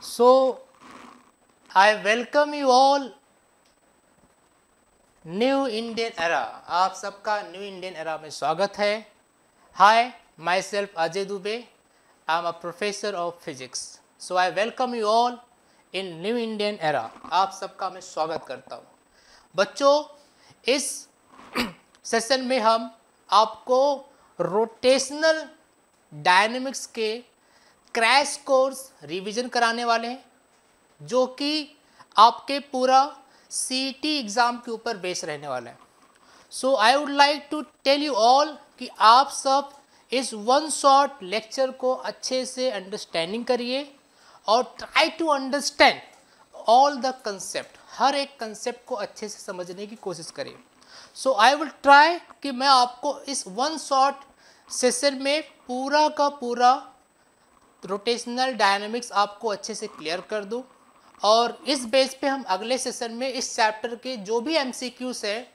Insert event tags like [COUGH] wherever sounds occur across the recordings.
So, I welcome you all new Indian era आप सबका new Indian era में स्वागत है hi myself Ajay Dubey I am a professor of physics so I welcome you all in new Indian era आप सबका मैं स्वागत करता हूँ बच्चों इस सेशन [CLEARS THROAT] में हम आपको रोटेशनल डायनेमिक्स के क्रैश कोर्स रिवीजन कराने वाले हैं जो कि आपके पूरा सीटी e एग्ज़ाम के ऊपर बेस रहने वाला है so I would like to tell you all कि आप सब इस वन शॉर्ट लेक्चर को अच्छे से अंडरस्टैंडिंग करिए और try to understand all the concept हर एक कंसेप्ट को अच्छे से समझने की कोशिश करिए सो आई विल ट्राई कि मैं आपको इस वन शॉर्ट सेशन में पूरा का पूरा रोटेशनल डायनामिक्स आपको अच्छे से क्लियर कर दूँ और इस बेस पे हम अगले सेशन में इस चैप्टर के जो भी एम हैं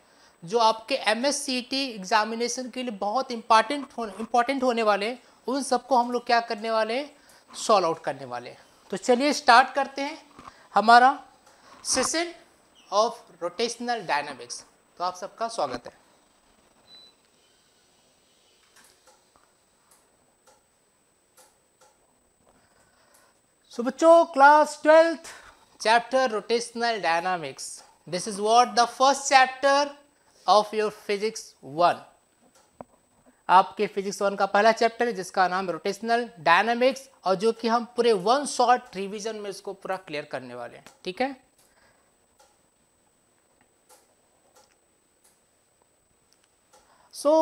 जो आपके एम एस एग्ज़ामिनेशन के लिए बहुत इम्पॉर्टेंट हो इम्पॉर्टेंट होने वाले उन सबको हम लोग क्या करने वाले सॉल्व आउट करने वाले तो चलिए स्टार्ट करते हैं हमारा सेशन ऑफ रोटेशनल डायनामिक्स तो आप सबका स्वागत है सो बच्चों class twelfth chapter rotational dynamics this is what the first chapter of your physics one आपके फिजिक्स वन का पहला चैप्टर है जिसका नाम रोटेशनल डायनामिक्स और जो कि हम पूरे वन शॉर्ट रिवीजन में इसको पूरा क्लियर करने वाले हैं ठीक है सो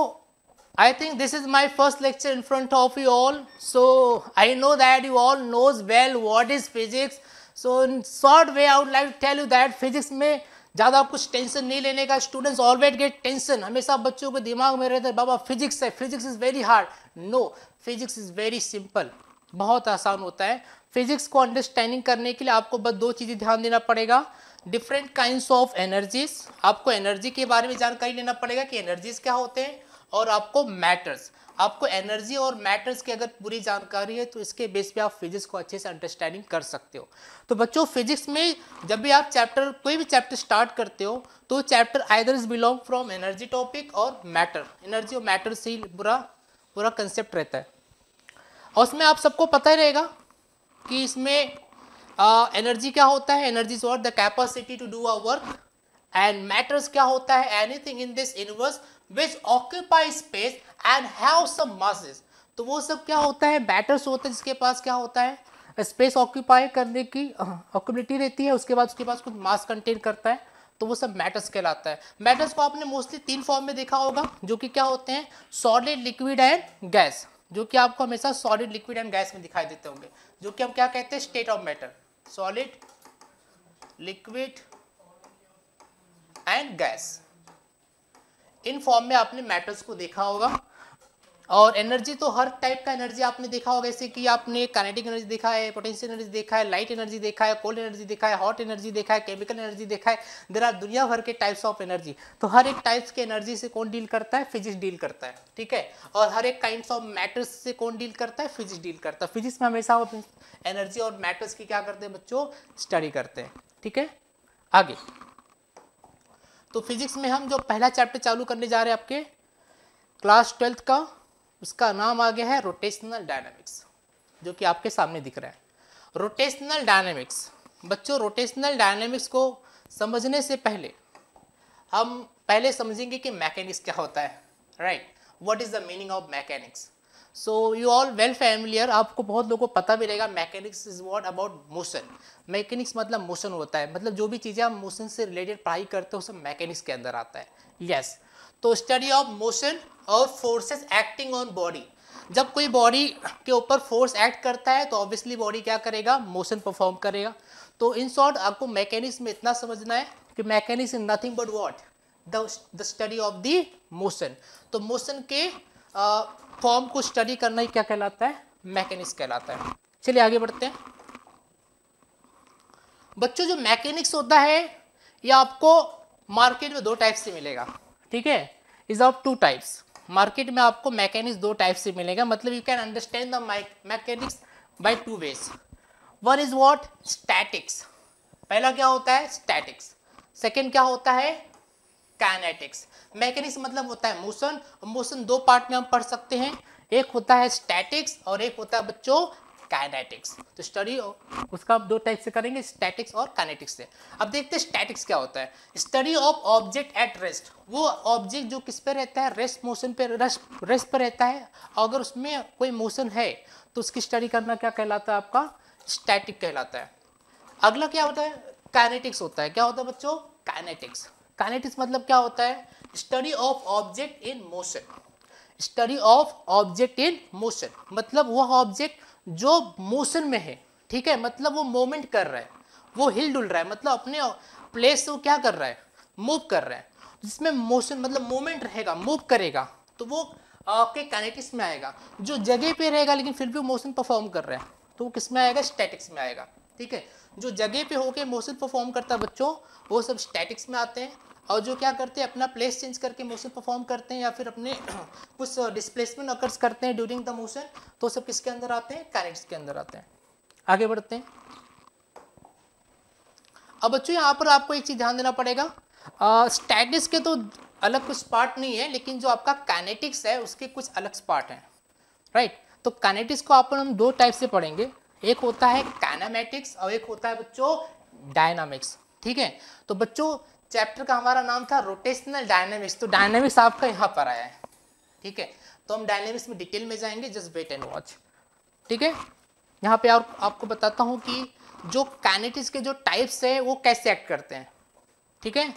I think this is my first lecture in front of you all. So I know that you all knows well what is physics. So in short way I would like to tell you that physics में ज़्यादा कुछ tension नहीं लेने का students always get tension हमेशा बच्चों के दिमाग में रहता है बाबा फिजिक्स है physics is very hard no physics is very simple बहुत आसान होता है फिजिक्स को अंडरस्टैंडिंग करने के लिए आपको बस दो चीज़ें ध्यान देना पड़ेगा डिफरेंट काइंड्स ऑफ एनर्जीज आपको एनर्जी के बारे में जानकारी लेना पड़ेगा कि एनर्जीज क्या होते हैं और आपको मैटर्स आपको एनर्जी और मैटर्स की अगर पूरी जानकारी है तो इसके बेस पे आप फिजिक्स को अच्छे से अंडरस्टैंडिंग कर सकते हो तो बच्चों फिजिक्स में जब भी आप चैप्टर कोई भी चैप्टर स्टार्ट करते हो तो chapter either is belong from energy topic और मैटर एनर्जी और मैटर से ही पूरा पूरा कंसेप्ट रहता है और उसमें आप सबको पता ही रहेगा कि इसमें एनर्जी uh, क्या होता है energy is what the capacity to do a work and matters क्या होता है anything in this universe which occupy space and have some masses तो वो सब क्या होता है बैटर्स होते हैं जिसके पास क्या होता है स्पेस ऑक्यूपाई करने की ऑक्यूबिलिटी रहती है उसके बाद उसके पास कुछ मास कंटेन करता है तो वो सब मैटर्स कहलाता है मैटर्स को आपने मोस्टली तीन फॉर्म में देखा होगा जो कि क्या होते हैं सॉलिड लिक्विड एंड गैस जो कि आपको हमेशा सॉलिड लिक्विड एंड गैस में दिखाई देते होंगे जो कि हम क्या कहते हैं state of matter solid liquid and gas in form में आपने मैटर्स को देखा होगा और एनर्जी तो हर टाइप का एनर्जी आपने देखा होगा जैसे कि आपने कैनेटिक एनर्जी देखा है पोटेंशियल एनर्जी देखा है लाइट एनर्जी देखा है कोल्ड एनर्जी देखा है हॉट एनर्जी देखा है केमिकल एनर्जी देखा है देर आर दुनिया भर के टाइप्स ऑफ एनर्जी तो हर एक टाइप्स के एनर्जी से कौन डील करता है फिजिक्स डील करता है ठीक है और हर एक काइंड ऑफ मैटर्स से कौन डील करता है फिजिक्स डील करता है फिजिक्स में हमेशा एनर्जी और मैटर्स की क्या करते हैं बच्चों स्टडी करते हैं ठीक है आगे तो फिज़िक्स में हम जो पहला चैप्टर चालू करने जा रहे हैं आपके क्लास ट्वेल्थ का उसका नाम आ गया है रोटेशनल डायनामिक्स जो कि आपके सामने दिख रहा है रोटेशनल डायनामिक्स बच्चों रोटेशनल डायनामिक्स को समझने से पहले हम पहले समझेंगे कि मैकेनिक्स क्या होता है right what is the meaning of mechanics so you all well familiar आपको बहुत लोगों को पता भी रहेगा mechanics is what about motion mechanics मतलब मोशन होता है मतलब जो भी चीज़ें आप मोशन से रिलेटेड पढ़ाई करते हो सब मैकेनिक्स के अंदर आता है यस yes. तो स्टडी ऑफ मोशन और फोर्सेस एक्टिंग ऑन बॉडी जब कोई बॉडी के ऊपर फोर्स एक्ट करता है तो ऑब्वियसली बॉडी क्या करेगा मोशन परफॉर्म करेगा तो इन शॉर्ट आपको मैकेनिक्स में इतना समझना है कि mechanics is nothing but what the study of the motion तो मोशन के फॉर्म को स्टडी करना ही क्या कहलाता है मैकेनिक्स कहलाता है चलिए आगे बढ़ते हैं बच्चों जो मैकेनिक्स होता है यह आपको मार्केट में दो टाइप से मिलेगा ठीक है is of two types market में आपको मैकेनिक्स दो टाइप से मिलेगा मतलब you can understand the mechanics by two ways one is what statics पहला क्या होता है स्टैटिक्स सेकंड क्या होता है काइनेटिक्स मैकेनिक्स मतलब होता है मोशन मोशन दो पार्ट में हम पढ़ सकते हैं एक होता है स्टैटिक्स और एक होता है बच्चों काइनेटिक्स तो स्टडी उसका हम दो टाइप से करेंगे स्टैटिक्स और काइनेटिक्स से अब देखते हैं स्टैटिक्स क्या होता है study of object at rest वो ऑब्जेक्ट जो किस पे रहता है रेस्ट मोशन पे रेस्ट रेस्ट पर रहता है अगर उसमें कोई मोशन है तो उसकी स्टडी करना क्या कहलाता है आपका स्टैटिक कहलाता है अगला क्या होता है काइनेटिक्स होता है क्या होता है बच्चों काइनेटिक्स काइनेटिक्स मतलब क्या होता है study of object in motion study of object in motion मतलब वह ऑब्जेक्ट जो मोशन में है ठीक है मतलब वो मोमेंट कर रहा है वो हिल डुल रहा है मतलब अपने प्लेस से वो क्या कर रहा है मूव कर रहा है जिसमें मोशन मतलब मोमेंट रहेगा मूव करेगा तो वो आपके कैनेटिक्स में आएगा जो जगह पे रहेगा लेकिन फिर भी मोशन परफॉर्म कर रहा है तो वो किस में आएगा स्टैटिक्स में आएगा ठीक है जो जगह पे होके मोशन परफॉर्म करता बच्चों वो सब स्टैटिक्स में आते हैं और जो क्या करते हैं अपना प्लेस चेंज करके मोशन परफॉर्म करते हैं या फिर अपने [CLEARS THROAT] कुछ डिस्प्लेसमेंट अकर्स करते हैं ड्यूरिंग द मोशन तो सब किसके अंदर आते हैं कैनेट्स के अंदर आते हैं आगे बढ़ते हैं अब बच्चों यहाँ पर आपको एक चीज़ ध्यान देना पड़ेगा स्टैटिक्स के तो अलग कुछ पार्ट नहीं है लेकिन जो आपका कैनेटिक्स है उसके कुछ अलग पार्ट हैं राइट तो कैनेटिक्स को आप हम दो टाइप से पढ़ेंगे एक होता है काइनामेटिक्स और एक होता है बच्चों डायनामिक्स ठीक है तो बच्चों चैप्टर का हमारा नाम था रोटेशनल डायनामिक्स तो डायनामिक्स आपका यहाँ पर आया है ठीक है तो हम डायनेमिक्स में डिटेल में जाएंगे जस्ट वेट एंड वॉच ठीक है यहाँ पे और आपको बताता हूँ कि जो कैनेटिक्स के जो टाइप्स है वो कैसे एक्ट करते हैं ठीक है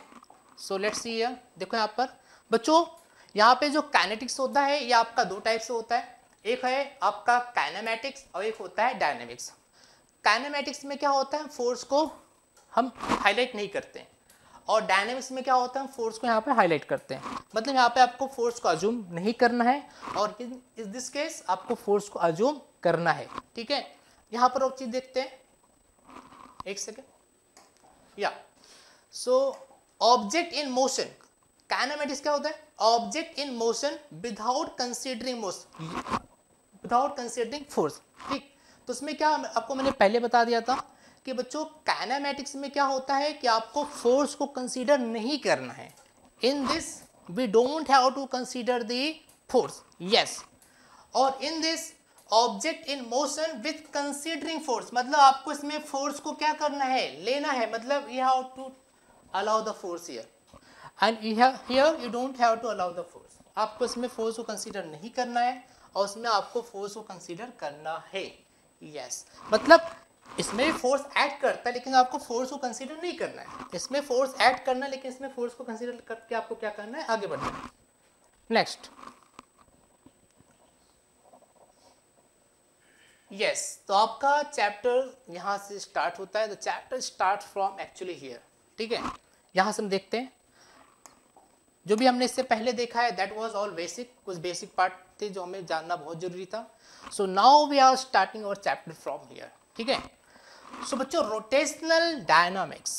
सो लेट्स सी देखो यहाँ पर बच्चों यहाँ पे जो कैनेटिक्स होता है ये आपका दो टाइप से होता है एक है आपका काइनामेटिक्स और एक होता है डायनेमिक्स काइनामेटिक्स में क्या होता है फोर्स को हम हाईलाइट नहीं करते हैं और डायनेमिक्स में क्या होता है फोर्स को यहाँ पे हाईलाइट करते हैं मतलब यहाँ पे आपको फोर्स को अज्यूम नहीं करना है और इस दिस केस आपको फोर्स को अज्यूम करना है ठीक है यहाँ पर और चीज़ देखते हैं एक सेकेंड या so object in motion kinematics क्या होता है object in motion without considering motion without considering force ठीक तो इसमें क्या आपको मैंने पहले बता दिया था कि बच्चों कैनामेटिक्स में क्या होता है कि आपको फोर्स को कंसीडर नहीं करना है in this we don't have to consider the force yes और in this object in motion with considering force मतलब आपको इसमें फोर्स को क्या करना है लेना है मतलब you have to allow the force here and you have here you don't have to allow the force आपको इसमें फोर्स को कंसिडर नहीं करना है और उसमें आपको फोर्स को कंसीडर करना है यस yes. मतलब इसमें भी फोर्स ऐड करता है लेकिन आपको फोर्स को कंसीडर नहीं करना है इसमें फोर्स ऐड करना है लेकिन इसमें फोर्स को कंसीडर करके आपको क्या करना है आगे बढ़ना नेक्स्ट यस yes, तो आपका चैप्टर यहाँ से स्टार्ट होता है तो chapter start from actually here ठीक है यहाँ से हम देखते हैं जो भी हमने इससे पहले देखा है दैट वाज ऑल बेसिक कुछ बेसिक पार्ट थे जो हमें जानना बहुत जरूरी था so now we are starting our chapter from here ठीक है सो बच्चों rotational dynamics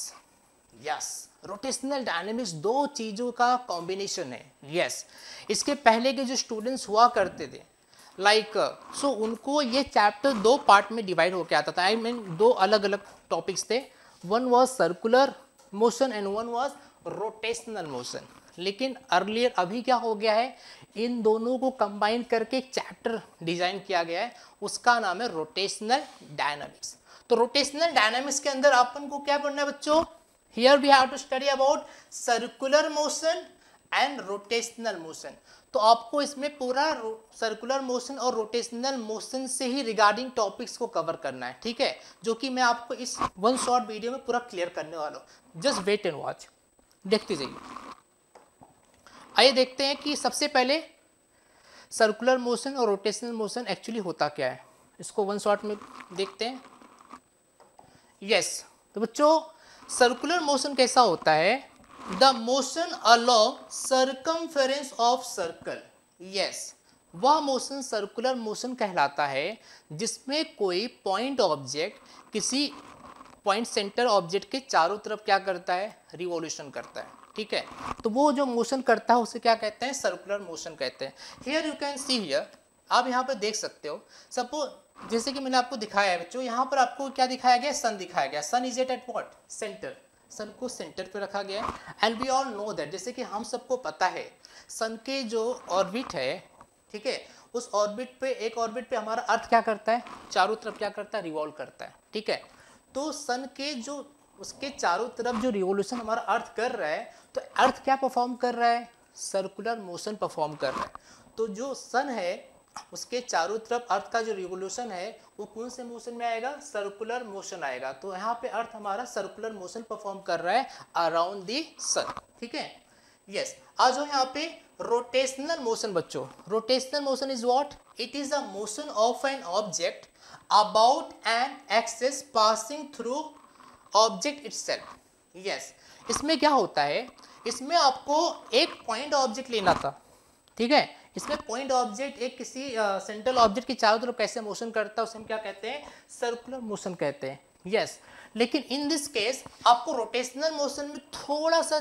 yes rotational dynamics दो चीज़ों का कॉम्बिनेशन है यस yes. इसके पहले के जो स्टूडेंट्स हुआ करते थे लाइक like, सो so उनको ये चैप्टर दो पार्ट में डिवाइड होकर आता था आई I मीन mean, दो अलग अलग टॉपिक्स थे one was circular motion and one was rotational motion लेकिन अर्लियर अभी क्या हो गया है इन दोनों को कंबाइन करके एक चैप्टर डिजाइन किया गया है उसका नाम है रोटेशनल डायनामिक्स तो रोटेशनल डायनामिक्स के अंदर अपन को क्या पढ़ना है बच्चों here we have to study about circular motion and rotational motion तो आपको इसमें पूरा सर्कुलर मोशन और रोटेशनल मोशन से ही रिगार्डिंग टॉपिक्स को कवर करना है ठीक है जो कि मैं आपको इस वन शॉर्ट वीडियो में पूरा क्लियर करने वाला हूँ जस्ट वेट एंड वॉच देखते जाइए आइए देखते हैं कि सबसे पहले सर्कुलर मोशन और रोटेशनल मोशन एक्चुअली होता क्या है इसको वन शॉट में देखते हैं यस yes. तो बच्चों सर्कुलर मोशन कैसा होता है the motion along circumference of circle yes वह मोशन सर्कुलर मोशन कहलाता है जिसमें कोई पॉइंट ऑब्जेक्ट किसी पॉइंट सेंटर ऑब्जेक्ट के चारों तरफ क्या करता है रिवॉल्यूशन करता है ठीक है तो वो जो मोशन करता है उसे क्या कहते हैं सर्कुलर मोशन कहते हैं here you can see here आप यहाँ पर देख सकते हो सपोज जैसे कि मैंने आपको दिखाया है बच्चों यहाँ पर आपको क्या दिखाया गया सन दिखाया गया sun is at at what center sun को सेंटर पर रखा गया है and we all know that जैसे कि हम सबको पता है सन के जो ऑर्बिट है ठीक है उस ऑर्बिट पे एक ऑर्बिट पे हमारा अर्थ क्या करता है चारों तरफ क्या करता है रिवॉल्व करता है ठीक है तो सन के जो उसके चारों तरफ जो रिवोल्यूशन हमारा अर्थ कर रहा है तो अर्थ क्या परफॉर्म कर रहा है सर्कुलर मोशन परफॉर्म कर रहा है तो जो सन है उसके चारों तरफ अर्थ का जो रिवोल्यूशन है वो कौन से मोशन में आएगा सर्कुलर मोशन आएगा तो यहाँ पे अर्थ हमारा सर्कुलर मोशन परफॉर्म कर रहा है अराउंड दी सन ठीक है यस आज हो यहाँ पे रोटेशनल मोशन बच्चों rotational motion is what it is a motion of an object about an axis passing through object it yes इसमें क्या होता है इसमें आपको एक पॉइंट ऑब्जेक्ट लेना था ठीक है इसमें पॉइंट ऑब्जेक्ट एक किसी सेंट्रल uh, ऑब्जेक्ट की चारों तरफ कैसे मोशन करता है उसे हम क्या कहते हैं सर्कुलर मोशन कहते हैं यस yes. लेकिन इन दिस केस आपको रोटेशनल मोशन में थोड़ा सा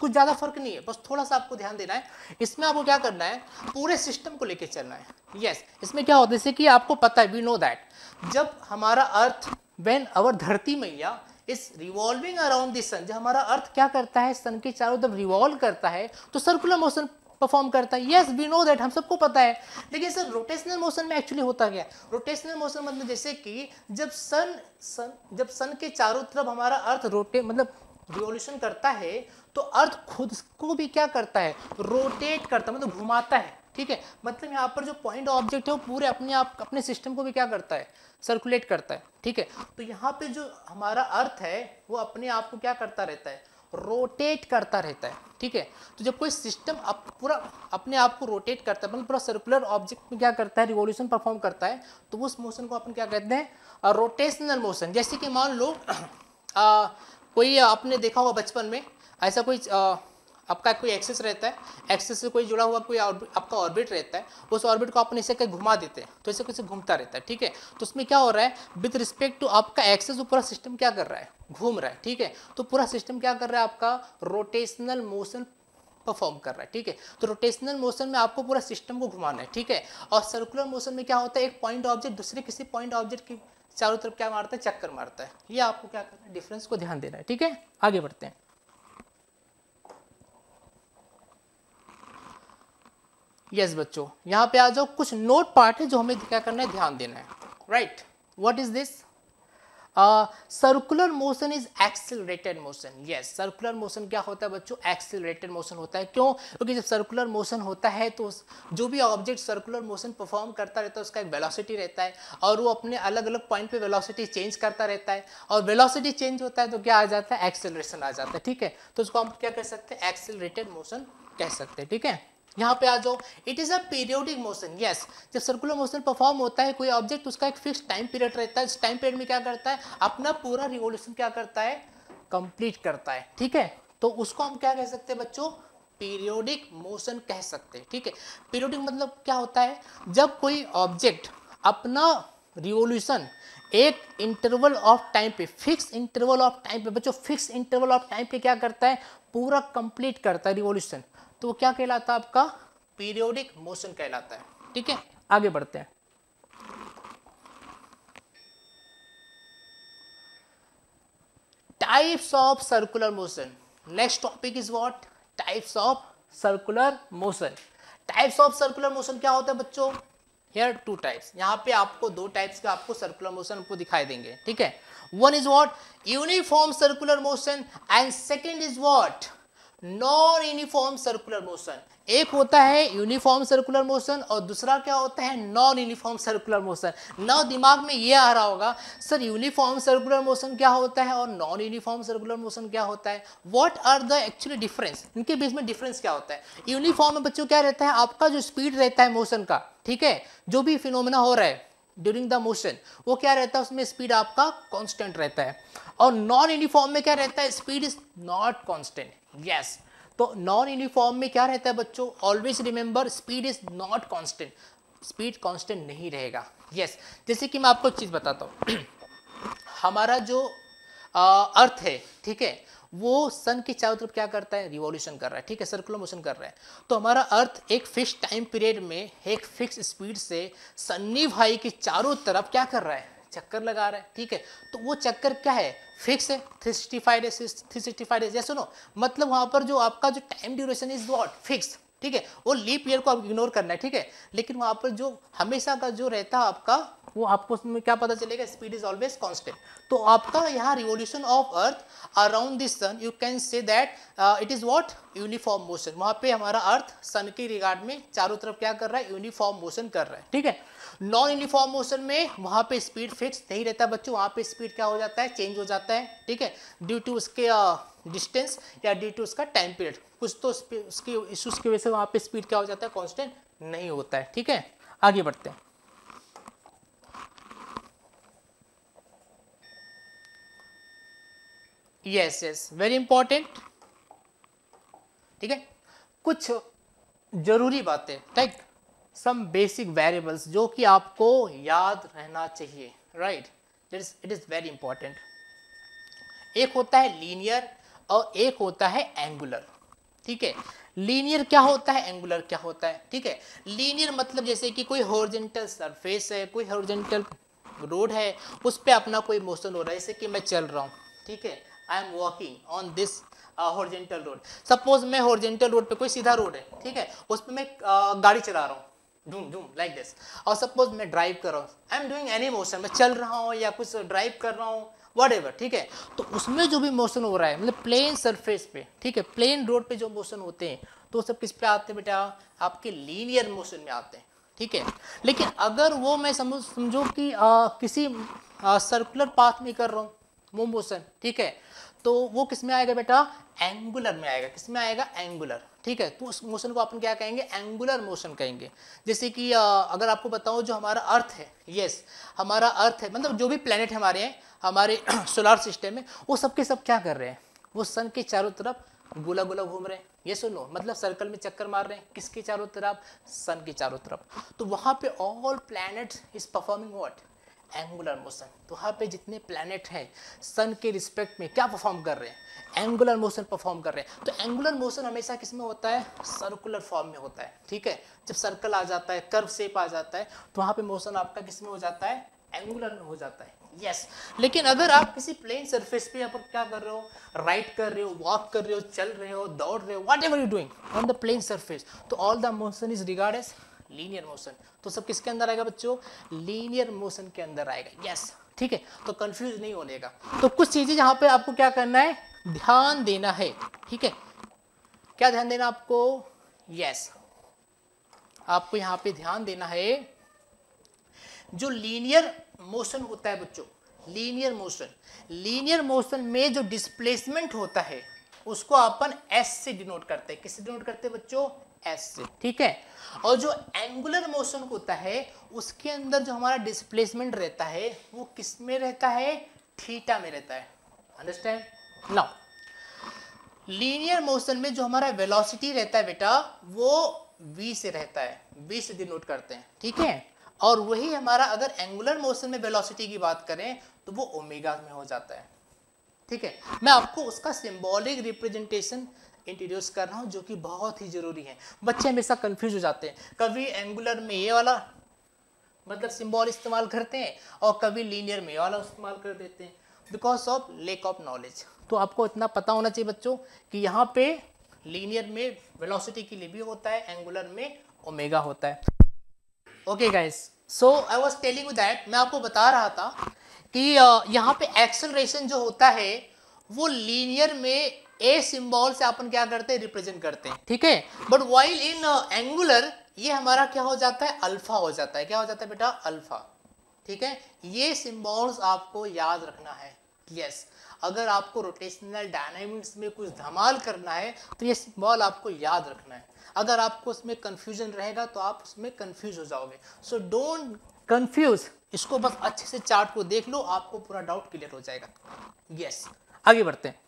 कुछ ज़्यादा फर्क नहीं है बस थोड़ा सा आपको ध्यान देना है इसमें आपको क्या करना है पूरे सिस्टम को लेकर चलना है यस yes, इसमें क्या होता है जैसे कि आपको पता है वी नो दैट जब हमारा अर्थ वेन अवर धरती मैया इस रिवॉल्विंग अराउंड द सन जब हमारा अर्थ क्या करता है सन के चारों तरफ रिवॉल्व करता है तो सर्कुलर मोशन परफॉर्म करता है यस वी नो दैट हम सबको पता है लेकिन सर रोटेशनल मोशन में एक्चुअली होता क्या रोटेशनल मोशन मतलब जैसे कि जब सन सन जब सन के चारों तरफ हमारा अर्थ रोटे मतलब रिवॉल्यूशन करता है तो अर्थ खुद को भी क्या करता है रोटेट करता है मतलब घुमाता है ठीक है मतलब यहाँ पर जो पॉइंट ऑब्जेक्ट है वो पूरे अपने आप अपने सिस्टम को भी क्या करता है सर्कुलेट करता है ठीक है तो यहाँ पे जो हमारा अर्थ है वो अपने आप को क्या करता रहता है रोटेट करता रहता है ठीक है तो जब कोई सिस्टम अप, पूरा अपने आप को रोटेट करता है मतलब पूरा सर्कुलर ऑब्जेक्ट में क्या करता है रिवोल्यूशन परफॉर्म करता है तो उस मोशन को अपन क्या कहते हैं रोटेशनल मोशन जैसे कि मान लो आ, [CLEARS THROAT] कोई आपने देखा होगा बचपन में ऐसा कोई आ, आपका कोई एक्सिस रहता है एक्सिस से कोई जुड़ा हुआ कोई आपका ऑर्बिट रहता है उस ऑर्बिट को अपने इसे कहीं घुमा देते हैं तो इसे कुछ घूमता रहता है ठीक है तो उसमें क्या हो रहा है विद रिस्पेक्ट टू आपका एक्सिस पूरा सिस्टम क्या कर रहा है घूम रहा है ठीक है तो पूरा सिस्टम क्या कर रहा है आपका रोटेशनल मोशन परफॉर्म कर रहा है ठीक है तो रोटेशनल मोशन में आपको पूरा सिस्टम को घुमाना है ठीक है और सर्कुलर मोशन में क्या होता है एक पॉइंट ऑब्जेक्ट दूसरे किसी पॉइंट ऑब्जेक्ट की चारों तरफ क्या मारता है चक्कर मारता है ये आपको क्या करना है डिफरेंस को ध्यान देना है ठीक है आगे बढ़ते हैं यस बच्चों यहाँ पे आ जाओ कुछ नोट पार्ट है जो हमें क्या करना है ध्यान देना है right what is this circular motion is accelerated motion yes circular motion क्या होता है बच्चों एक्सिलेटेड मोशन होता है क्यों क्योंकि जब सर्कुलर मोशन होता है तो जो भी ऑब्जेक्ट सर्कुलर मोशन परफॉर्म करता रहता है उसका एक वेलोसिटी रहता है और वो अपने अलग अलग पॉइंट पे वेलोसिटी चेंज करता रहता है और वेलोसिटी चेंज होता है तो क्या आ जाता है एक्सेलरेशन आ जाता है ठीक है तो उसको हम क्या कह सकते हैं एक्सिलरेटेड मोशन कह सकते हैं ठीक है यहाँ पे आ जाओ it is a periodic motion yes जब सर्कुलर मोशन परफॉर्म होता है कोई ऑब्जेक्ट उसका एक फिक्स टाइम पीरियड रहता है इस टाइम पीरियड में क्या करता है अपना पूरा रिवोल्यूशन क्या करता है कंप्लीट करता है ठीक है तो उसको हम क्या कह सकते हैं बच्चों पीरियोडिक मोशन कह सकते हैं ठीक है पीरियोडिक मतलब क्या होता है जब कोई ऑब्जेक्ट अपना रिवोल्यूशन एक इंटरवल ऑफ टाइम पे फिक्स इंटरवल ऑफ टाइम पे बच्चों फिक्स इंटरवल ऑफ टाइम पे क्या करता है पूरा कंप्लीट करता है रिवोल्यूशन तो वो क्या कहलाता है आपका पीरियोडिक मोशन कहलाता है ठीक है आगे बढ़ते हैं types of circular motion next topic is what types of circular motion types of circular motion क्या होता है बच्चों हेयर टू टाइप्स यहाँ पे आपको दो टाइप्स का आपको सर्कुलर मोशन आपको दिखाई देंगे ठीक है one is what uniform circular motion and second is what non uniform circular motion एक होता है यूनिफॉर्म सर्कुलर मोशन और दूसरा क्या होता है non uniform circular motion now दिमाग में ये आ रहा होगा सर यूनिफॉर्म सर्कुलर मोशन क्या होता है और नॉन यूनिफॉर्म सर्कुलर मोशन क्या होता है what are the actually difference इनके बीच में डिफरेंस क्या होता है यूनिफॉर्म में बच्चों क्या रहता है आपका जो स्पीड रहता है मोशन का ठीक है जो भी फिनोमिना हो रहा है ड्यूरिंग द मोशन वो क्या रहता है उसमें स्पीड आपका कॉन्स्टेंट रहता है और नॉन यूनिफॉर्म में क्या रहता है speed is not constant yes तो नॉन यूनिफॉर्म में क्या रहता है बच्चों always remember speed is not constant speed constant नहीं रहेगा यस yes. जैसे कि मैं आपको एक चीज़ बताता हूँ [CLEARS THROAT] हमारा जो आ, अर्थ है ठीक है वो सन के चारों तरफ क्या करता है रिवॉल्यूशन कर रहा है ठीक है सर्कुलर मोशन कर रहा है तो हमारा अर्थ एक फिक्स टाइम पीरियड में एक फिक्स स्पीड से सन्नी भाई के चारों तरफ क्या कर रहा है चक्कर लगा रहा है ठीक है तो वो चक्कर क्या है फिक्स है three sixty five days three sixty five days या सुनो मतलब वहाँ पर जो आपका जो time duration is what fix ठीक है वो लीप ईयर को आप इग्नोर करना है ठीक है लेकिन वहाँ पर जो हमेशा का जो रहता है आपका वो आपको उसमें क्या पता चलेगा स्पीड इज ऑलवेज कॉन्स्टेंट तो आपका यहाँ revolution of earth around this sun you can say that it is what uniform motion वहाँ पे हमारा अर्थ सन के रिगार्ड में चारों तरफ क्या कर रहा है यूनिफॉर्म मोशन कर रहा है ठीक है नॉन यूनिफॉर्म मोशन में वहाँ पे स्पीड फिक्स नहीं रहता बच्चों वहाँ पे स्पीड क्या हो जाता है चेंज हो जाता है ठीक है ड्यू टू उसके डिस्टेंस या ड्यू टू उसका टाइम पीरियड कुछ तो उसके इशूज़ की वजह से वहाँ पे स्पीड क्या हो जाता है कॉन्स्टेंट नहीं होता है ठीक है आगे बढ़ते हैं यस यस वेरी इंपॉर्टेंट ठीक है कुछ जरूरी बातें राइट सम बेसिक वेरिएबल्स जो कि आपको याद रहना चाहिए right it is very important एक होता है लीनियर और एक होता है एंगुलर ठीक है लीनियर क्या होता है एंगुलर क्या होता है ठीक है लीनियर मतलब जैसे कि कोई हॉर्जेंटल सरफेस है कोई हॉर्जेंटल रोड है उस पर अपना कोई मोशन हो रहा है जैसे कि मैं चल रहा हूँ ठीक है I am walking on this horizontal road suppose मैं हॉर्जेंटल रोड पे कोई सीधा रोड है ठीक है उस पर मैं uh, गाड़ी चला रहा हूँ झूम झूम लाइक दिस और सपोज मैं ड्राइव कर रहा हूँ I am doing any motion मैं चल रहा हूँ या कुछ ड्राइव कर रहा हूँ वट एवर ठीक है तो उसमें जो भी मोशन हो रहा है मतलब प्लेन सरफेस पे ठीक है प्लेन रोड पे जो मोशन होते हैं तो सब किस पे आते हैं बेटा आपके लीनियर मोशन में आते हैं ठीक है लेकिन अगर वो मैं समझ समझो कि आ, किसी आ, सर्कुलर पाथ में कर रहा हूँ वो मोशन ठीक है तो वो किस में आएगा बेटा एंगुलर में आएगा किस में आएगा एंगुलर ठीक है तो उस मोशन को अपन क्या कहेंगे एंगुलर मोशन कहेंगे जैसे कि आ, अगर आपको बताऊँ जो हमारा अर्थ है यस हमारा अर्थ है मतलब जो भी प्लानट हमारे हैं हमारे सोलार [CLEARS THROAT] सिस्टम में वो सब के सब क्या कर रहे हैं वो सन के चारों तरफ गोला गोला घूम रहे हैं ये सुनो मतलब सर्कल में चक्कर मार रहे हैं किसके चारों तरफ सन के चारों तरफ तो वहाँ पे all planets is performing what angular motion तो यहाँ पे जितने प्लैनेट हैं सन के रिस्पेक्ट में क्या परफॉर्म कर रहे हैं एंगुलर मोशन परफॉर्म कर रहे हैं तो एंगुलर मोशन हमेशा किस में होता है सर्कुलर फॉर्म में होता है ठीक है जब सर्कल आ जाता है कर्व सेप आ जाता है तो वहाँ पे मोशन आपका किस में हो जाता है एंगुलर में हो जाता है यस yes. लेकिन अगर आप किसी प्लेन सरफेस पे यहाँ पर क्या कर रहे हो राइट कर रहे हो वॉक कर रहे हो चल रहे हो दौड़ रहे हो whatever you doing on the plane surface तो all the motion is regard as linear motion तो सब किसके अंदर आएगा बच्चों लीनियर मोशन के अंदर आएगा यस ठीक है तो कंफ्यूज नहीं होने का तो कुछ चीज़ें जहाँ पे आपको क्या करना है ध्यान देना है ठीक है क्या ध्यान देना आपको यस yes. आपको यहाँ पे ध्यान देना है जो लीनियर मोशन होता है बच्चों लीनियर मोशन लीनियर मोशन में जो डिस्प्लेसमेंट होता है उसको अपन एस से डिनोट करते हैं किससे डिनोट करते हैं बच्चों एस से ठीक है और जो एंगुलर मोशन होता है उसके अंदर जो हमारा डिस्प्लेसमेंट रहता है वो किस में रहता है थीटा में रहता है अंडरस्टैंड नाउ लीनियर मोशन में जो हमारा वेलोसिटी रहता है बेटा वो वी से रहता है वी से डिनोट करते हैं ठीक है और वही हमारा अगर एंगुलर मोशन में वेलोसिटी की बात करें तो वो ओमेगा में हो जाता है ठीक है मैं आपको उसका सिंबॉलिक रिप्रेजेंटेशन इंट्रोड्यूस कर रहा हूँ जो कि बहुत ही ज़रूरी है बच्चे हमेशा कन्फ्यूज हो जाते हैं कभी एंगुलर में ये वाला मतलब सिम्बॉल इस्तेमाल करते हैं और कभी लीनियर में ये वाला इस्तेमाल कर देते हैं because of lack of knowledge तो आपको इतना पता होना चाहिए बच्चों कि यहाँ पे लीनियर में वेलोसिटी के लिए भी होता है एंगुलर में ओमेगा होता है okay guys so I was telling you that मैं आपको बता रहा था कि यहाँ पे एक्सेलरेशन जो होता है वो लीनियर में ए सिंबल से अपन क्या करते हैं रिप्रेजेंट करते हैं ठीक है बट वाइल इन एंगुलर ये हमारा क्या हो जाता है अल्फा हो जाता है क्या हो जाता है बेटा अल्फा ठीक है ये सिंबल्स आपको याद रखना है यस yes. अगर आपको रोटेशनल डायनेमिक्स में कुछ धमाल करना है तो ये सिंबल आपको याद रखना है अगर आपको उसमें कन्फ्यूजन रहेगा तो आप उसमें कन्फ्यूज हो जाओगे सो डोंट कन्फ्यूज इसको बस अच्छे से चार्ट को देख लो आपको पूरा डाउट क्लियर हो जाएगा यस yes. आगे बढ़ते हैं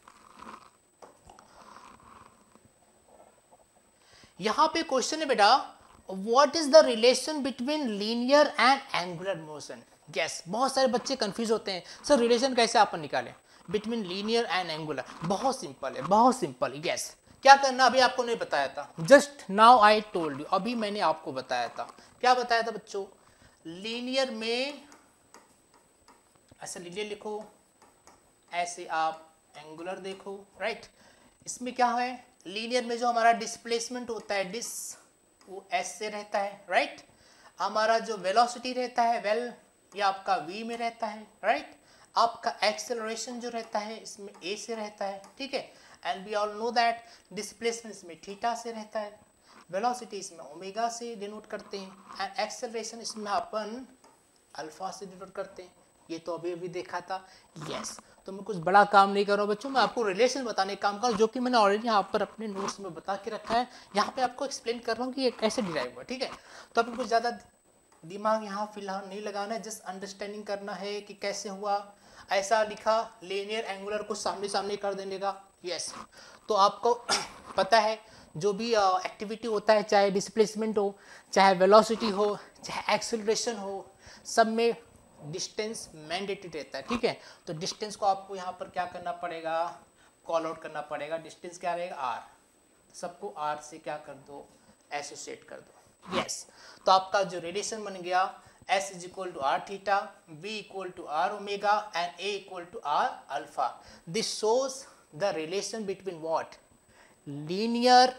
यहाँ पे क्वेश्चन है बेटा what is the relation between linear and angular motion guys बहुत सारे बच्चे कन्फ्यूज होते हैं सर रिलेशन कैसे अपन निकालें बिटवीन लीनियर एंड एंगुलर बहुत सिंपल है बहुत सिंपल गैस क्या करना अभी आपको नहीं बताया था just now I told you अभी मैंने आपको बताया था क्या बताया था बच्चों लीनियर में ऐसे अच्छा, लीनियर लिखो ऐसे आप एंगुलर देखो राइट इसमें क्या है लीनियर में जो हमारा डिस्प्लेसमेंट होता है डिस वो एस से रहता है राइट right? हमारा जो वेलोसिटी रहता है वेल well, या आपका वी में रहता है राइट right? आपका एक्सेलरेशन जो रहता है इसमें ए से रहता है ठीक है and we all know that displacement इसमें थीटा से रहता है वेलोसिटी इसमें ओमेगा से डिनोट करते हैं एंड एक्सेलरेशन इसमें अपन अल्फा से डिनोट करते हैं ये तो अभी अभी देखा था यस yes. तो मैं कुछ बड़ा काम नहीं कर रहा हूँ बच्चों मैं आपको रिलेशन बताने का काम कर रहा हूँ जो कि मैंने ऑलरेडी यहाँ पर अपने नोट्स में बता के रखा है यहाँ पे आपको एक्सप्लेन कर रहा हूँ कि ये कैसे डिराइव हुआ ठीक है तो आपको कुछ ज़्यादा दिमाग यहाँ फिलहाल नहीं लगाना है जस्ट अंडरस्टैंडिंग करना है कि कैसे हुआ ऐसा लिखा लेनियर एंगुलर को सामने सामने कर देने का यस तो आपको [CLEARS THROAT] पता है जो भी एक्टिविटी होता है चाहे डिस्प्लेसमेंट हो चाहे वेलोसिटी हो चाहे एक्सेलरेशन हो सब में डिस्टेंस मैंडेटेड रहता है ठीक है तो डिस्टेंस को आपको यहाँ पर क्या करना पड़ेगा कॉल आउट करना पड़ेगा डिस्टेंस क्या रहेगा आर सबको आर से क्या कर दो एसोसिएट कर दो यस yes. तो आपका जो रेडिएशन बन गया S is equal to R theta B equal to R omega and A equal to R alpha this shows the relation between what linear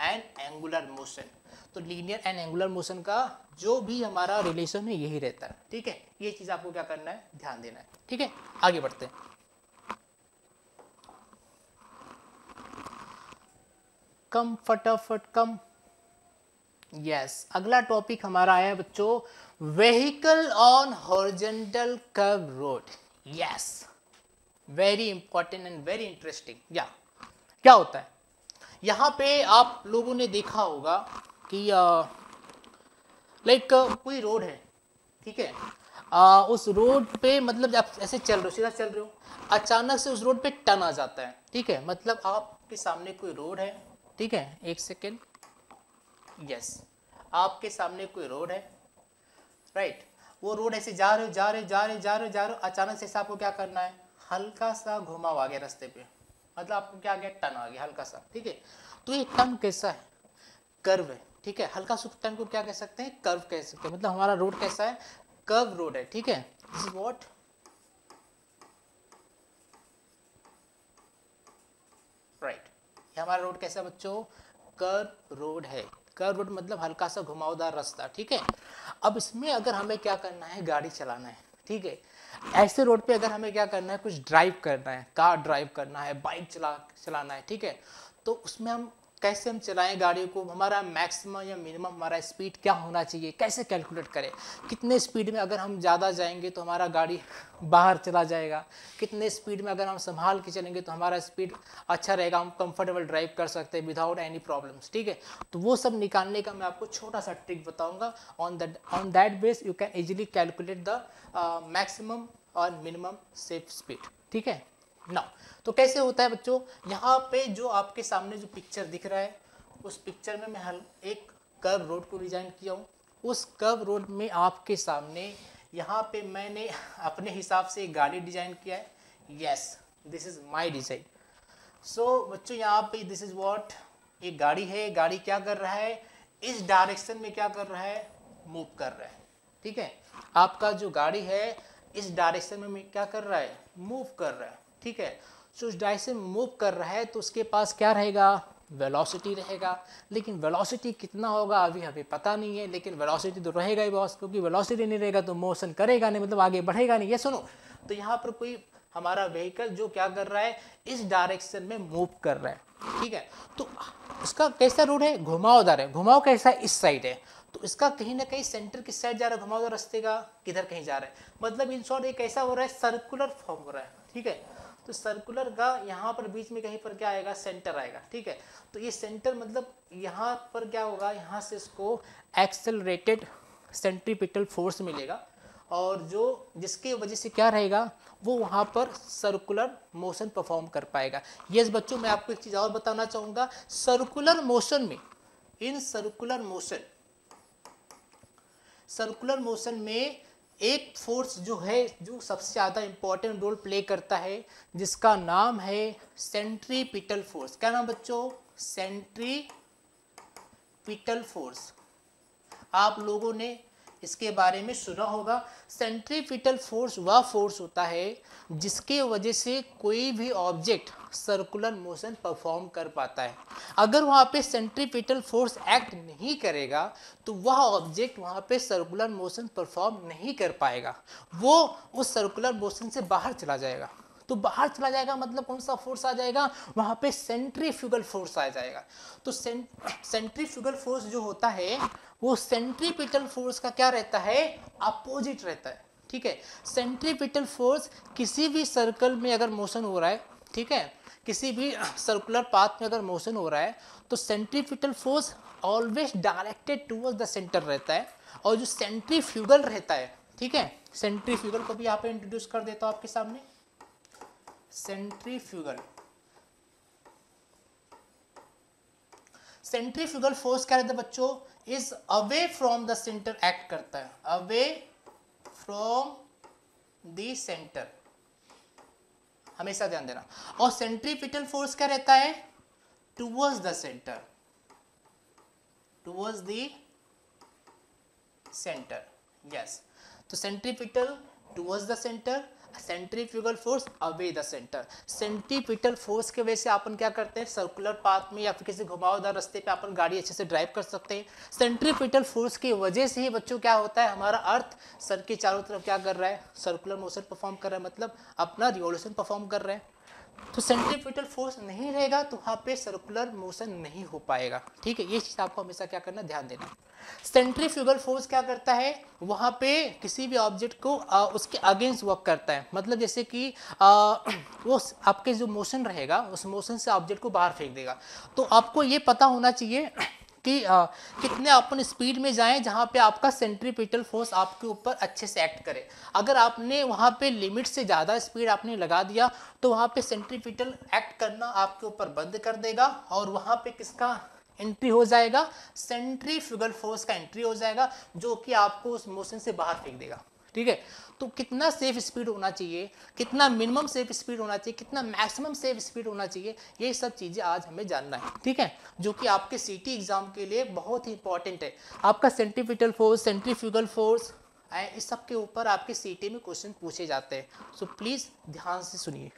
and angular motion तो linear and angular motion का जो भी हमारा relation है यही रहता है ठीक है ये चीज़ आपको क्या करना है ध्यान देना है ठीक है आगे बढ़ते हैं कम फटाफट कम यस yes. अगला टॉपिक हमारा आया बच्चों vehicle on horizontal curve road yes very important and very interesting या क्या होता है यहां पे आप लोगों ने देखा होगा कि लाइक uh, कोई रोड है ठीक है आ, उस रोड पे मतलब आप ऐसे चल रहे हो सीधा चल रहे हो अचानक से उस रोड पे टन आ जाता है ठीक है मतलब आपके सामने कोई रोड है ठीक है एक सेकेंड यस आपके सामने कोई रोड है राइट वो रोड ऐसे जा रहे हो जा रहे हो जा रहे हो जा रहे हो जा रहे हो अचानक से आपको क्या करना है हल्का सा घुमाव आ गया रास्ते पे मतलब आपको क्या आ गया टन आ गया हल्का सा ठीक है तो ये टन कैसा है कर्व है ठीक है हल्का सुपरटैन को क्या कह सकते हैं कर्व कह सकते हैं मतलब हमारा रोड कैसा है कर्व रोड है ठीक है दिस इज वॉट राइट ये हमारा रोड कैसा है बच्चों कर्व रोड है कर्व रोड मतलब हल्का सा घुमावदार रास्ता ठीक है अब इसमें अगर हमें क्या करना है गाड़ी चलाना है ठीक है ऐसे रोड पे अगर हमें क्या करना है कुछ ड्राइव करना है कार ड्राइव करना है बाइक चला चलाना है ठीक है तो उसमें हम कैसे हम चलाएं गाड़ियों को हमारा मैक्सिमम या मिनिमम हमारा स्पीड क्या होना चाहिए कैसे कैलकुलेट करें कितने स्पीड में अगर हम ज़्यादा जाएंगे तो हमारा गाड़ी बाहर चला जाएगा कितने स्पीड में अगर हम संभाल के चलेंगे तो हमारा स्पीड अच्छा रहेगा हम कंफर्टेबल ड्राइव कर सकते हैं विदाउट एनी प्रॉब्लम्स ठीक है तो वो सब निकालने का मैं आपको छोटा सा ट्रिक बताऊँगा on that on that base you can easily calculate the maximum और मिनिमम सेफ स्पीड ठीक है नाउ तो कैसे होता है बच्चों यहाँ पे जो आपके सामने जो पिक्चर दिख रहा है उस पिक्चर में मैं हल एक कर्व रोड को डिज़ाइन किया हूँ उस कर्व रोड में आपके सामने यहाँ पे मैंने अपने हिसाब से गाड़ी डिज़ाइन किया है yes this is my design so बच्चों यहाँ पे दिस इज़ वॉट एक गाड़ी है गाड़ी क्या कर रहा है इस डायरेक्शन में क्या कर रहा है मूव कर रहा है ठीक है आपका जो गाड़ी है इस डायरेक्शन में क्या कर रहा है मूव कर रहा है ठीक है सो उस डायरेक्शन में मूव कर रहा है तो उसके पास क्या रहेगा वेलोसिटी रहेगा लेकिन वेलोसिटी कितना होगा अभी हमें पता नहीं है लेकिन वेलोसिटी तो रहेगा ही बॉस क्योंकि वेलोसिटी नहीं रहेगा तो मोशन करेगा नहीं मतलब आगे बढ़ेगा नहीं ये सुनो तो यहाँ पर कोई हमारा व्हीकल जो क्या कर रहा है इस डायरेक्शन में मूव कर रहा है ठीक है तो उसका कैसा रूट है घुमावदार है घुमाव कैसा है इस साइड है तो इसका कहीं ना कहीं सेंटर किस साइड जा रहा है घुमावदार तो रास्ते का किधर कहीं जा रहा है मतलब इन शॉर्ट एक कैसा हो रहा है सर्कुलर फॉर्म हो रहा है ठीक है तो सर्कुलर का यहाँ पर बीच में कहीं पर क्या आएगा सेंटर आएगा ठीक है तो ये सेंटर मतलब यहाँ पर क्या होगा यहाँ से इसको एक्सेलरेटेड सेंट्रीपिटल फोर्स मिलेगा और जो जिसके वजह से क्या रहेगा वो वहाँ पर सर्कुलर मोशन परफॉर्म कर पाएगा ये बच्चों मैं आपको एक चीज़ और बताना चाहूँगा सर्कुलर मोशन में in circular motion circular motion में एक फोर्स जो है जो सबसे ज़्यादा इम्पोर्टेंट रोल प्ले करता है जिसका नाम है सेंट्रीपिटल फोर्स क्या नाम बच्चों सेंट्रीपिटल फोर्स आप लोगों ने इसके बारे में सुना होगा सेंट्रीपिटल फोर्स वह फोर्स होता है जिसके वजह से कोई भी ऑब्जेक्ट सर्कुलर मोशन परफॉर्म कर पाता है अगर वहाँ पे सेंट्रीपिटल फोर्स एक्ट नहीं करेगा तो वह ऑब्जेक्ट वहाँ पे सर्कुलर मोशन परफॉर्म नहीं कर पाएगा वो उस सर्कुलर मोशन से बाहर चला जाएगा तो बाहर चला जाएगा मतलब कौन सा फोर्स आ जाएगा वहाँ पे सेंट्रीफ्यूगल फोर्स आ जाएगा तो सेंट्री सेंट्रीफ्यूगल फोर्स जो होता है वो सेंट्रीपिटल फोर्स का क्या रहता है अपोजिट रहता है ठीक है सेंट्रीपिटल फोर्स किसी भी सर्कल में अगर मोशन हो रहा है ठीक है किसी भी सर्कुलर पाथ में अगर मोशन हो रहा है तो centrifugal force always directed toward the centre रहता है और जो सेंट्रीफ्यूगल रहता है ठीक है सेंट्रीफ्यूगल को भी यहाँ पे इंट्रोड्यूस कर देता हूँ आपके सामने सेंट्रीफ्यूगल सेंट्रीफ्यूगल फोर्स क्या रहता है बच्चों is away from the centre act करता है अवे फ्रॉम द सेंटर हमेशा ध्यान देना और सेंट्रीपिटल फोर्स क्या रहता है towards the centre towards the centre yes तो centripetal towards the centre centrifugal force away the centre centripetal force के वजह से अपन क्या करते हैं सर्कुलर पाथ में या फिर किसी घुमावदार रास्ते पे अपन गाड़ी अच्छे से ड्राइव कर सकते हैं सेंट्रीपिटल फोर्स की वजह से ही बच्चों क्या होता है हमारा अर्थ सर के चारों तरफ क्या कर रहा है सर्कुलर मोशन परफॉर्म कर रहा है मतलब अपना रिवोल्यूशन परफॉर्म कर रहे हैं तो सेंट्रीफ्यूटल फोर्स नहीं रहेगा तो वहाँ पे सर्कुलर मोशन नहीं हो पाएगा ठीक है ये चीज़ आपको हमेशा क्या करना ध्यान देना सेंट्रीफ्यूगल फोर्स क्या करता है वहाँ पे किसी भी ऑब्जेक्ट को आ, उसके अगेंस्ट वर्क करता है मतलब जैसे कि आ, वो आपके जो मोशन रहेगा उस मोशन से ऑब्जेक्ट को बाहर फेंक देगा तो आपको ये पता होना चाहिए कि आ, कितने अपन स्पीड में जाएं जहां पे आपका सेंट्रीपिटल फोर्स आपके ऊपर अच्छे से एक्ट करे अगर आपने वहां पे लिमिट से ज़्यादा स्पीड आपने लगा दिया तो वहां पे सेंट्रीपिटल एक्ट करना आपके ऊपर बंद कर देगा और वहां पे किसका एंट्री हो जाएगा सेंट्रीफ्यूगल फोर्स का एंट्री हो जाएगा जो कि आपको उस मोशन से बाहर फेंक देगा ठीक है तो कितना सेफ स्पीड होना चाहिए कितना मिनिमम सेफ स्पीड होना चाहिए कितना मैक्सिमम सेफ स्पीड होना चाहिए ये सब चीज़ें आज हमें जानना है ठीक है जो कि आपके सी एग्ज़ाम के लिए बहुत ही इंपॉर्टेंट है आपका सेंट्रीपिटल फोर्स सेंट्रीफ्यूगल फोर्स इस सब के ऊपर आपके सिटी में क्वेश्चन पूछे जाते हैं सो प्लीज़ ध्यान से सुनिए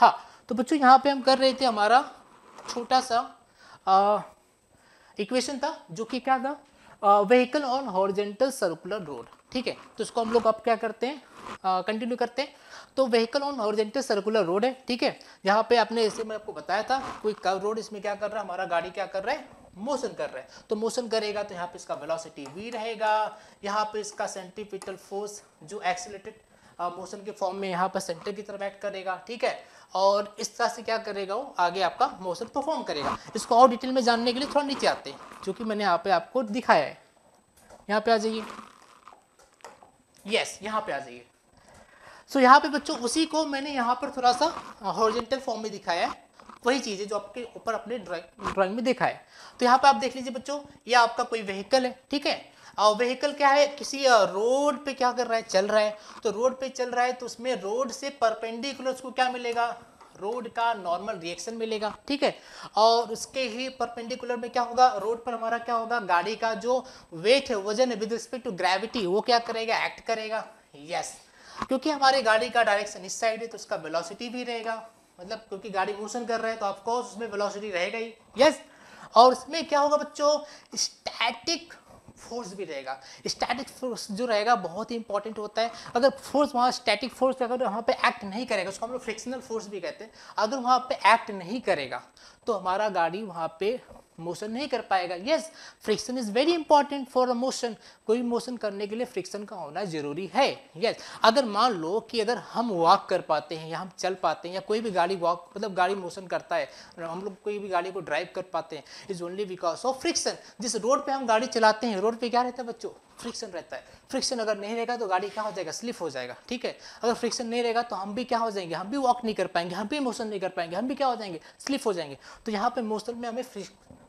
हाँ तो बच्चों यहाँ पे हम कर रहे थे हमारा छोटा सा इक्वेशन था जो कि क्या था vehicle on horizontal circular road ठीक है तो इसको हम लोग अब क्या करते हैं कंटिन्यू uh, करते हैं तो vehicle on horizontal circular road है ठीक है यहाँ पे आपने इसे मैं आपको बताया था कोई कर्व रोड इसमें क्या कर रहा है हमारा गाड़ी क्या कर रहा है मोशन कर रहा है तो मोशन करेगा तो यहाँ पे इसका वेलोसिटी वी रहेगा यहाँ पे इसका सेंटीपिटल फोर्स जो एक्सीटेड मोशन के फॉर्म में यहाँ पर सेंटर की तरफ एक्ट करेगा ठीक है और इस तरह से क्या करेगा वो आगे आपका मोशन परफॉर्म करेगा इसको और डिटेल में जानने के लिए थोड़ा नीचे आते हैं जो कि मैंने यहाँ पे आपको दिखाया है यहाँ पे आ जाइए यस यहाँ पे आ जाइए सो so, यहाँ पे बच्चों उसी को मैंने यहाँ पर थोड़ा सा हॉरिजेंटल फॉर्म में दिखाया है वही चीज़ है जो आपके ऊपर अपने ड्राइंग में दिखा है तो यहाँ पे आप देख लीजिए बच्चों ये आपका कोई व्हीकल है ठीक है व्हीकल क्या है किसी रोड पे क्या कर रहा है चल रहा है तो रोड पे चल रहा है तो उसमें रोड से परपेंडिकुलर उसको क्या मिलेगा रोड का नॉर्मल रिएक्शन मिलेगा ठीक है और उसके ही परपेंडिकुलर में क्या होगा रोड पर हमारा क्या होगा गाड़ी का जो वेट है वजन है विद रिस्पेक्ट टू ग्रेविटी वो क्या करेगा एक्ट करेगा यस क्योंकि हमारी गाड़ी का डायरेक्शन इस साइड है तो उसका वेलोसिटी भी रहेगा मतलब क्योंकि गाड़ी मोशन कर रहा है तो ऑफकोर्स उसमें वेलोसिटी रहेगा ही यस और उसमें क्या होगा बच्चों स्टैटिक फोर्स भी रहेगा स्टैटिक फोर्स जो रहेगा बहुत ही इंपॉर्टेंट होता है अगर फोर्स वहाँ स्टैटिक फोर्स अगर वहाँ पे एक्ट नहीं करेगा उसको हम लोग फ्रिक्शनल फोर्स भी कहते हैं अगर वहाँ पे एक्ट नहीं करेगा तो हमारा गाड़ी वहाँ पे मोशन नहीं कर पाएगा yes friction is very important for a motion कोई मोशन करने के लिए फ्रिक्शन का होना जरूरी है यस yes. अगर मान लो कि अगर हम वॉक कर पाते हैं या हम चल पाते हैं या कोई भी गाड़ी वॉक मतलब गाड़ी मोशन करता है हम लोग कोई भी गाड़ी को ड्राइव कर पाते हैं is only because of friction जिस रोड पर हम गाड़ी चलाते हैं रोड पर क्या रहता है बच्चों फ्रिक्शन रहता है फ्रिक्शन अगर नहीं रहेगा तो गाड़ी क्या हो जाएगा स्लिप हो जाएगा ठीक है अगर फ्रिक्शन नहीं रहेगा तो हम भी क्या हो जाएंगे हम भी वॉक नहीं कर पाएंगे हम भी मोशन नहीं कर पाएंगे हम भी क्या हो जाएंगे स्लिप हो जाएंगे तो यहाँ पर मोशन में हमें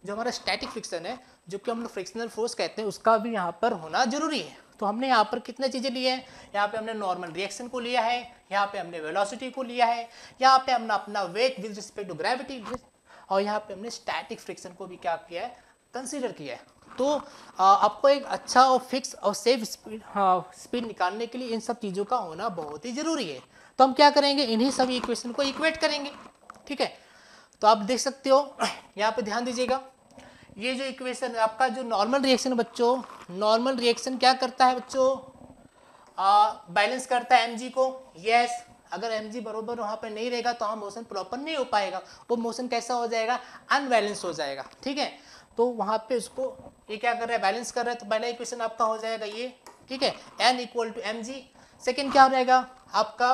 जो हमारा स्टैटिक फ्रिक्शन है जो कि हम लोग फ्रिक्शनल फोर्स कहते हैं उसका भी यहाँ पर होना जरूरी है तो हमने यहाँ पर कितने चीज़ें लिए हैं यहाँ पे हमने नॉर्मल रिएक्शन को लिया है यहाँ पे हमने वेलोसिटी को लिया है यहाँ पे हमने अपना weight with respect to gravity और यहाँ पे हमने स्टैटिक फ्रिक्शन को भी क्या किया है कंसिडर किया है तो आपको एक अच्छा और फिक्स और सेफ स्पीड स्पीड निकालने के लिए इन सब चीज़ों का होना बहुत ही ज़रूरी है तो हम क्या करेंगे इन्हीं सभी इक्वेशन को इक्वेट करेंगे ठीक है तो आप देख सकते हो यहाँ पे ध्यान दीजिएगा ये जो इक्वेशन है आपका जो नॉर्मल रिएक्शन बच्चों नॉर्मल रिएक्शन क्या करता है बच्चों बैलेंस करता है एम को यस अगर एम बरोबर वहाँ पर नहीं रहेगा तो हाँ मोशन प्रॉपर नहीं हो पाएगा वो मोशन कैसा हो जाएगा अनबैलेंस हो जाएगा ठीक है तो वहाँ पे इसको ये क्या कर रहा है बैलेंस कर रहा है तो पहला इक्वेशन आपका हो जाएगा ये ठीक है N equal to M G second क्या हो जाएगा आपका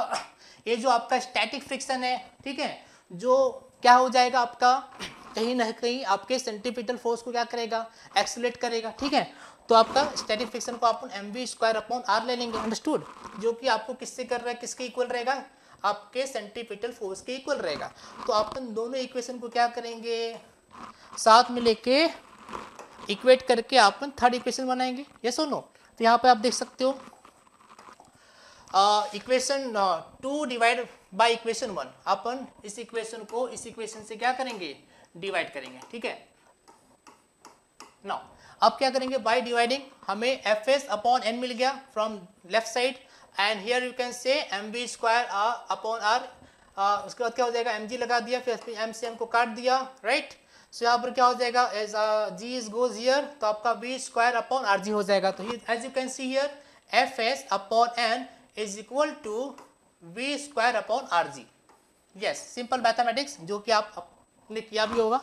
ये जो आपका स्टैटिक फ्रिक्शन है ठीक है जो क्या हो जाएगा आपका कहीं ना कहीं आपके सेंटिपिटल फोर्स को क्या करेगा एक्सलेट करेगा ठीक है तो आपका स्टैटिक फ्रिक्शन को आप M we square upon R ले लेंगे अंडरस्टूड जो कि आपको किससे कर रहा है किसके इक्वल रहेगा आपके सेंटिपिटल फोर्स के इक्वल रहेगा तो आप दोनों इक्वेशन को क्या करेंगे साथ में लेके इक्वेट करके आप थर्ड इक्वेशन बनाएंगे ये और नो तो यहाँ पर आप देख सकते हो equation two divide by equation one अपन इस इक्वेशन को इस इक्वेशन से क्या करेंगे डिवाइड करेंगे ठीक है नाउ अब क्या करेंगे बाय डिवाइडिंग हमें एफ एस अपॉन एन मिल गया from left side and here you can say M B square upon R उसके बाद क्या हो जाएगा एम जी लगा दिया फिर एम से एम को काट दिया राइट right? सो यहाँ पर क्या हो जाएगा as G is goes here तो आपका B square upon are G हो जाएगा तो as you can see here F S upon N is equal to B square upon are G yes simple mathematics जो कि आपने किया भी होगा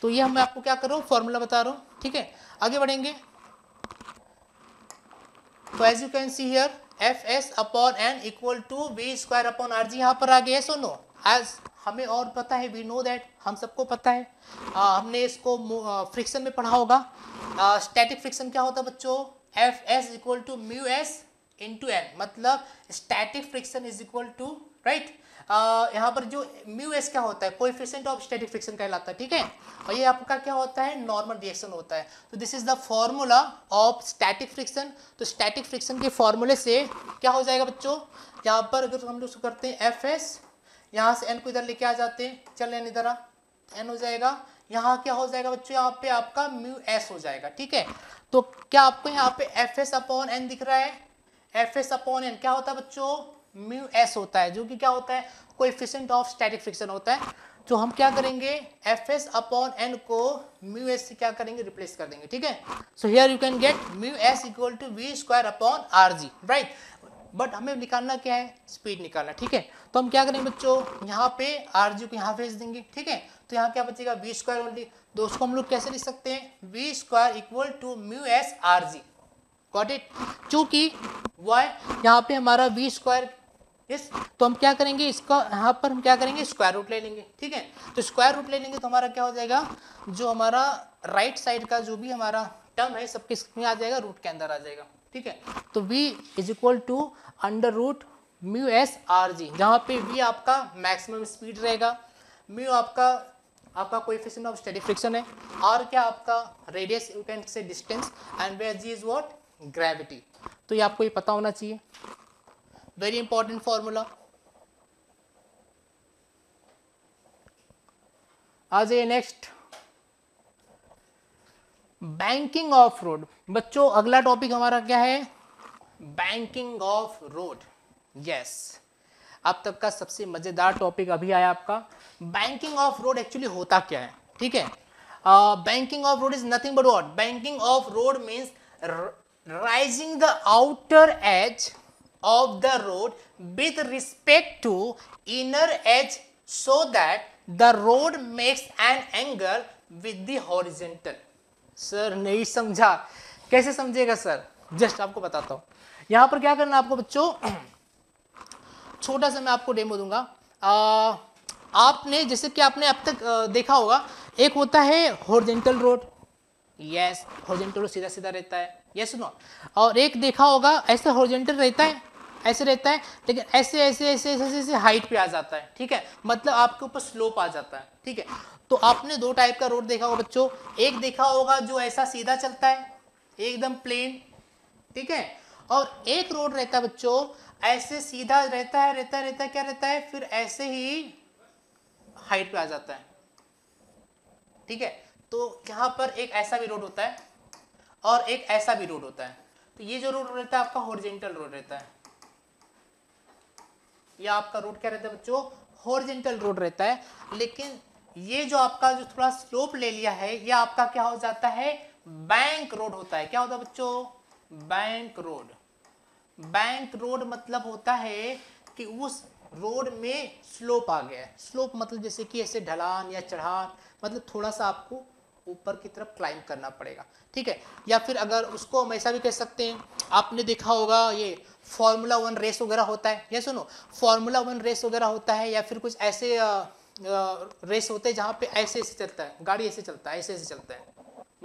तो ये मैं आपको क्या कर रहा हूँ फॉर्मूला बता रहा हूँ ठीक है आगे बढ़ेंगे तो as you can see here F S upon N equal to B square upon are G यहाँ पर आ गया सो नो एज हमें और पता है वी नो दैट हम सबको पता है आ, हमने इसको फ्रिक्शन में पढ़ा होगा स्टैटिक फ्रिक्शन क्या होता है बच्चों F S equal to mu S into N मतलब static friction is equal to right यहाँ पर जो म्यू एस क्या होता है कोएफिशिएंट ऑफ स्टैटिक फ्रिक्शन कहलाता है ठीक है और ये आपका क्या होता है नॉर्मल रिएक्शन होता है तो this is the formula of static friction तो स्टैटिक फ्रिक्शन के फॉर्मूले से क्या हो जाएगा बच्चों यहाँ पर अगर हम लोग करते हैं एफ एस यहाँ से एन को इधर लेके आ जाते हैं चल एन इधर एन हो जाएगा यहाँ क्या हो जाएगा बच्चों यहाँ पे आपका म्यू एस हो जाएगा ठीक है तो क्या आपको यहाँ पे एफ एस अपॉन एन दिख रहा है एफ एस अपॉन एन क्या होता है बच्चों म्यू एस होता है जो कि क्या होता है कोएफिशिएंट ऑफ स्टैटिक फ्रिक्शन होता है तो हम क्या करेंगे एफ एस अपॉन एन को म्यू एस से क्या करेंगे रिप्लेस कर देंगे ठीक है so here you can get mu S equal to we square upon are G right but हमें निकालना क्या है स्पीड निकालना ठीक है तो हम क्या करेंगे बच्चों यहाँ पे आर जी को यहाँ भेज देंगे ठीक है तो यहाँ क्या बचेगा वी स्क्वायर ओनली तो उसको हम लोग कैसे लिख सकते हैं V square equal to mu S R G got it चूंकि वाई यहाँ पे हमारा वी स्क्वायर यस तो हम क्या करेंगे इसका यहाँ पर हम क्या करेंगे स्क्वायर रूट ले लेंगे ठीक है तो स्क्वायर रूट ले लेंगे तो हमारा क्या हो जाएगा जो हमारा राइट right साइड का जो भी हमारा टर्म है सबके आ जाएगा रूट के अंदर आ जाएगा ठीक है तो v is equal to under root mu S R G जहाँ पे v आपका मैक्सिमम स्पीड रहेगा म्यू आपका आपका कोएफिशिएंट ऑफ स्टेडी फ्रिक्शन है और क्या आपका radius you can say distance and way G is what gravity तो ये आपको ये पता होना चाहिए वेरी इंपॉर्टेंट फॉर्मूला आज ये नेक्स्ट बैंकिंग ऑफ रोड बच्चों अगला टॉपिक हमारा क्या है बैंकिंग ऑफ रोड यस अब तक का सबसे मजेदार टॉपिक अभी आया आपका बैंकिंग ऑफ रोड एक्चुअली होता क्या है ठीक है banking of road is nothing but what banking of road means rising the outer edge of the road with respect to inner edge so that the road makes an angle with the horizontal sir नहीं समझा कैसे समझेगा sir just आपको बताता हूँ यहाँ पर क्या करना आपको बच्चों [CLEARS THROAT] छोटा सा मैं आपको डेमो दूंगा आ, आपने जैसे कि आपने अब तक देखा होगा एक होता है horizontal road yes horizontal road सीधा सीधा रहता है यस नो और एक देखा होगा ऐसे हॉर्जेंटल रहता है ऐसे रहता है लेकिन ऐसे ऐसे ऐसे ऐसे ऐसे हाइट पे आ जाता है ठीक है मतलब आपके ऊपर स्लोप आ जाता है ठीक है तो आपने दो टाइप का रोड देखा होगा बच्चों एक देखा होगा जो ऐसा सीधा चलता है एकदम प्लेन ठीक है और एक रोड रहता है बच्चों ऐसे सीधा रहता है रहता है रहता है क्या रहता है फिर ऐसे ही हाइट पे आ जाता है ठीक है तो यहां पर एक ऐसा भी रोड होता है और एक ऐसा भी रोड होता है तो ये जो रोड रहता है आपका हॉर्जेंटल रोड रहता है या आपका रोड क्या रहता है बच्चों हॉर्जेंटल रोड रहता है लेकिन ये जो आपका जो थोड़ा स्लोप ले लिया है ये आपका क्या हो जाता है बैंक रोड होता है क्या होता है बच्चों बैंक रोड बैंक रोड मतलब होता है कि उस रोड में स्लोप आ गया है स्लोप मतलब जैसे कि ऐसे ढलान या चढ़ान मतलब थोड़ा सा आपको ऊपर की तरफ क्लाइंब करना पड़ेगा ठीक है या फिर अगर उसको हम ऐसा भी कह सकते हैं आपने देखा होगा ये फॉर्मूला वन रेस वगैरह होता है या सुनो फॉर्मूला वन रेस वगैरह होता है या फिर कुछ ऐसे आ, रेस होते हैं जहाँ पे ऐसे ऐसे चलता है गाड़ी ऐसे चलता है ऐसे ऐसे चलता है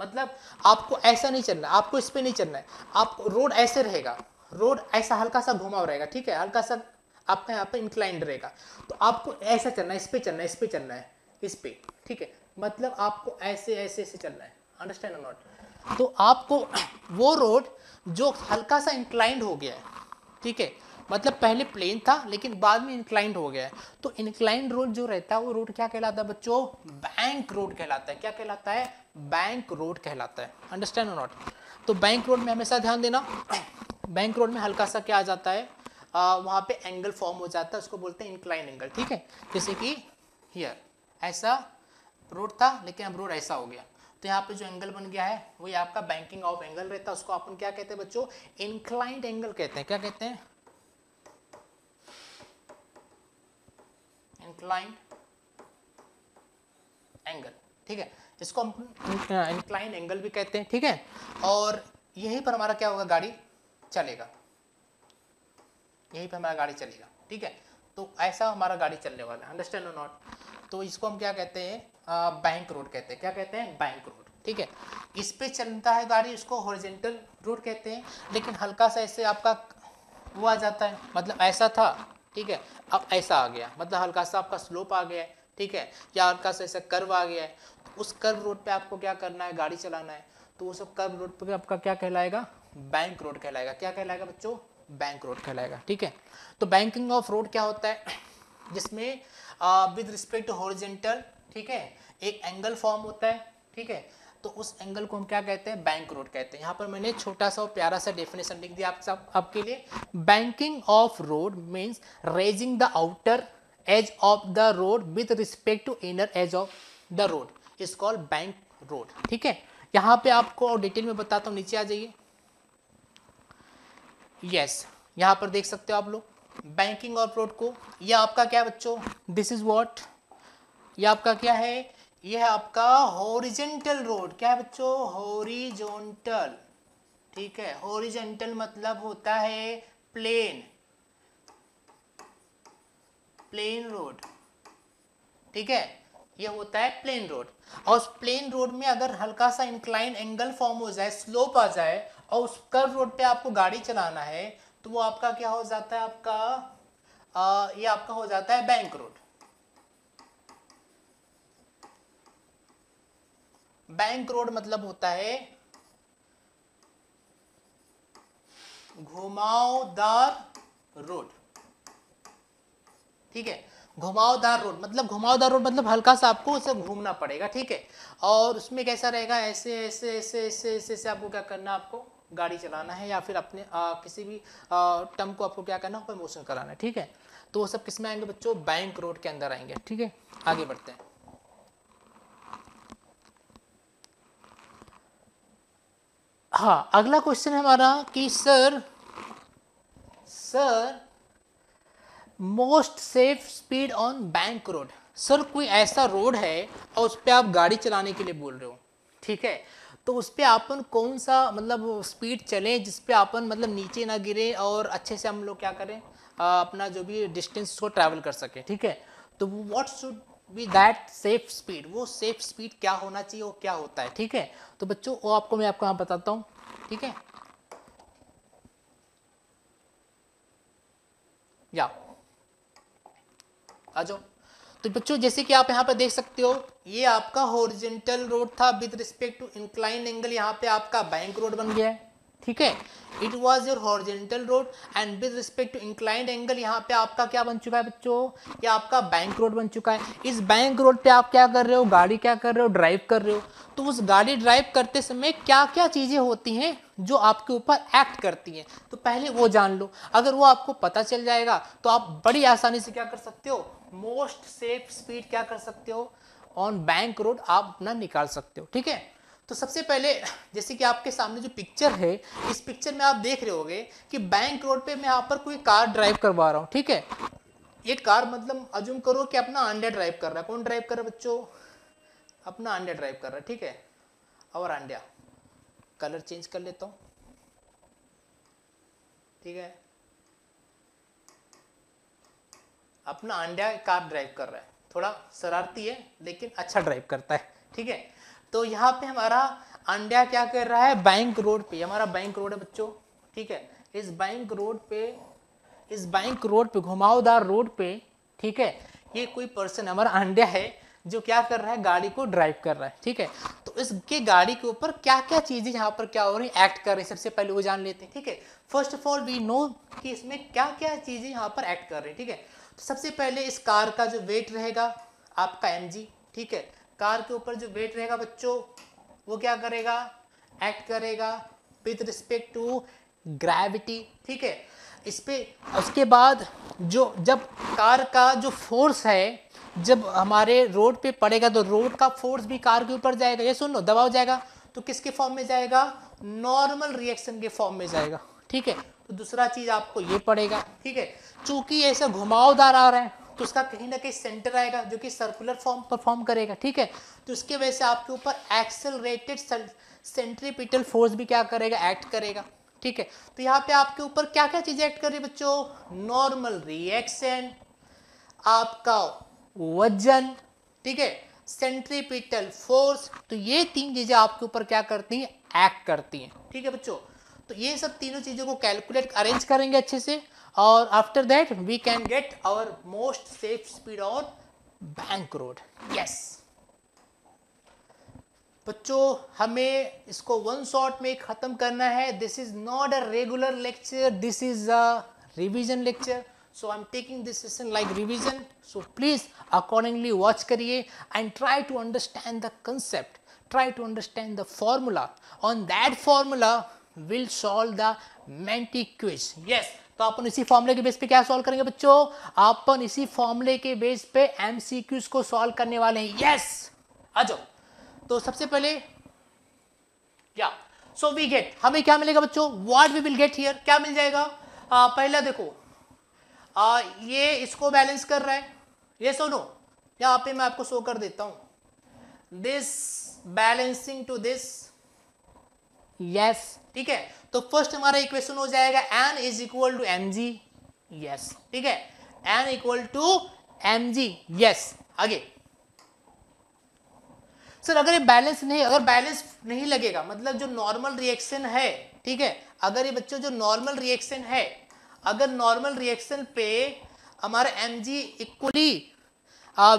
मतलब आपको ऐसा नहीं चलना आपको इस पर नहीं चलना है आप रोड ऐसे रहेगा रोड ऐसा हल्का सा घुमाव रहेगा ठीक है हल्का सा आपका यहाँ पर इंक्लाइंड रहेगा तो आपको ऐसा चलना है इस पर चलना है इस पर चलना है इस पर ठीक है मतलब आपको ऐसे ऐसे ऐसे चलना है अंडरस्टैंड नॉट तो आपको वो रोड जो हल्का सा इंक्लाइंड हो गया है ठीक है मतलब पहले प्लेन था लेकिन बाद में इंक्लाइंड हो गया है तो इंक्लाइंड रोड जो रहता है वो रोड क्या कहलाता है बच्चों बैंक रोड कहलाता है क्या कहलाता है बैंक रोड कहलाता है अंडरस्टैंड नॉट तो बैंक रोड में हमेशा ध्यान देना बैंक रोड में हल्का सा क्या आ जाता है आ, वहाँ पे एंगल फॉर्म हो जाता है उसको बोलते हैं इंक्लाइन एंगल ठीक है जैसे कि हियर ऐसा रोड था लेकिन अब रोड ऐसा हो गया तो यहाँ पे जो एंगल बन गया है वही आपका बैंकिंग ऑफ एंगल रहता है उसको अपन क्या कहते हैं बच्चों इंक्लाइंड एंगल कहते हैं क्या कहते हैं इंक्लाइंड एंगल ठीक है इसको हम इंक्लाइन हाँ, एंगल भी कहते हैं ठीक है और यहीं पर हमारा क्या होगा गाड़ी चलेगा यहीं पर हमारा गाड़ी चलेगा ठीक है तो ऐसा हमारा गाड़ी चलने वाला है अंडरस्टैंड नॉट तो इसको हम क्या कहते हैं बैंक रोड कहते हैं क्या कहते हैं बैंक रोड ठीक है इस पर चलता है गाड़ी उसको हॉरिजेंटल रोड कहते हैं लेकिन हल्का सा ऐसे आपका वो आ जाता है मतलब ऐसा था ठीक है अब ऐसा आ गया मतलब हल्का सा आपका स्लोप आ गया है ठीक है या हल्का सा ऐसा कर्व आ गया है तो उस कर्व रोड पे आपको क्या करना है गाड़ी चलाना है तो वो सब कर्व रोड पे आपका क्या कहलाएगा बैंक रोड कहलाएगा क्या कहलाएगा बच्चों बैंक रोड कहलाएगा ठीक है तो बैंकिंग ऑफ रोड क्या होता है जिसमें विद रिस्पेक्ट टू हॉरिजेंटल ठीक है एक एंगल फॉर्म होता है ठीक है तो उस एंगल को हम क्या कहते हैं बैंक रोड कहते हैं यहाँ पर मैंने छोटा सा और प्यारा सा डेफिनेशन लिख दिया आप सब आपके लिए banking of road means raising the outer edge of the road with respect to inner edge of the road is called bank road ठीक है यहाँ पे आपको और डिटेल में बताता हूँ नीचे आ जाइए यस yes, यहाँ पर देख सकते हो आप लोग बैंकिंग ऑफ रोड को यह आपका क्या बच्चों दिस इज वॉट यह आपका क्या है ये है आपका होरिजेंटल रोड क्या है बच्चों होरिजोनटल ठीक है होरिजेंटल मतलब होता है प्लेन प्लेन रोड ठीक है ये होता है प्लेन रोड और उस प्लेन रोड में अगर हल्का सा इंक्लाइन एंगल फॉर्म हो जाए स्लोप आ जाए और उस कर्व रोड पे आपको गाड़ी चलाना है तो वो आपका क्या हो जाता है आपका आ, ये आपका हो जाता है बैंक रोड बैंक रोड मतलब होता है घुमावदार रोड ठीक है घुमावदार रोड मतलब घुमावदार रोड मतलब हल्का सा आपको उसे घूमना पड़ेगा ठीक है और उसमें कैसा रहेगा ऐसे ऐसे ऐसे ऐसे ऐसे ऐसे आपको क्या करना है आपको गाड़ी चलाना है या फिर अपने आ, किसी भी टर्म को आपको क्या करना है प्रमोशन कराना है ठीक है तो वो सब किस में आएंगे बच्चों बैंक रोड के अंदर आएंगे ठीक है आगे बढ़ते हैं हाँ अगला क्वेश्चन है हमारा कि sir sir most safe speed on bank road sir कोई ऐसा रोड है और उस पर आप गाड़ी चलाने के लिए बोल रहे हो ठीक है तो उस पर आपन कौन सा मतलब स्पीड चलें जिस पर आपन मतलब नीचे ना गिरे और अच्छे से हम लोग क्या करें आ, अपना जो भी डिस्टेंस को ट्रैवल कर सकें ठीक है तो what should with that safe speed वो सेफ स्पीड क्या होना चाहिए वो क्या होता है ठीक है तो बच्चों वो आपको मैं आपको यहाँ बताता हूँ ठीक है या आ जाओ तो बच्चों जैसे कि आप यहाँ पर देख सकते हो ये आपका होरिजेंटल रोड था with respect to incline angle यहाँ पे आपका बैंक रोड बन गया है ठीक है it was your horizontal road and with respect to inclined angle यहाँ पे आपका क्या बन चुका है बच्चों ये आपका बैंक रोड बन चुका है इस बैंक रोड पे आप क्या कर रहे हो गाड़ी क्या कर रहे हो ड्राइव कर रहे हो तो उस गाड़ी ड्राइव करते समय क्या क्या चीज़ें होती हैं जो आपके ऊपर एक्ट करती हैं तो पहले वो जान लो अगर वो आपको पता चल जाएगा तो आप बड़ी आसानी से क्या कर सकते हो मोस्ट सेफ स्पीड क्या कर सकते हो ऑन बैंक रोड आप अपना निकाल सकते हो ठीक है तो सबसे पहले जैसे कि आपके सामने जो पिक्चर है इस पिक्चर में आप देख रहे होगे कि बैंक रोड पे मैं यहाँ पर कोई कार ड्राइव करवा रहा हूँ ठीक है ये कार मतलब अजूम करो कि अपना अंडे ड्राइव कर रहा है कौन ड्राइव कर रहा है बच्चों अपना अंडे ड्राइव कर रहा है ठीक है और अंडा कलर चेंज कर लेता हूँ ठीक है अपना अंडिया कार ड्राइव कर रहा है थोड़ा शरारती है लेकिन अच्छा ड्राइव करता है ठीक है तो यहाँ पे हमारा अंडिया क्या कर रहा है बैंक रोड पे हमारा बैंक रोड है बच्चों ठीक है इस बैंक रोड पे इस बैंक रोड पे घुमावदार रोड पे ठीक है ये कोई पर्सन हमारा अंडिया है जो क्या कर रहा है गाड़ी को ड्राइव कर रहा है ठीक है तो इसके गाड़ी के ऊपर क्या क्या चीज़ें यहाँ पर क्या हो रही है एक्ट कर रही है सबसे पहले वो जान लेते हैं ठीक है first of all we know कि इसमें क्या क्या चीज़ें यहाँ पर एक्ट कर रही है ठीक है तो सबसे पहले इस कार का जो वेट रहेगा आपका एम ठीक है कार के ऊपर जो वेट रहेगा बच्चों वो क्या करेगा एक्ट करेगा विथ रिस्पेक्ट टू ग्रेविटी ठीक है इस पर उसके बाद जो जब कार का जो फोर्स है जब हमारे रोड पे पड़ेगा तो रोड का फोर्स भी कार के ऊपर जाएगा ये सुन लो दबाव जाएगा तो किसके फॉर्म में जाएगा नॉर्मल रिएक्शन के फॉर्म में जाएगा ठीक है तो दूसरा चीज़ आपको ये पड़ेगा ठीक है चूंकि ऐसा घुमावदार आ रहा है तो उसका कहीं ना कहीं सेंटर आएगा जो कि सर्कुलर फॉर्म परफॉर्म करेगा ठीक है तो उसके वजह से आपके ऊपर एक्सेलरेटेड सेंट्रीपिटल फोर्स भी क्या करेगा एक्ट करेगा ठीक है तो यहाँ पे आपके ऊपर क्या क्या चीज़ें एक्ट कर रही है बच्चों नॉर्मल रिएक्शन आपका वजन ठीक है सेंट्रीपिटल फोर्स तो ये तीन चीज़ें आपके ऊपर क्या करती हैं एक्ट करती हैं ठीक है बच्चों तो ये सब तीनों चीज़ों को कैलकुलेट अरेंज करेंगे अच्छे से or after that we can get our most safe speed on bank road yes बच्चों हमें इसको वन शॉट में ख़त्म करना है this is not a regular lecture this is a revision lecture so I am taking this session like revision so please accordingly watch करिए and try to understand the concept try to understand the formula on that formula will solve the many quiz yes तो अपन इसी फॉर्मूले के base पे क्या solve करेंगे बच्चों अपन इसी फॉर्मूले के बेस पे एमसीक्यूज को सॉल्व करने वाले हैं यस आ जाओ तो सबसे पहले या सो वी गेट हमें क्या मिलेगा बच्चों what we will get here क्या मिल जाएगा आ, पहला देखो आ, ये इसको बैलेंस कर रहा है ये नो यहां पे मैं आपको शो कर देता हूं this balancing to this yes ठीक है तो फर्स्ट हमारा इक्वेशन हो जाएगा N is equal to M G yes ठीक है N equal to M G yes आगे सर अगर ये बैलेंस नहीं अगर बैलेंस नहीं लगेगा मतलब जो नॉर्मल रिएक्शन है ठीक है अगर ये बच्चों जो नॉर्मल रिएक्शन है अगर नॉर्मल रिएक्शन पे हमारा एम जी इक्वली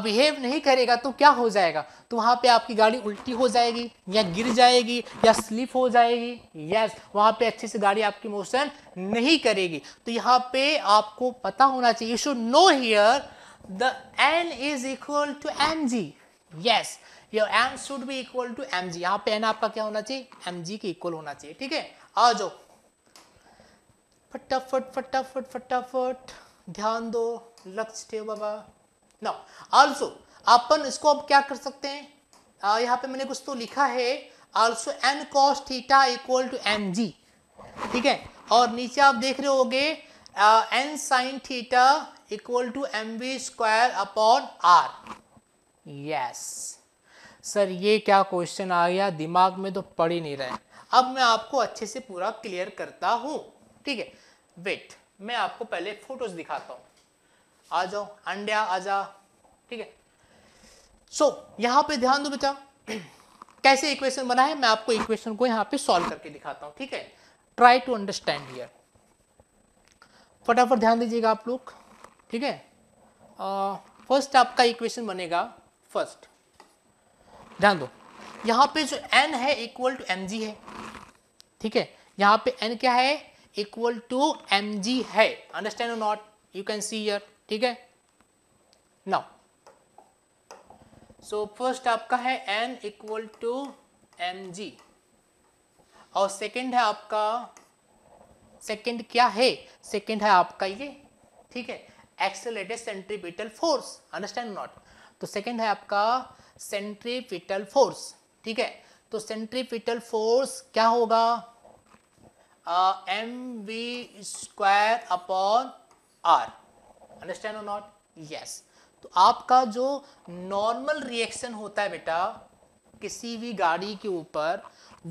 बिहेव नहीं करेगा तो क्या हो जाएगा तो वहाँ पे आपकी गाड़ी उल्टी हो जाएगी या गिर जाएगी या स्लिप हो जाएगी यस वहाँ पे अच्छे से गाड़ी आपकी मोशन नहीं करेगी तो यहाँ पे आपको पता होना चाहिए you should know here the N is equal to M G yes your M should be equal to M G यहाँ पे एन आपका क्या होना चाहिए एम जी के इक्वल होना चाहिए ठीक है आ जाओ फटाफट फटाफट फटाफट ध्यान दो लक्ष्य थे बाबा ना आल्सो अपन इसको अब क्या कर सकते हैं आ, यहाँ पे मैंने कुछ तो लिखा है also N cos theta equal to M G ठीक है और नीचे आप देख रहे होगे N sine theta equal to M we square upon R yes sir ये क्या क्वेश्चन आ गया दिमाग में तो पढ़ ही नहीं रहे अब मैं आपको अच्छे से पूरा क्लियर करता हूँ ठीक है वेट मैं आपको पहले फोटोज दिखाता हूँ आ जाओ अंड्या आ जा ठीक है सो so, यहां पे ध्यान दो बेटा [CLEARS THROAT] कैसे इक्वेशन बना है मैं आपको इक्वेशन को यहां पे सॉल्व करके दिखाता हूं ठीक है ट्राई टू अंडरस्टैंड हियर फटाफट ध्यान दीजिएगा आप लोग ठीक है फर्स्ट आपका इक्वेशन बनेगा फर्स्ट ध्यान दो यहां पे जो एन है इक्वल टू एम जी है ठीक है यहाँ पे एन क्या है इक्वल टू एम जी है understand not you can see here ठीक है नाउ सो फर्स्ट आपका है N equal to M G और सेकंड है आपका सेकंड क्या है सेकंड है आपका ये ठीक है accelerated centripetal force understand not तो सेकंड है आपका सेंट्रीपिटल फोर्स ठीक है तो सेंट्रीपिटल फोर्स क्या होगा M we square upon R understand और नॉट यस तो आपका जो नॉर्मल रिएक्शन होता है बेटा किसी भी गाड़ी के ऊपर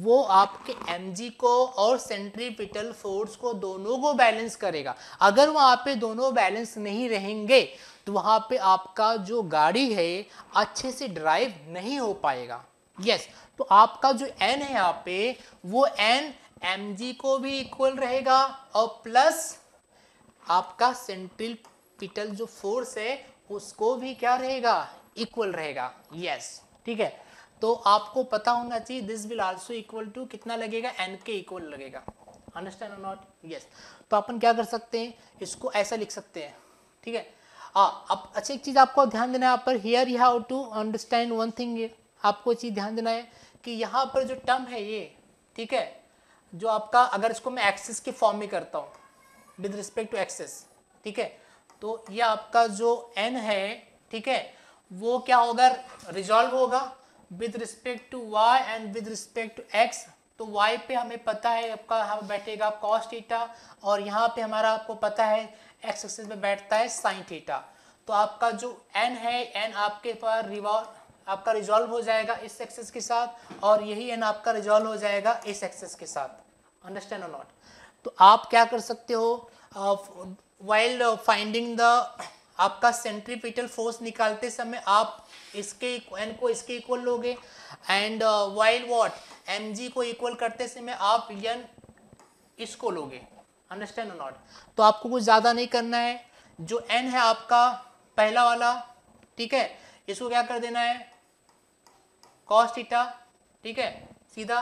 वो आपके एम को और सेंट्रीपिटल फोर्स को दोनों को बैलेंस करेगा अगर वहाँ पे दोनों बैलेंस नहीं रहेंगे तो वहाँ पे आपका जो गाड़ी है अच्छे से ड्राइव नहीं हो पाएगा यस yes, तो आपका जो एन है यहाँ पे वो एन एम को भी इक्वल रहेगा और प्लस आपका सेंट्रल कैपिटल जो फोर्स है उसको भी क्या रहेगा इक्वल रहेगा यस yes, ठीक है तो आपको पता होना चाहिए this will also equal to कितना लगेगा एन के इक्वल लगेगा अंडरस्टैंड नॉट यस तो अपन क्या कर सकते हैं इसको ऐसा लिख सकते हैं ठीक है आ, अब अच्छा एक चीज़ आपको ध्यान देना है यहाँ पर here you have to understand one thing आपको चीज़ ध्यान देना है कि यहाँ पर जो टर्म है ये ठीक है जो आपका अगर इसको मैं एक्सेस के फॉर्म में करता हूँ विद रिस्पेक्ट टू एक्सेस ठीक है तो ये आपका जो एन है ठीक है वो क्या होगा रिजॉल्व होगा with respect to Y and with respect to X तो y पे हमें पता है आपका हम बैठेगा cos थीटा और यहाँ पे हमारा आपको पता है x एक्सिस में बैठता है sin थीटा तो आपका जो n है n आपके पास रिवॉल्व आपका रिजॉल्व हो जाएगा इस एक्सेस के साथ और यही एन आपका रिजॉल्व हो जाएगा इस एक्सेस के साथ अंडरस्टैंड और नॉट तो आप क्या कर सकते हो वाइल फाइंडिंग द आपका सेंट्रीपिटल फोर्स निकालते समय आप इसके एन को इसके इक्वल लोगे and while what M G को इक्वल करते समय आप यन इसको लोगे अंडरस्टैंड नॉट तो आपको कुछ ज़्यादा नहीं करना है जो एन है आपका पहला वाला ठीक है इसको क्या कर देना है कॉस इटा ठीक है सीधा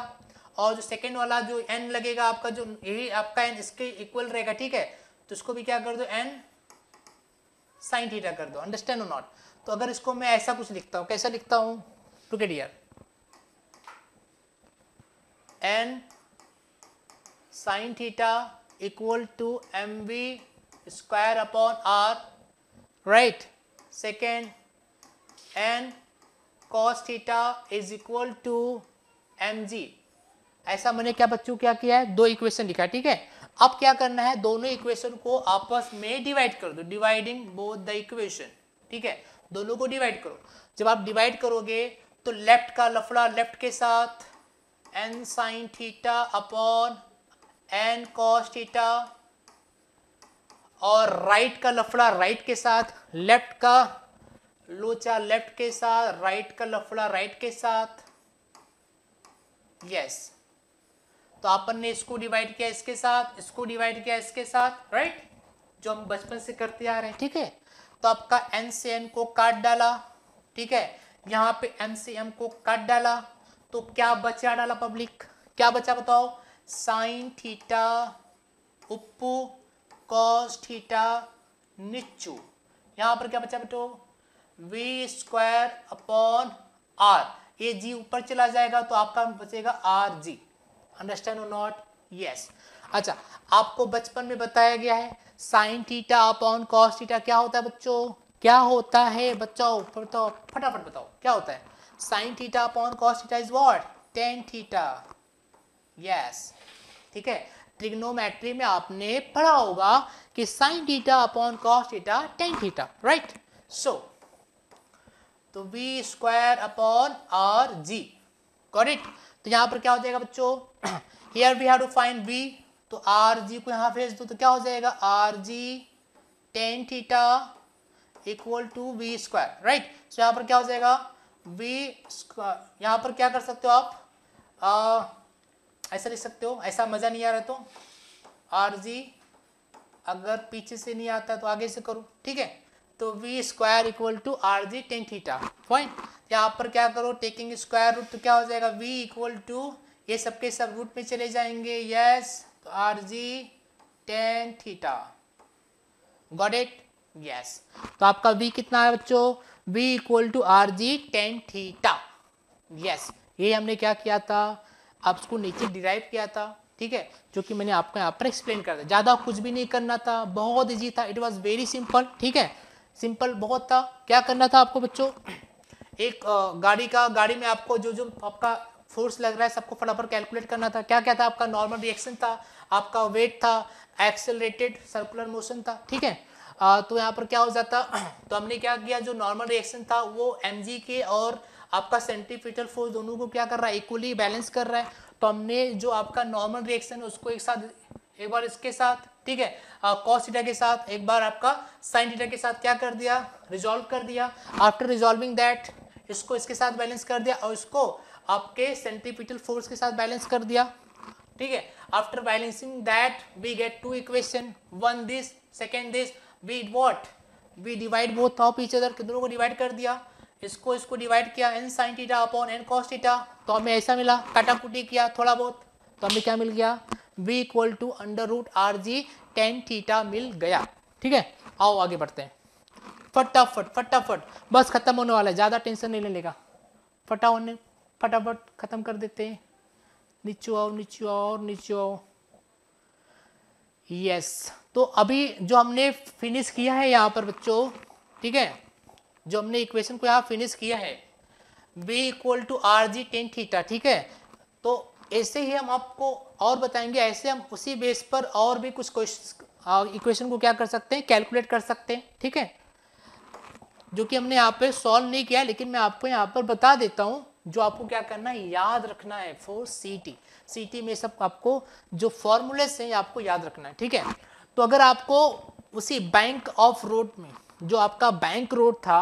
और जो सेकेंड वाला जो एन लगेगा आपका जो यही आपका एन इसके इक्वल रहेगा ठीक है तो इसको भी क्या कर दो एन साइन थीटा कर दो अंडरस्टैंड ओ नॉट तो अगर इसको मैं ऐसा कुछ लिखता हूँ कैसा लिखता हूँ टू के dear N sine theta equal to M we square upon R right second N cos theta is equal to M G ऐसा मैंने क्या बच्चों क्या किया है दो इक्वेशन लिखा ठीक है अब क्या करना है दोनों इक्वेशन को आपस में डिवाइड कर दो डिवाइडिंग बोथ द इक्वेशन ठीक है दोनों को डिवाइड करो जब आप डिवाइड करोगे तो लेफ्ट का लफड़ा लेफ्ट के साथ N sine theta upon N cos theta और राइट का लफड़ा राइट के साथ लेफ्ट का लोचा लेफ्ट के साथ राइट का लफड़ा राइट के साथ यस तो अपन ने इसको डिवाइड किया इसके साथ इसको डिवाइड किया इसके साथ राइट जो हम बचपन से करते आ रहे हैं ठीक है तो आपका एन से एन को काट डाला ठीक है यहाँ पे एम से एम को काट डाला तो क्या बचा डाला पब्लिक क्या बचा बताओ sine theta upon cos theta निचू यहाँ पर क्या बचा बेटो वी स्क्वायर अपॉन आर ये जी ऊपर चला जाएगा तो आपका बचेगा आर जी अंडरस्टैंड और नॉट यस अच्छा आपको बचपन में बताया गया है sine theta upon cos theta क्या होता है बच्चों क्या होता है बच्चों बताओ तो फटाफट बताओ क्या होता है sine theta upon cos theta is what tan theta yes ठीक है ट्रिग्नोमेट्री में आपने पढ़ा होगा कि sine theta upon cos theta tan theta right so तो v square upon are g correct तो यहाँ पर क्या हो जाएगा बच्चों here we have to find v तो आर जी को यहाँ भेज दो तो क्या हो जाएगा r g tan theta equal to we square right so यहाँ पर क्या हो जाएगा वी स्क्वायर यहाँ पर क्या कर सकते हो आप आ, ऐसा लिख सकते हो ऐसा मज़ा नहीं आ रहा तो आर जी अगर पीछे से नहीं आता तो आगे से करो ठीक है तो v square equal to r g tan theta fine यहाँ पर क्या करो टेकिंग स्क्वायर रूट तो क्या हो जाएगा v इक्वल टू ये सबके सब रूट में चले जाएंगे यस तो r g tan theta got it yes तो आपका v कितना है बच्चों v equal to r g tan theta yes ये हमने क्या किया था आप उसको नीचे डिराइव किया था ठीक है जो कि मैंने आपको यहाँ पर एक्सप्लेन कर दिया ज़्यादा कुछ भी नहीं करना था बहुत ईजी था इट वॉज वेरी सिंपल ठीक है सिंपल बहुत था क्या करना था आपको बच्चों एक गाड़ी का गाड़ी में आपको जो जो आपका फोर्स लग रहा है सबको फटाफट कैलकुलेट करना था क्या क्या था आपका नॉर्मल रिएक्शन था आपका वेट था एक्सेलरेटेड सर्कुलर मोशन था ठीक है आ, तो यहाँ पर क्या हो जाता [CLEARS THROAT] तो हमने क्या किया जो नॉर्मल रिएक्शन था वो एम के और आपका सेंट्रीपिटल फोर्स दोनों को क्या कर रहा है इक्वली बैलेंस कर रहा है तो हमने जो आपका नॉर्मल रिएक्शन है उसको एक साथ एक बार इसके साथ ठीक है कॉस थीटा के साथ एक बार आपका साइन डीटा के साथ क्या कर दिया रिजॉल्व कर दिया आफ्टर रिजॉल्विंग दैट इसको इसके साथ बैलेंस कर दिया और इसको आपके सेंट्रीपिटल फोर्स के साथ बैलेंस कर दिया ठीक है after balancing that we get two equation one this second this we what we divide both of each other दोनों को डिवाइड कर दिया इसको इसको डिवाइड किया n sine theta upon N cos theta तो हमें ऐसा मिला काटा कुटी किया थोड़ा बहुत तो हमें क्या मिल गया v equal to under root r g tan theta मिल गया ठीक है आओ आगे बढ़ते हैं फटाफट फटाफट बस खत्म होने वाला है ज़्यादा टेंशन नहीं लेने लेगा फटा होने फटाफट खत्म कर देते हैं नीचे आओ नीचे आओ और नीचे आओ यस तो अभी जो हमने फिनिश किया है यहाँ पर बच्चों ठीक है जो हमने इक्वेशन को यहाँ फिनिश किया है v equal to r g tan theta ठीक है तो ऐसे ही हम आपको और बताएंगे ऐसे हम उसी बेस पर और भी कुछ क्वेश्चन इक्वेशन को क्या कर सकते हैं कैलकुलेट कर सकते हैं ठीक है जो कि हमने यहाँ पे सॉल्व नहीं किया लेकिन मैं आपको यहाँ पर बता देता हूँ जो आपको क्या करना है याद रखना है for C T C T में सब आपको जो फॉर्मूलेस हैं आपको याद रखना है ठीक है तो अगर आपको उसी बैंक ऑफ रोड में जो आपका बैंक रोड था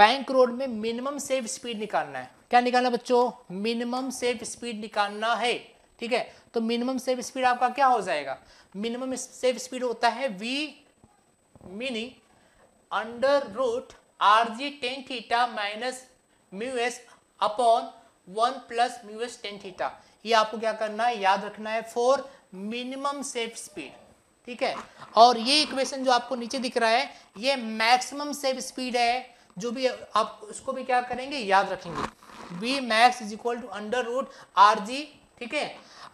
बैंक रोड में मिनिमम सेफ स्पीड निकालना है क्या निकालना बच्चों मिनिमम सेफ स्पीड निकालना है ठीक है तो मिनिमम सेफ स्पीड आपका क्या हो जाएगा मिनिमम सेफ स्पीड होता है v min under root r g tan theta minus mu s upon one plus mu s tan theta ये आपको क्या करना है याद रखना है फॉर मिनिमम सेफ स्पीड ठीक है और ये इक्वेशन जो आपको नीचे दिख रहा है ये मैक्सिमम सेफ स्पीड है जो भी आप उसको भी क्या करेंगे याद रखेंगे v max is equal to under root r g ठीक है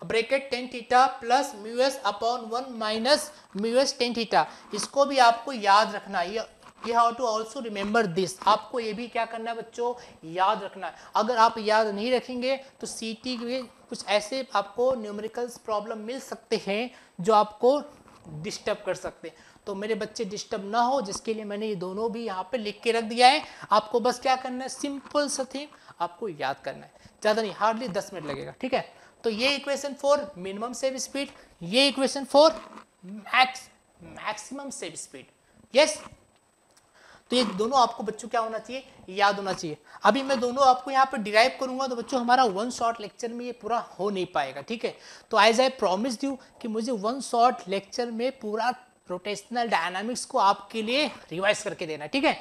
bracket tan theta plus mu s upon one minus mu s tan theta इसको भी आपको याद रखना ये you have to also remember this आपको ये भी क्या करना है बच्चों याद रखना है अगर आप याद नहीं रखेंगे तो सी टी के कुछ ऐसे आपको न्यूमेरिकल्स प्रॉब्लम मिल सकते हैं जो आपको डिस्टर्ब कर सकते हैं तो मेरे बच्चे डिस्टर्ब ना हो जिसके लिए मैंने ये दोनों भी यहाँ पे लिख के रख दिया है आपको बस क्या करना है सिंपल सा थीम आपको याद करना है ज़्यादा नहीं हार्डली दस मिनट लगेगा ठीक है तो ये equation for minimum safe speed ये equation for max maximum safe speed yes तो ये दोनों आपको बच्चों क्या होना चाहिए याद होना चाहिए अभी मैं दोनों आपको यहाँ पर डिराइव करूंगा तो बच्चों हमारा वन शॉर्ट लेक्चर में ये पूरा हो नहीं पाएगा ठीक है तो एज आई प्रॉमिस यू कि मुझे वन शॉर्ट लेक्चर में पूरा रोटेशनल डायनामिक्स को आपके लिए रिवाइज करके देना ठीक है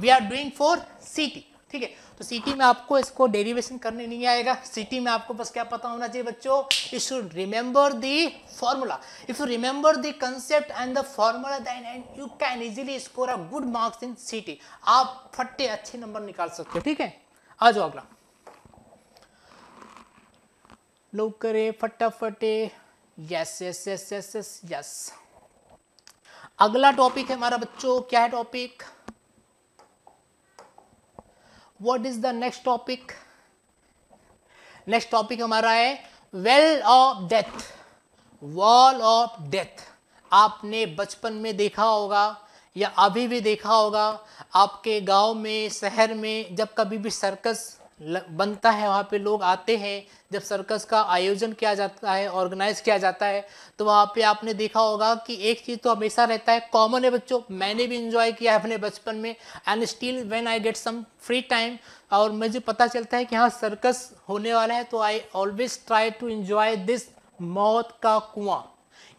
we are doing for C ठीक है तो सिटी में आपको इसको डेरिवेशन करने नहीं आएगा सिटी में आपको बस क्या पता होना चाहिए बच्चों you should remember the formula if you remember the concept and the formula then and you can easily score a good marks in city आप फट्टे अच्छे नंबर निकाल सकते हो ठीक है आ जाओ अगला लोग करे फटाफटे yes yes yes yes yes yes अगला टॉपिक है हमारा बच्चों क्या है topic what is the next topic next topic हमारा है well of death wall of death आपने बचपन में देखा होगा या अभी भी देखा होगा आपके गांव में शहर में जब कभी भी सर्कस बनता है वहाँ पे लोग आते हैं जब सर्कस का आयोजन किया जाता है ऑर्गेनाइज किया जाता है तो वहाँ पे आपने देखा होगा कि एक चीज़ तो हमेशा रहता है कॉमन है बच्चों मैंने भी इंजॉय किया है अपने बचपन में and still when I get some free time और मुझे पता चलता है कि हाँ सर्कस होने वाला है तो I always try to enjoy this मौत का कुआं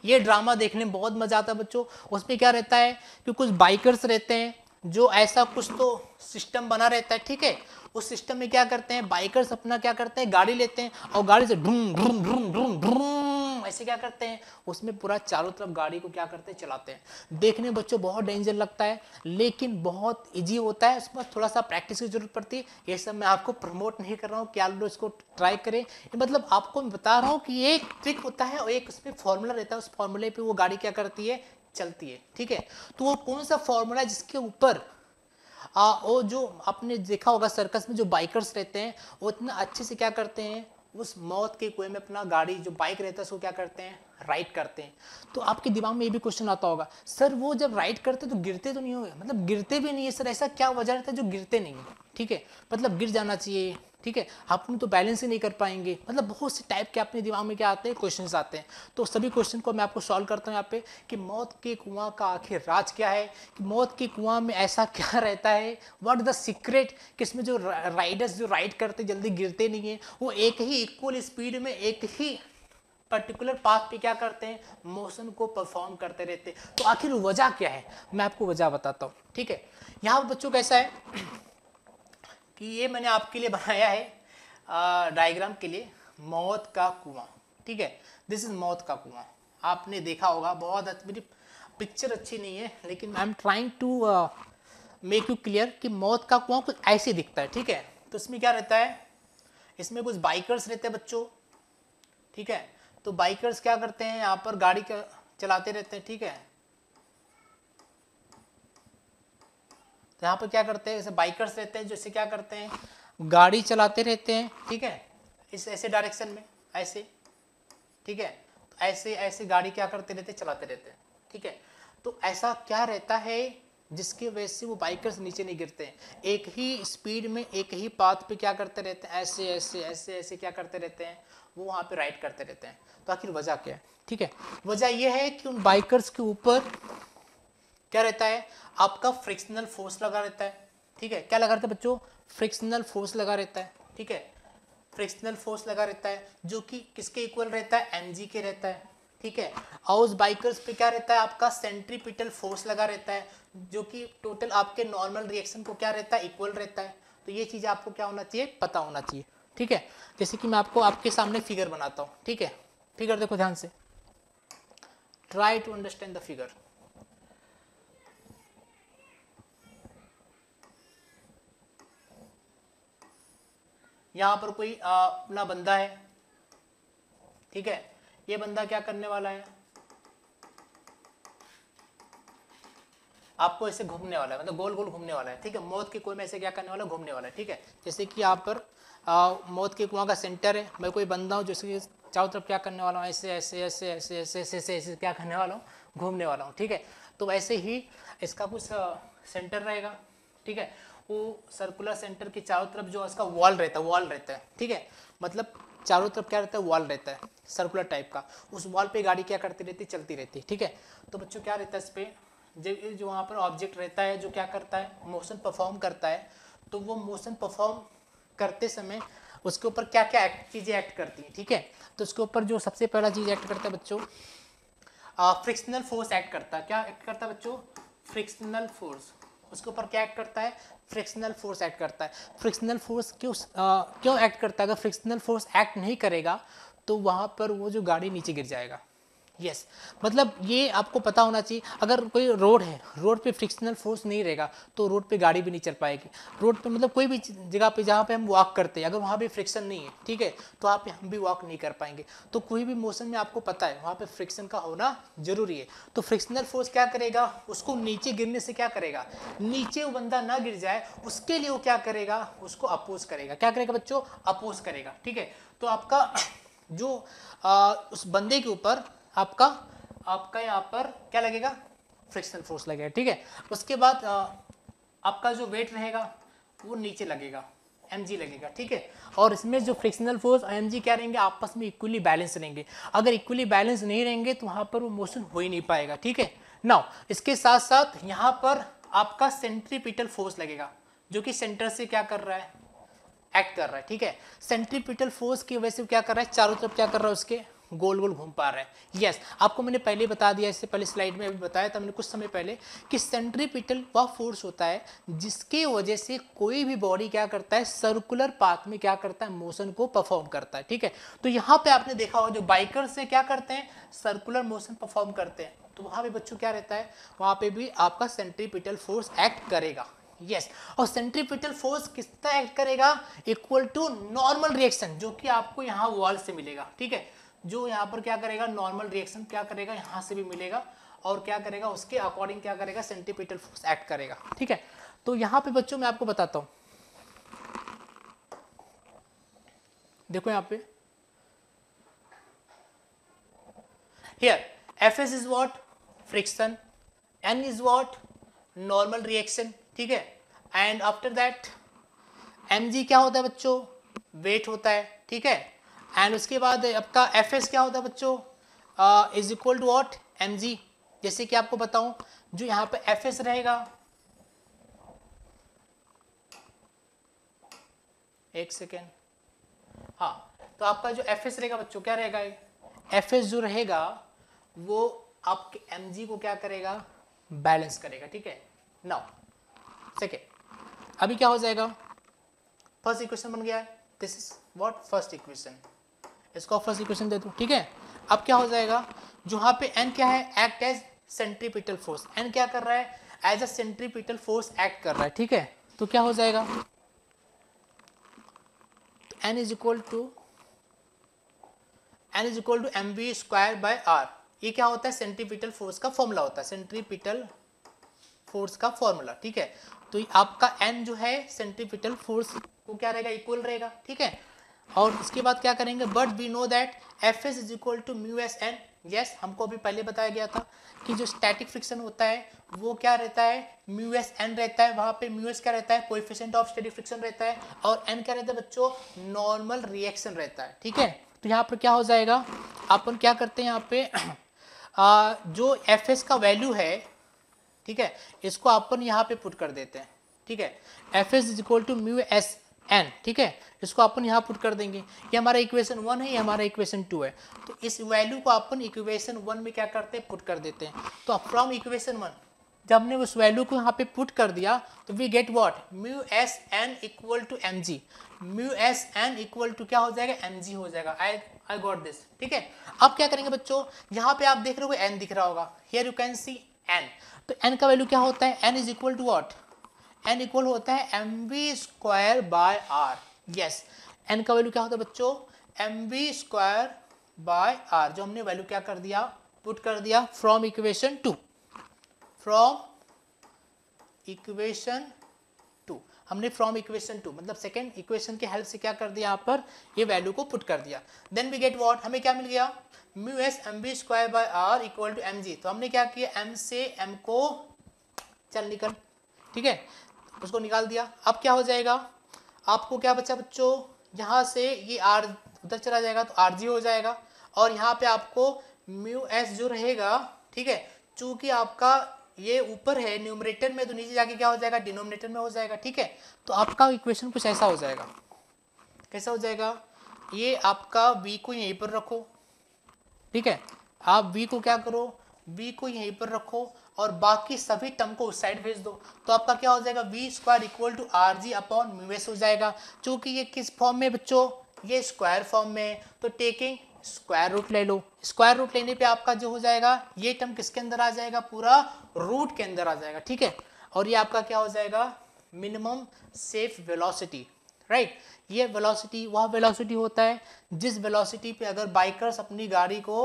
ये ड्रामा देखने में बहुत मज़ा आता है बच्चों उसमें क्या रहता है कि कुछ बाइकर्स रहते हैं जो ऐसा कुछ तो सिस्टम बना रहता है ठीक है उस सिस्टम में क्या करते हैं बाइकर्स अपना क्या करते हैं गाड़ी लेते हैं और गाड़ी से ढूम ढूम ढूम ढूम ढूम ऐसे क्या करते हैं उसमें पूरा चारों तरफ गाड़ी को क्या करते हैं चलाते हैं देखने बच्चों बहुत डेंजर लगता है लेकिन बहुत ईजी होता है उसमें थोड़ा सा प्रैक्टिस की जरूरत पड़ती है ये सब मैं आपको प्रमोट नहीं कर रहा हूँ क्या इसको ट्राई करें मतलब आपको मैं बता रहा हूँ कि एक ट्रिक होता है और एक उसमें फॉर्मूला रहता है उस फॉर्मूले पर वो गाड़ी क्या करती है चलती है ठीक है तो वो कौन सा फॉर्मूला जिसके ऊपर आ, वो जो आपने देखा होगा सर्कस में जो बाइकर्स रहते हैं वो इतना अच्छे से क्या करते हैं उस मौत के कुएं में अपना गाड़ी जो बाइक रहता है उसको क्या करते हैं राइट करते हैं तो आपके दिमाग में ये भी क्वेश्चन आता होगा सर वो जब राइट करते तो गिरते तो नहीं हो मतलब गिरते भी नहीं है सर ऐसा क्या वजह रहता है जो गिरते नहीं है ठीक है मतलब गिर जाना चाहिए ठीक है हम तो बैलेंस ही नहीं कर पाएंगे मतलब बहुत से टाइप के अपने दिमाग में क्या आते हैं क्वेश्चन आते हैं तो सभी क्वेश्चन को मैं आपको सॉल्व करता हूँ यहाँ पे कि मौत के कुआं का आखिर राज क्या है कि मौत के कुआं में ऐसा [LAUGHS] क्या रहता है व्हाट द सीक्रेट कि इसमें जो राइडर्स जो राइड करते जल्दी गिरते नहीं है वो एक ही इक्वल स्पीड में एक ही पर्टिकुलर पाथ पे क्या करते हैं मोशन को परफॉर्म करते रहते हैं तो आखिर वजह क्या है मैं आपको वजह बताता हूँ ठीक है यहाँ बच्चों कैसा है [CLEARS THROAT] कि ये मैंने आपके लिए बनाया है डायग्राम के लिए मौत का कुआं ठीक है दिस इज मौत का कुआं आपने देखा होगा बहुत मेरी पिक्चर अच्छी नहीं है लेकिन I am trying to make you clear कि मौत का कुआं कुछ ऐसे दिखता है ठीक है तो इसमें क्या रहता है इसमें कुछ बाइकर्स रहते हैं बच्चों ठीक है तो बाइकर्स क्या करते हैं यहाँ पर गाड़ी चलाते रहते हैं ठीक है तो यहाँ पर क्या करते हैं जैसे बाइकर्स रहते हैं जैसे क्या करते हैं गाड़ी चलाते रहते हैं ठीक है इस ऐसे डायरेक्शन में ऐसे ठीक है तो ऐसे ऐसे गाड़ी क्या करते रहते चलाते रहते हैं ठीक है तो ऐसा क्या रहता है जिसकी वजह से वो बाइकर्स नीचे नहीं गिरते हैं एक ही स्पीड में एक ही पाथ पे क्या करते रहते हैं ऐसे ऐसे ऐसे ऐसे क्या करते रहते हैं वो वहाँ पे राइड करते रहते हैं तो आखिर वजह क्या है ठीक है वजह यह है कि उन बाइकर्स के ऊपर क्या रहता है आपका फ्रिक्शनल फोर्स लगा रहता है ठीक है क्या लगा रहता है बच्चों फ्रिक्शनल फोर्स लगा रहता है ठीक है फ्रिक्शनल फोर्स लगा रहता है जो कि किसके इक्वल रहता है एम के रहता है ठीक है और उस बाइकर्स पे क्या रहता है आपका सेंट्रीपिटल फोर्स लगा रहता है जो कि टोटल आपके नॉर्मल रिएक्शन को क्या रहता है इक्वल रहता है तो ये चीज़ आपको क्या होना चाहिए पता होना चाहिए ठीक है जैसे कि मैं आपको आपके सामने फिगर बनाता हूँ ठीक है फिगर देखो ध्यान से try to understand the figure यहां पर कोई अपना बंदा है ठीक है ये बंदा क्या करने वाला है आपको ऐसे घूमने वाला है मतलब गोल गोल घूमने वाला है ठीक है मौत के कोई में ऐसे क्या करने वाला है घूमने वाला है ठीक है जैसे कि यहाँ पर आ, मौत के कुआं का सेंटर है मैं कोई बंदा हूँ जिसके चारों तरफ क्या करने वाला हूँ ऐसे ऐसे ऐसे ऐसे ऐसे ऐसे ऐसे ऐसे क्या करने वाला हूँ घूमने वाला हूँ ठीक है तो वैसे ही इसका कुछ सेंटर रहेगा ठीक है वो सर्कुलर सेंटर के चारों तरफ जो इसका वॉल रहता है वॉल रहता है ठीक है मतलब चारों तरफ क्या रहता है वॉल रहता है सर्कुलर टाइप का उस वॉल पे गाड़ी क्या करती रहती है चलती रहती है ठीक है तो बच्चों क्या रहता है इस पर जो वहाँ पर ऑब्जेक्ट रहता है जो क्या करता है मोशन परफॉर्म करता है तो वो मोशन परफॉर्म करते समय उसके ऊपर क्या क्या एक्ट चीज़ें एक्ट करती हैं ठीक है तो उसके ऊपर जो सबसे पहला चीज़ एक्ट करता है बच्चों फ्रिक्शनल फोर्स एक्ट करता है क्या एक्ट करता है बच्चों फ्रिक्शनल फोर्स उसके ऊपर क्या एक्ट करता है फ्रिक्शनल फोर्स एक्ट करता है फ्रिक्शनल फोर्स क्यों आ, क्यों एक्ट करता है अगर फ्रिक्शनल फोर्स एक्ट नहीं करेगा तो वहाँ पर वो जो गाड़ी नीचे गिर जाएगा यस yes. मतलब ये आपको पता होना चाहिए अगर कोई रोड है रोड पे फ्रिक्शनल फोर्स नहीं रहेगा तो रोड पे गाड़ी भी नहीं चल पाएगी रोड पे मतलब कोई भी जगह पे जहाँ पे हम वॉक करते हैं अगर वहाँ पे फ्रिक्शन नहीं है ठीक है तो आप हम भी वॉक नहीं कर पाएंगे तो कोई भी मोशन में आपको पता है वहाँ पर फ्रिक्शन का होना जरूरी है तो फ्रिक्शनल फोर्स क्या करेगा उसको नीचे गिरने से क्या करेगा नीचे वो बंदा ना गिर जाए उसके लिए वो क्या करेगा उसको अपोज करेगा क्या करेगा बच्चों अपोज करेगा ठीक है तो आपका जो आ, उस बंदे के ऊपर आपका आपका यहाँ पर क्या लगेगा फ्रिक्शन फोर्स लगेगा ठीक है उसके बाद आ, आपका जो वेट रहेगा वो नीचे लगेगा एम लगेगा ठीक है और इसमें जो फ्रिक्शनल फोर्स एम क्या रहेंगे आपस में इक्वली बैलेंस रहेंगे अगर इक्वली बैलेंस नहीं रहेंगे तो वहाँ पर वो मोशन हो ही नहीं पाएगा ठीक है नाउ इसके साथ साथ यहाँ पर आपका सेंट्रीपिटल फोर्स लगेगा जो कि सेंटर से क्या कर रहा है एक्ट कर रहा है ठीक है सेंट्रीपिटल फोर्स की वजह से क्या कर रहा है चारों तरफ क्या कर रहा है उसके गोल गोल घूम पा रहा है यस आपको मैंने पहले बता दिया इससे पहले स्लाइड में अभी बताया था मैंने कुछ समय पहले कि सेंट्रीपिटल वह फोर्स होता है जिसके वजह से कोई भी बॉडी क्या करता है सर्कुलर पाथ में क्या करता है मोशन को परफॉर्म करता है ठीक है तो यहाँ पे आपने देखा होगा जो बाइकर्स है क्या करते हैं सर्कुलर मोशन परफॉर्म करते हैं तो वहाँ पे बच्चों क्या रहता है वहाँ पे भी आपका सेंट्रीपिटल फोर्स एक्ट करेगा यस yes. और सेंट्रीपिटल फोर्स तरह एक्ट करेगा इक्वल टू नॉर्मल रिएक्शन जो कि आपको यहाँ वॉल से मिलेगा ठीक है जो यहाँ पर क्या करेगा नॉर्मल रिएक्शन क्या करेगा यहाँ से भी मिलेगा और क्या करेगा उसके अकॉर्डिंग क्या करेगा सेंटिपिटल फोर्स एक्ट करेगा ठीक है तो यहाँ पे बच्चों मैं आपको बताता हूँ देखो यहाँ पे f s is what friction n is what normal reaction ठीक है एंड आफ्टर दैट एम क्या होता है बच्चों वेट होता है ठीक है एंड उसके बाद आपका एफ एस क्या होता है बच्चों is equal to what M g जैसे कि आपको बताऊं जो यहाँ पे एफ एस रहेगा एक सेकेंड हाँ तो आपका जो एफ एस रहेगा बच्चों क्या रहेगा ये एफ एस जो रहेगा वो आपके एम जी को क्या करेगा बैलेंस करेगा ठीक है नाउ सेकेंड अभी क्या हो जाएगा फर्स्ट इक्वेशन बन गया है this is what first equation इसका फर्स्ट इक्वेशन दे दो ठीक है अब क्या हो जाएगा जो यहाँ पे एन क्या है act as centripetal force n क्या कर रहा है as a centripetal force act कर रहा है ठीक है तो क्या हो जाएगा N is equal to n is equal to m B square by r ये क्या होता है सेंट्रीपिटल फोर्स का फॉर्मूला होता है सेंट्रीपिटल फोर्स का फॉर्मूला ठीक है तो आपका एन जो है सेंट्रीपिटल फोर्स को क्या रहेगा इक्वल रहेगा ठीक है और इसके बाद क्या करेंगे but we know that f s is equal to mu s n yes हमको अभी पहले बताया गया था कि जो स्टैटिक फ्रिक्शन होता है वो क्या रहता है म्यू एस एन रहता है वहाँ पे म्यू एस क्या रहता है कोएफिशिएंट ऑफ स्टैटिक फ्रिक्शन रहता है और एन क्या रहता है बच्चों नॉर्मल रिएक्शन रहता है ठीक है तो यहाँ पर क्या हो जाएगा अपन क्या करते हैं यहाँ पे [CLEARS THROAT] आ, जो एफ एस का वैल्यू है ठीक है इसको अपन यहाँ पे पुट कर देते हैं ठीक है f s is equal to mu s n ठीक है इसको अपन यहाँ पुट कर देंगे ये हमारा इक्वेशन वन है ये हमारा इक्वेशन टू है तो इस वैल्यू को अपन इक्वेशन वन में क्या करते हैं पुट कर देते हैं तो फ्रॉम इक्वेशन वन जब ने उस वैल्यू को यहाँ पे पुट कर दिया तो we get what mu s n equal to M g mu s n equal to क्या हो जाएगा एम जी हो जाएगा आई आई गॉट दिस ठीक है अब क्या करेंगे बच्चों यहाँ पे आप देख रहे हो एन दिख रहा होगा here you can see n तो एन का वैल्यू क्या होता है n is equal to what n equal होता है m we square by r yes n का वैल्यू क्या होता है बच्चों m we square by r जो हमने वैल्यू क्या कर दिया पुट कर दिया from equation two from equation two हमने फ्रॉम इक्वेशन टू मतलब सेकेंड इक्वेशन के हेल्प से क्या कर दिया यहाँ पर ये वैल्यू को पुट कर दिया देन वी गेट वॉट हमें क्या मिल गया mu s m B square by r equal to M g तो हमने क्या किया एम से एम को चल निकल ठीक है उसको निकाल दिया अब क्या हो जाएगा आपको क्या बच्चा बच्चों यहाँ से ये आर उधर चला जाएगा तो आर जी हो जाएगा और यहाँ पे आपको म्यू एस जो रहेगा ठीक है चूँकि आपका ये ऊपर है न्यूमरेटर में तो नीचे जाके क्या हो जाएगा डिनोमिनेटर में हो जाएगा ठीक है तो आपका इक्वेशन कुछ ऐसा हो जाएगा कैसा हो जाएगा ये आपका बी को यहीं पर रखो ठीक है आप बी को क्या करो बी को यहीं पर रखो और बाकी सभी टर्म को उस साइड भेज दो तो आपका क्या हो जाएगा v square equal to r g upon mu s हो जाएगा चूँकि ये किस फॉर्म में बच्चों ये स्क्वायर फॉर्म में तो टेकिंग स्क्वायर रूट ले लो स्क्वायर रूट लेने पे आपका जो हो जाएगा ये टर्म किसके अंदर आ जाएगा पूरा रूट के अंदर आ जाएगा ठीक है और ये आपका क्या हो जाएगा मिनिमम सेफ वेलोसिटी राइट ये वेलोसिटी वह वेलोसिटी होता है जिस वेलोसिटी पे अगर बाइकर्स अपनी गाड़ी को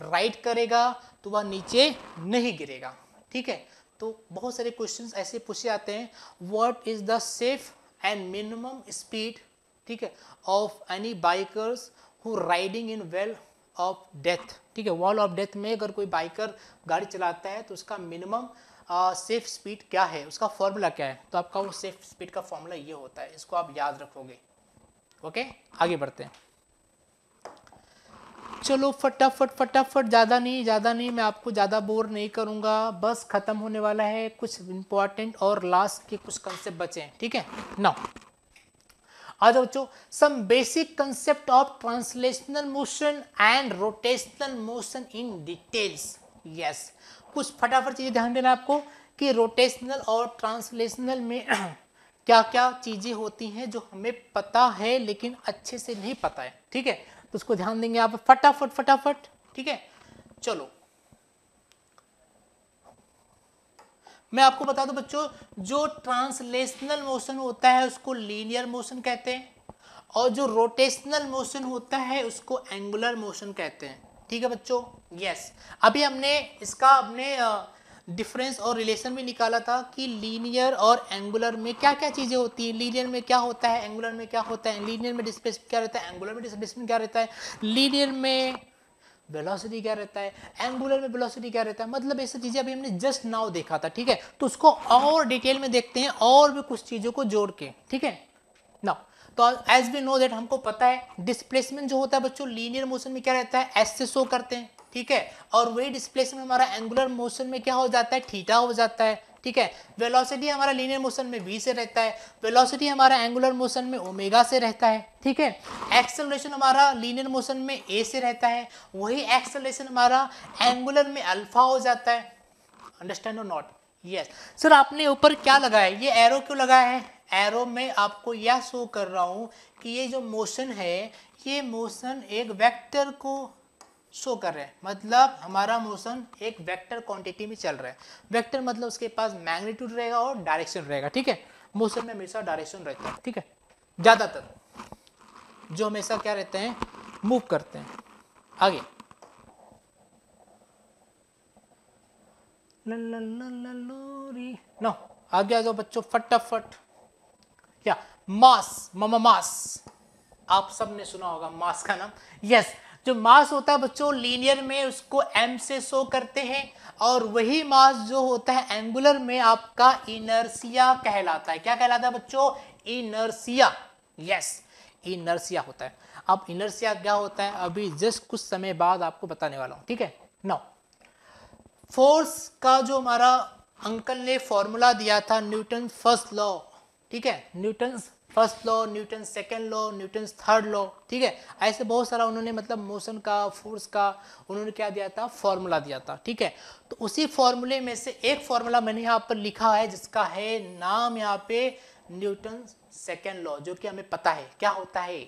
राइट करेगा तो वह नीचे नहीं गिरेगा ठीक है तो बहुत सारे क्वेश्चन ऐसे पूछे आते हैं what is the safe and minimum speed ठीक है of any bikers who riding in well of death ठीक है वॉल ऑफ डेथ में अगर कोई बाइकर गाड़ी चलाता है तो उसका मिनिमम सेफ स्पीड क्या है उसका फॉर्मूला क्या है तो आपका वो सेफ स्पीड का फॉर्मूला ये होता है इसको आप याद रखोगे ओके आगे बढ़ते हैं चलो फटाफट फटाफट ज़्यादा नहीं ज़्यादा नहीं मैं आपको ज़्यादा बोर नहीं करूँगा बस ख़त्म होने वाला है कुछ इम्पॉर्टेंट और लास्ट के कुछ कंसेप्ट बचे हैं ठीक है ना आज बच्चों some basic concept of translational motion and rotational motion in details yes कुछ फटाफट चीज़ें ध्यान देना आपको कि रोटेशनल और ट्रांसलेशनल में [CLEARS THROAT] क्या क्या चीज़ें होती हैं जो हमें पता है लेकिन अच्छे से नहीं पता है ठीक है तो उसको ध्यान देंगे आप फटाफट फटाफट ठीक है चलो मैं आपको बता दूं बच्चों जो ट्रांसलेशनल मोशन होता है उसको लीनियर मोशन कहते हैं और जो रोटेशनल मोशन होता है उसको एंगुलर मोशन कहते हैं ठीक है बच्चों यस अभी हमने इसका अपने डिफरेंस और रिलेशन भी निकाला था कि लीनियर और एंगुलर में क्या क्या चीज़ें होती हैं लीनियर में क्या होता है एंगुलर में क्या होता है लीनियर में डिस्प्लेस क्या रहता है एंगुलर में डिस्प्लेसमेंट क्या रहता है लीनियर में वेलोसिटी क्या रहता है एंगुलर में वेलोसिटी क्या रहता है मतलब ऐसी चीज़ें अभी हमने जस्ट नाउ देखा था ठीक है तो उसको और डिटेल में देखते हैं और भी कुछ चीज़ों को जोड़ के ठीक है ना तो एज वी नो दैट हमको पता है डिस्प्लेसमेंट जो होता है बच्चों लीनियर मोशन में क्या रहता है एस से शो करते हैं ठीक है और वही डिस्प्लेसमेंट हमारा एंगुलर मोशन में क्या हो जाता है थीटा हो जाता है ठीक है वेलोसिटी हमारा लीनियर मोशन में वी से रहता है वेलोसिटी हमारा एंगुलर मोशन में ओमेगा से रहता है ठीक है एक्सेलरेशन हमारा लीनियर मोशन में ए से रहता है वही एक्सेलरेशन हमारा एंगुलर में अल्फा हो जाता है अंडरस्टैंड और नॉट यस सर आपने ऊपर क्या लगाया ये एरो क्यों लगाया है एरो में आपको यह शो कर रहा हूँ कि ये जो मोशन है ये मोशन एक वेक्टर को शो कर रहे हैं मतलब हमारा मोशन एक वेक्टर क्वांटिटी में चल रहा है वेक्टर मतलब उसके पास मैग्नीट्यूड रहेगा और डायरेक्शन रहेगा ठीक है मोशन में हमेशा डायरेक्शन रहता है ठीक है ज़्यादातर जो हमेशा क्या रहते हैं मूव करते हैं आगे नो आगे आ जाओ बच्चों फटाफट या मास ममा मास आप सबने सुना होगा मास का नाम यस जो मास होता है बच्चों लीनियर में उसको एम से शो करते हैं और वही मास जो होता है एंगुलर में आपका इनर्सिया कहलाता है क्या कहलाता है बच्चों इनर्सिया यस इनर्सिया होता है अब इनर्सिया क्या होता है अभी जस्ट कुछ समय बाद आपको बताने वाला हूं ठीक है नौ फोर्स का जो हमारा अंकल ने फॉर्मूला दिया था न्यूटन फर्स्ट लॉ ठीक है Newton first law Newton second law Newton third law ठीक है ऐसे बहुत सारा उन्होंने मतलब मोशन का फोर्स का उन्होंने क्या दिया था फॉर्मूला दिया था ठीक है तो उसी फॉर्मूले में से एक फॉर्मूला मैंने यहाँ पर लिखा है जिसका है नाम यहाँ पे न्यूटन सेकेंड लॉ जो कि हमें पता है क्या होता है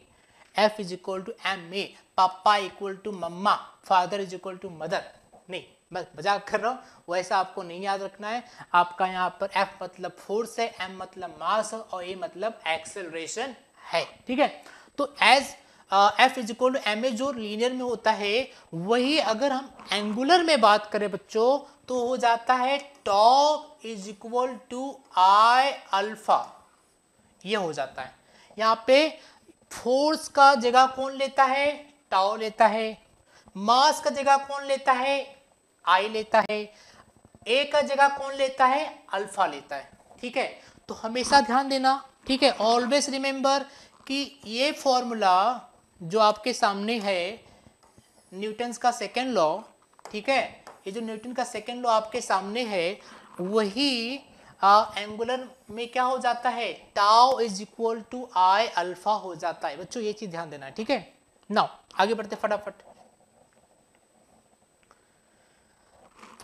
f is equal to m a पापा इक्वल टू मम्मा father is equal to mother नहीं बस मजाक कर रहा हूँ वैसा आपको नहीं याद रखना है आपका यहाँ पर एफ मतलब फोर्स है एम मतलब मास और ए मतलब एक्सेलरेशन है ठीक है तो as f is equal m a जो लीनियर में होता है वही अगर हम एंगुलर में बात करें बच्चों तो हो जाता है tau is equal to I alpha ये हो जाता है यहाँ पे फोर्स का जगह कौन लेता है टाओ लेता है मास का जगह कौन लेता है आई लेता है ए का जगह कौन लेता है अल्फा लेता है ठीक है तो हमेशा ध्यान देना ठीक है ऑलवेज रिमेंबर कि ये फॉर्मूला जो आपके सामने है न्यूटन्स का सेकेंड लॉ ठीक है ये जो न्यूटन का सेकेंड लॉ आपके सामने है वही एंगुलर में क्या हो जाता है tau is equal to I alpha हो जाता है बच्चों ये चीज़ ध्यान देना है ठीक है ना आगे बढ़ते फटाफट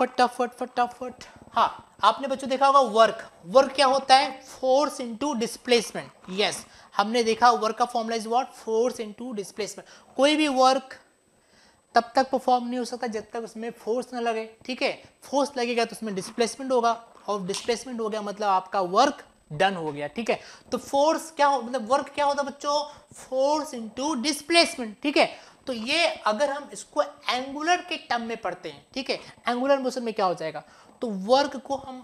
फटाफट फटाफट हाँ आपने बच्चों देखा होगा वर्क वर्क क्या होता है फोर्स इंटू डिस्प्लेसमेंट यस हमने देखा वर्क का formula is what force into displacement कोई भी वर्क तब तक परफॉर्म नहीं हो सकता जब तक उसमें फोर्स ना लगे ठीक है फोर्स लगेगा तो उसमें डिस्प्लेसमेंट होगा और डिस्प्लेसमेंट हो गया मतलब आपका वर्क डन हो गया ठीक है तो फोर्स क्या हो मतलब वर्क क्या होता है बच्चों फोर्स इंटू डिस्प्लेसमेंट ठीक है तो ये अगर हम इसको एंगुलर के टर्म में पढ़ते हैं ठीक है एंगुलर मोशन में क्या हो जाएगा तो वर्क को हम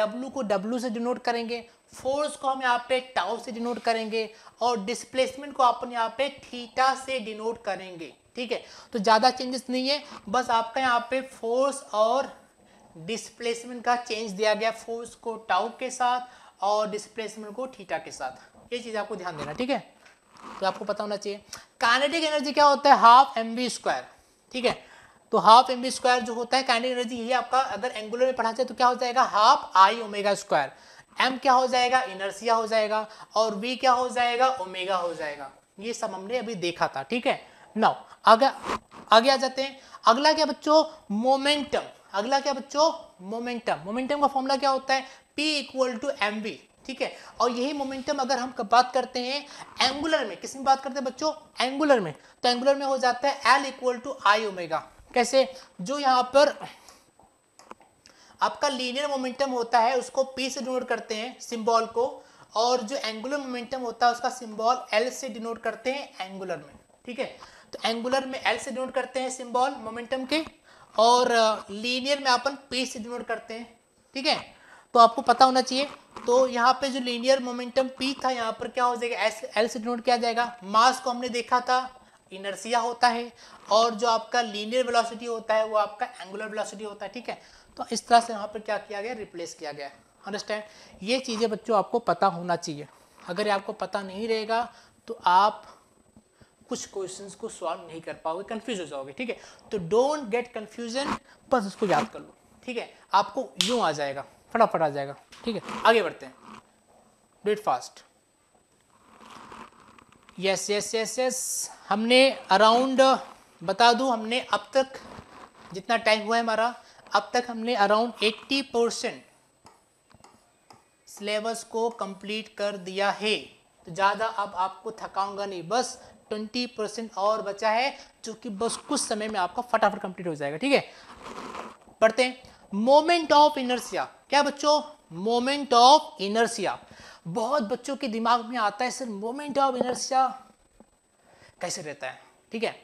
W को W से डिनोट करेंगे फोर्स को हम यहाँ पे टाउ से डिनोट करेंगे और डिस्प्लेसमेंट को अपन यहाँ पे थीटा से डिनोट करेंगे ठीक है तो ज़्यादा चेंजेस नहीं है बस आपका यहाँ पे फोर्स और डिस्प्लेसमेंट का चेंज दिया गया फोर्स को टाउ के साथ और डिस्प्लेसमेंट को थीटा के साथ ये चीज़ आपको ध्यान देना ठीक है तो आपको पता होना चाहिए काइनेटिक एनर्जी क्या होता है हाफ एम बी स्क्वायर ठीक है तो हाफ एम बी स्क्वायर जो होता है काइनेटिक एनर्जी ये आपका अगर एंगुलर में पढ़ा जाए तो क्या हो जाएगा half I omega square m क्या हो जाएगा इनर्सिया हो जाएगा और वी क्या हो जाएगा ओमेगा हो जाएगा ये सब हमने अभी देखा था ठीक है नौ आगे आगे आ जाते हैं अगला क्या बच्चों मोमेंटम अगला क्या बच्चों मोमेंटम मोमेंटम का फॉर्मूला क्या होता है p equal to m v ठीक है और यही मोमेंटम अगर हम बात करते हैं एंगुलर में किस में बात करते हैं बच्चों एंगुलर में तो एंगुलर में हो जाता है l equal to I omega कैसे जो यहाँ पर आपका लीनियर मोमेंटम होता है उसको पी से डिनोट करते हैं सिंबल को और जो एंगुलर मोमेंटम होता है उसका सिंबल एल से डिनोट करते हैं एंगुलर में ठीक है तो एंगुलर में एल से डिनोट करते हैं सिंबल मोमेंटम के और लीनियर uh, में अपन पी से डिनोट करते हैं ठीक है तो आपको पता होना चाहिए तो यहाँ पे जो लीनियर मोमेंटम पी था यहाँ पर क्या हो जाएगा एस एल से डिनोट किया जाएगा मास को हमने देखा था इनर्सिया होता है और जो आपका लीनियर वेलोसिटी होता है वो आपका एंगुलर वेलोसिटी होता है ठीक है तो इस तरह से यहाँ पर क्या किया गया रिप्लेस किया गया अंडरस्टैंड ये चीज़ें बच्चों आपको पता होना चाहिए अगर आपको पता नहीं रहेगा तो आप कुछ क्वेश्चन को सॉल्व नहीं कर पाओगे कन्फ्यूज हो जाओगे ठीक है तो डोंट गेट कन्फ्यूजन बस उसको याद कर लो ठीक है आपको यूँ आ जाएगा फटाफट आ जाएगा ठीक है आगे बढ़ते हैं that fast yes yes yes yes हमने अराउंड बता दूं हमने अब तक जितना टाइम हुआ है हमारा अब तक हमने अराउंड 80 परसेंट सिलेबस को कंप्लीट कर दिया है तो ज़्यादा अब आपको थकाऊंगा नहीं बस 20 परसेंट और बचा है जो कि बस कुछ समय में आपका फटाफट कंप्लीट हो जाएगा ठीक है पढ़ते हैं मोमेंट ऑफ इनर्सिया क्या बच्चों मोमेंट ऑफ इनर्सिया बहुत बच्चों के दिमाग में आता है सर मोमेंट ऑफ इनर्सिया कैसे रहता है ठीक है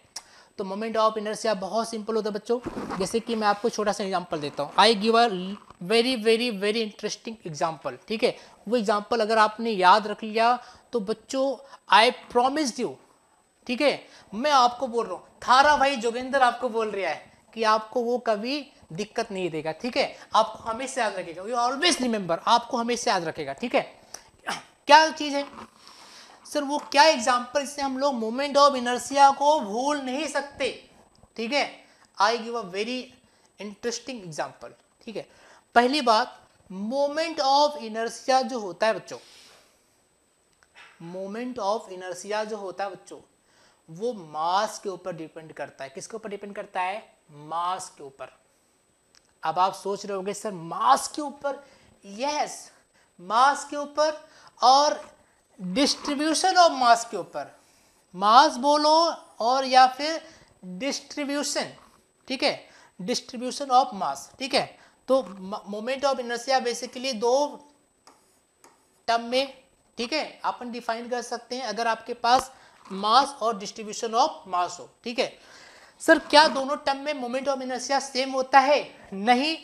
तो मोमेंट ऑफ इनर्सिया बहुत सिंपल होता है बच्चों जैसे कि मैं आपको छोटा सा एग्जांपल देता हूँ I give a very very very interesting example ठीक है वो एग्जांपल अगर आपने याद रख लिया तो बच्चों आई प्रोमिस यू ठीक है मैं आपको बोल रहा हूँ थारा भाई जोगेंद्र आपको बोल रहा है कि आपको वो कभी दिक्कत नहीं देगा ठीक है आपको हमेशा याद रखेगा यू ऑलवेज रिमेंबर आपको हमेशा याद रखेगा ठीक है क्या चीज़ है सर वो क्या एग्जाम्पल इससे हम लोग मोमेंट ऑफ इनर्सिया को भूल नहीं सकते ठीक है I give a very interesting example ठीक है पहली बात मोमेंट ऑफ इनर्सिया जो होता है बच्चों मोमेंट ऑफ इनर्सिया जो होता है बच्चों वो मास के ऊपर डिपेंड करता है किसके ऊपर डिपेंड करता है मास के ऊपर अब आप सोच रहे होंगे सर मास के ऊपर यस मास के ऊपर और डिस्ट्रीब्यूशन ऑफ मास के ऊपर मास बोलो और या फिर डिस्ट्रीब्यूशन ठीक है डिस्ट्रीब्यूशन ऑफ मास ठीक है तो मोमेंट ऑफ इनर्सिया बेसिकली दो टर्म में ठीक है अपन डिफाइन कर सकते हैं अगर आपके पास मास और डिस्ट्रीब्यूशन ऑफ मास हो ठीक है सर क्या दोनों टर्म में मोमेंट ऑफ इनर्सिया सेम होता है नहीं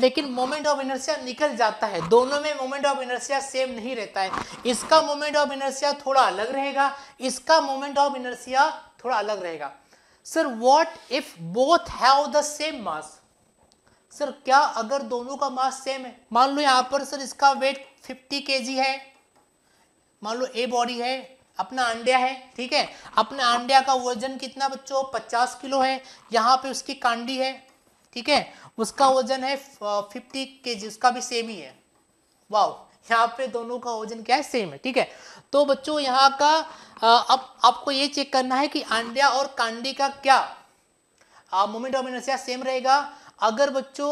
लेकिन मोमेंट ऑफ इनर्सिया निकल जाता है दोनों में मोमेंट ऑफ इनर्सिया सेम नहीं रहता है इसका मोमेंट ऑफ इनर्सिया थोड़ा अलग रहेगा इसका मोमेंट ऑफ इनर्सिया थोड़ा अलग रहेगा sir what if both have the same mass sir क्या अगर दोनों का मास सेम है मान लो यहां पर सर इसका वेट 50 के है मान लो ए बॉडी है अपना अंड्या है ठीक है अपने अंड्या का वजन कितना बच्चों पचास किलो है यहाँ पे उसकी कांडी है ठीक है उसका वजन है फिफ्टी के जी उसका भी सेम ही है वाओ यहाँ पे दोनों का वजन क्या है सेम है ठीक है तो बच्चों यहाँ का अब आपको ये चेक करना है कि अंड्या और कांडी का क्या मोमेंट ऑफ इनर्शिया सेम रहेगा अगर बच्चों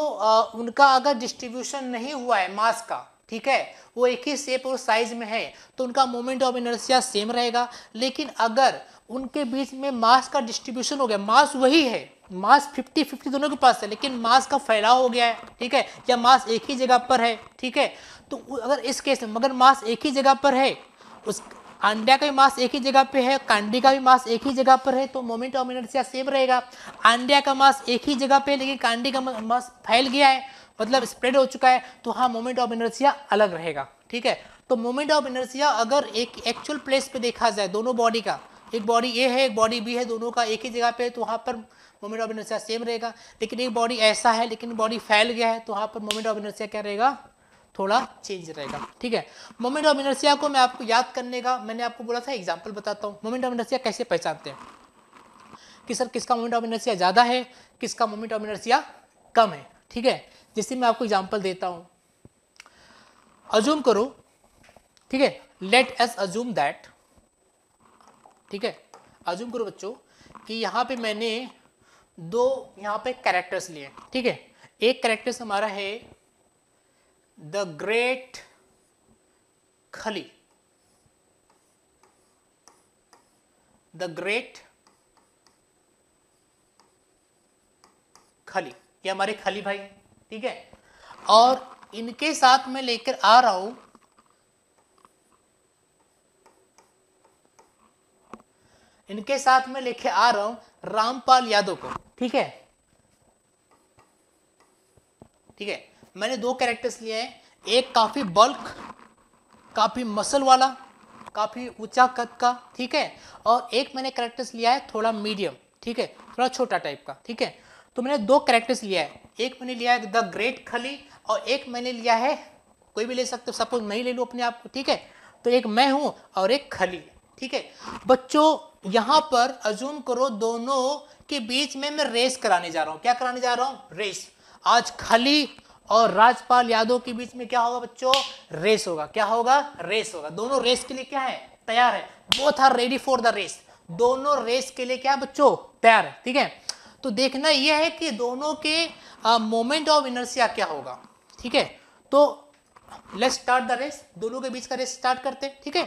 उनका अगर डिस्ट्रीब्यूशन नहीं हुआ है मास का ठीक है वो एक ही शेप और साइज में है तो उनका मोमेंट ऑफ इनर्सिया सेम रहेगा लेकिन अगर उनके बीच में मास का डिस्ट्रीब्यूशन हो गया मास वही है मास 50 50 दोनों के पास है लेकिन मास का फैलाव हो गया है ठीक है या मास एक ही जगह पर है ठीक है तो अगर इस केस में मगर मास एक ही जगह पर है उस अंडा का भी मास एक ही जगह पे है कांडी का भी मास एक ही जगह पर है तो मोमेंट ऑफ इनर्सिया सेम रहेगा अंडा का मास एक ही जगह पे है लेकिन कांडी का मास फैल गया है मतलब स्प्रेड हो चुका है तो हाँ मोमेंट ऑफ इनर्सिया अलग रहेगा ठीक है तो मोमेंट ऑफ इनर्सिया अगर एक एक्चुअल प्लेस पे देखा जाए दोनों बॉडी का एक बॉडी ए है एक बॉडी बी है दोनों का एक ही जगह पे तो वहाँ पर मोमेंट ऑफ इनर्सिया सेम रहेगा लेकिन एक बॉडी ऐसा है लेकिन बॉडी फैल गया है तो वहाँ पर मोमेंट ऑफ इनर्सिया क्या रहेगा थोड़ा चेंज रहेगा ठीक है मोमेंट ऑफ इनर्सिया को मैं आपको याद करने का मैंने आपको बोला था एग्जाम्पल बताता हूँ मोमेंट ऑफ इनर्सिया कैसे पहचानते हैं कि सर किसका मोमेंट ऑफ इनर्सिया ज़्यादा है किसका मोमेंट ऑफ इनर्सिया कम है ठीक है जिससे मैं आपको एग्जाम्पल देता हूं अज्यूम करो ठीक है लेट एस अज्यूम दैट ठीक है अज्यूम करो बच्चों कि यहां पे मैंने दो यहां पे कैरेक्टर्स लिए ठीक है एक कैरेक्टर्स हमारा है the great Khali the great Khali ये हमारे खाली भाई ठीक है और इनके साथ में लेकर आ रहा हूं इनके साथ में लेके आ रहा हूं रामपाल यादव को ठीक है ठीक है मैंने दो कैरेक्टर्स लिए हैं एक काफी बल्क काफी मसल वाला काफी ऊंचा कद का ठीक है और एक मैंने कैरेक्टर्स लिया है थोड़ा मीडियम ठीक है थोड़ा छोटा टाइप का ठीक है तो मैंने दो कैरेक्टर्स लिया है एक मैंने लिया है द ग्रेट खली और एक मैंने लिया है कोई भी ले सकते हो सपोज मैं ही ले लूँ अपने आप को ठीक है तो एक मैं हूँ और एक खली ठीक है बच्चों यहाँ पर अजूम करो दोनों के बीच में मैं रेस कराने जा रहा हूँ क्या कराने जा रहा हूँ रेस आज खली और राजपाल यादव के बीच में क्या होगा बच्चों रेस होगा क्या होगा रेस होगा दोनों रेस के लिए क्या है तैयार है both are ready for the race दोनों रेस के लिए क्या बच्चों तैयार है ठीक है तो देखना यह है कि दोनों के मोमेंट ऑफ इनर्सिया क्या होगा ठीक है तो लेट्स स्टार्ट द रेस दोनों के बीच का रेस स्टार्ट करते हैं ठीक है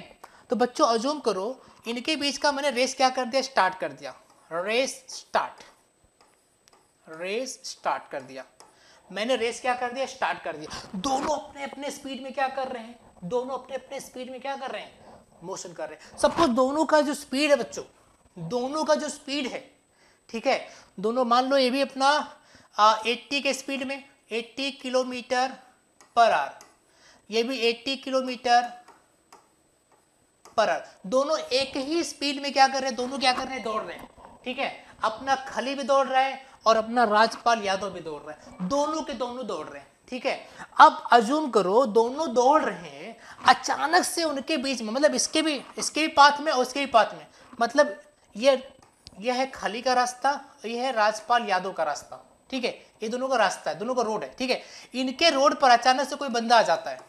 तो बच्चों अजूम करो इनके बीच का मैंने रेस क्या कर दिया स्टार्ट कर दिया रेस स्टार्ट रेस स्टार्ट कर दिया मैंने रेस क्या कर दिया स्टार्ट कर दिया दोनों अपने अपने स्पीड में क्या कर रहे हैं दोनों अपने अपने स्पीड में क्या कर रहे हैं मोशन कर रहे हैं सबको दोनों का जो स्पीड है बच्चों दोनों का जो स्पीड है ठीक है दोनों मान लो ये भी अपना आ, 80 के स्पीड में 80 किलोमीटर पर आर ये भी 80 किलोमीटर पर आर दोनों एक ही स्पीड में क्या कर रहे हैं दोनों क्या कर रहे हैं दौड़ रहे हैं ठीक है अपना खली भी दौड़ रहा है और अपना राजपाल यादव भी दौड़ रहा है दोनों के दोनों दौड़ रहे हैं ठीक है अब अजूम करो दोनों दौड़ रहे हैं अचानक से उनके बीच में मतलब इसके भी इसके भी पाथ में और उसके भी पाथ में मतलब ये यह है खाली का रास्ता यह है राजपाल यादव का रास्ता ठीक है ये दोनों का रास्ता है दोनों का रोड है ठीक है इनके रोड पर अचानक से कोई बंदा आ जाता है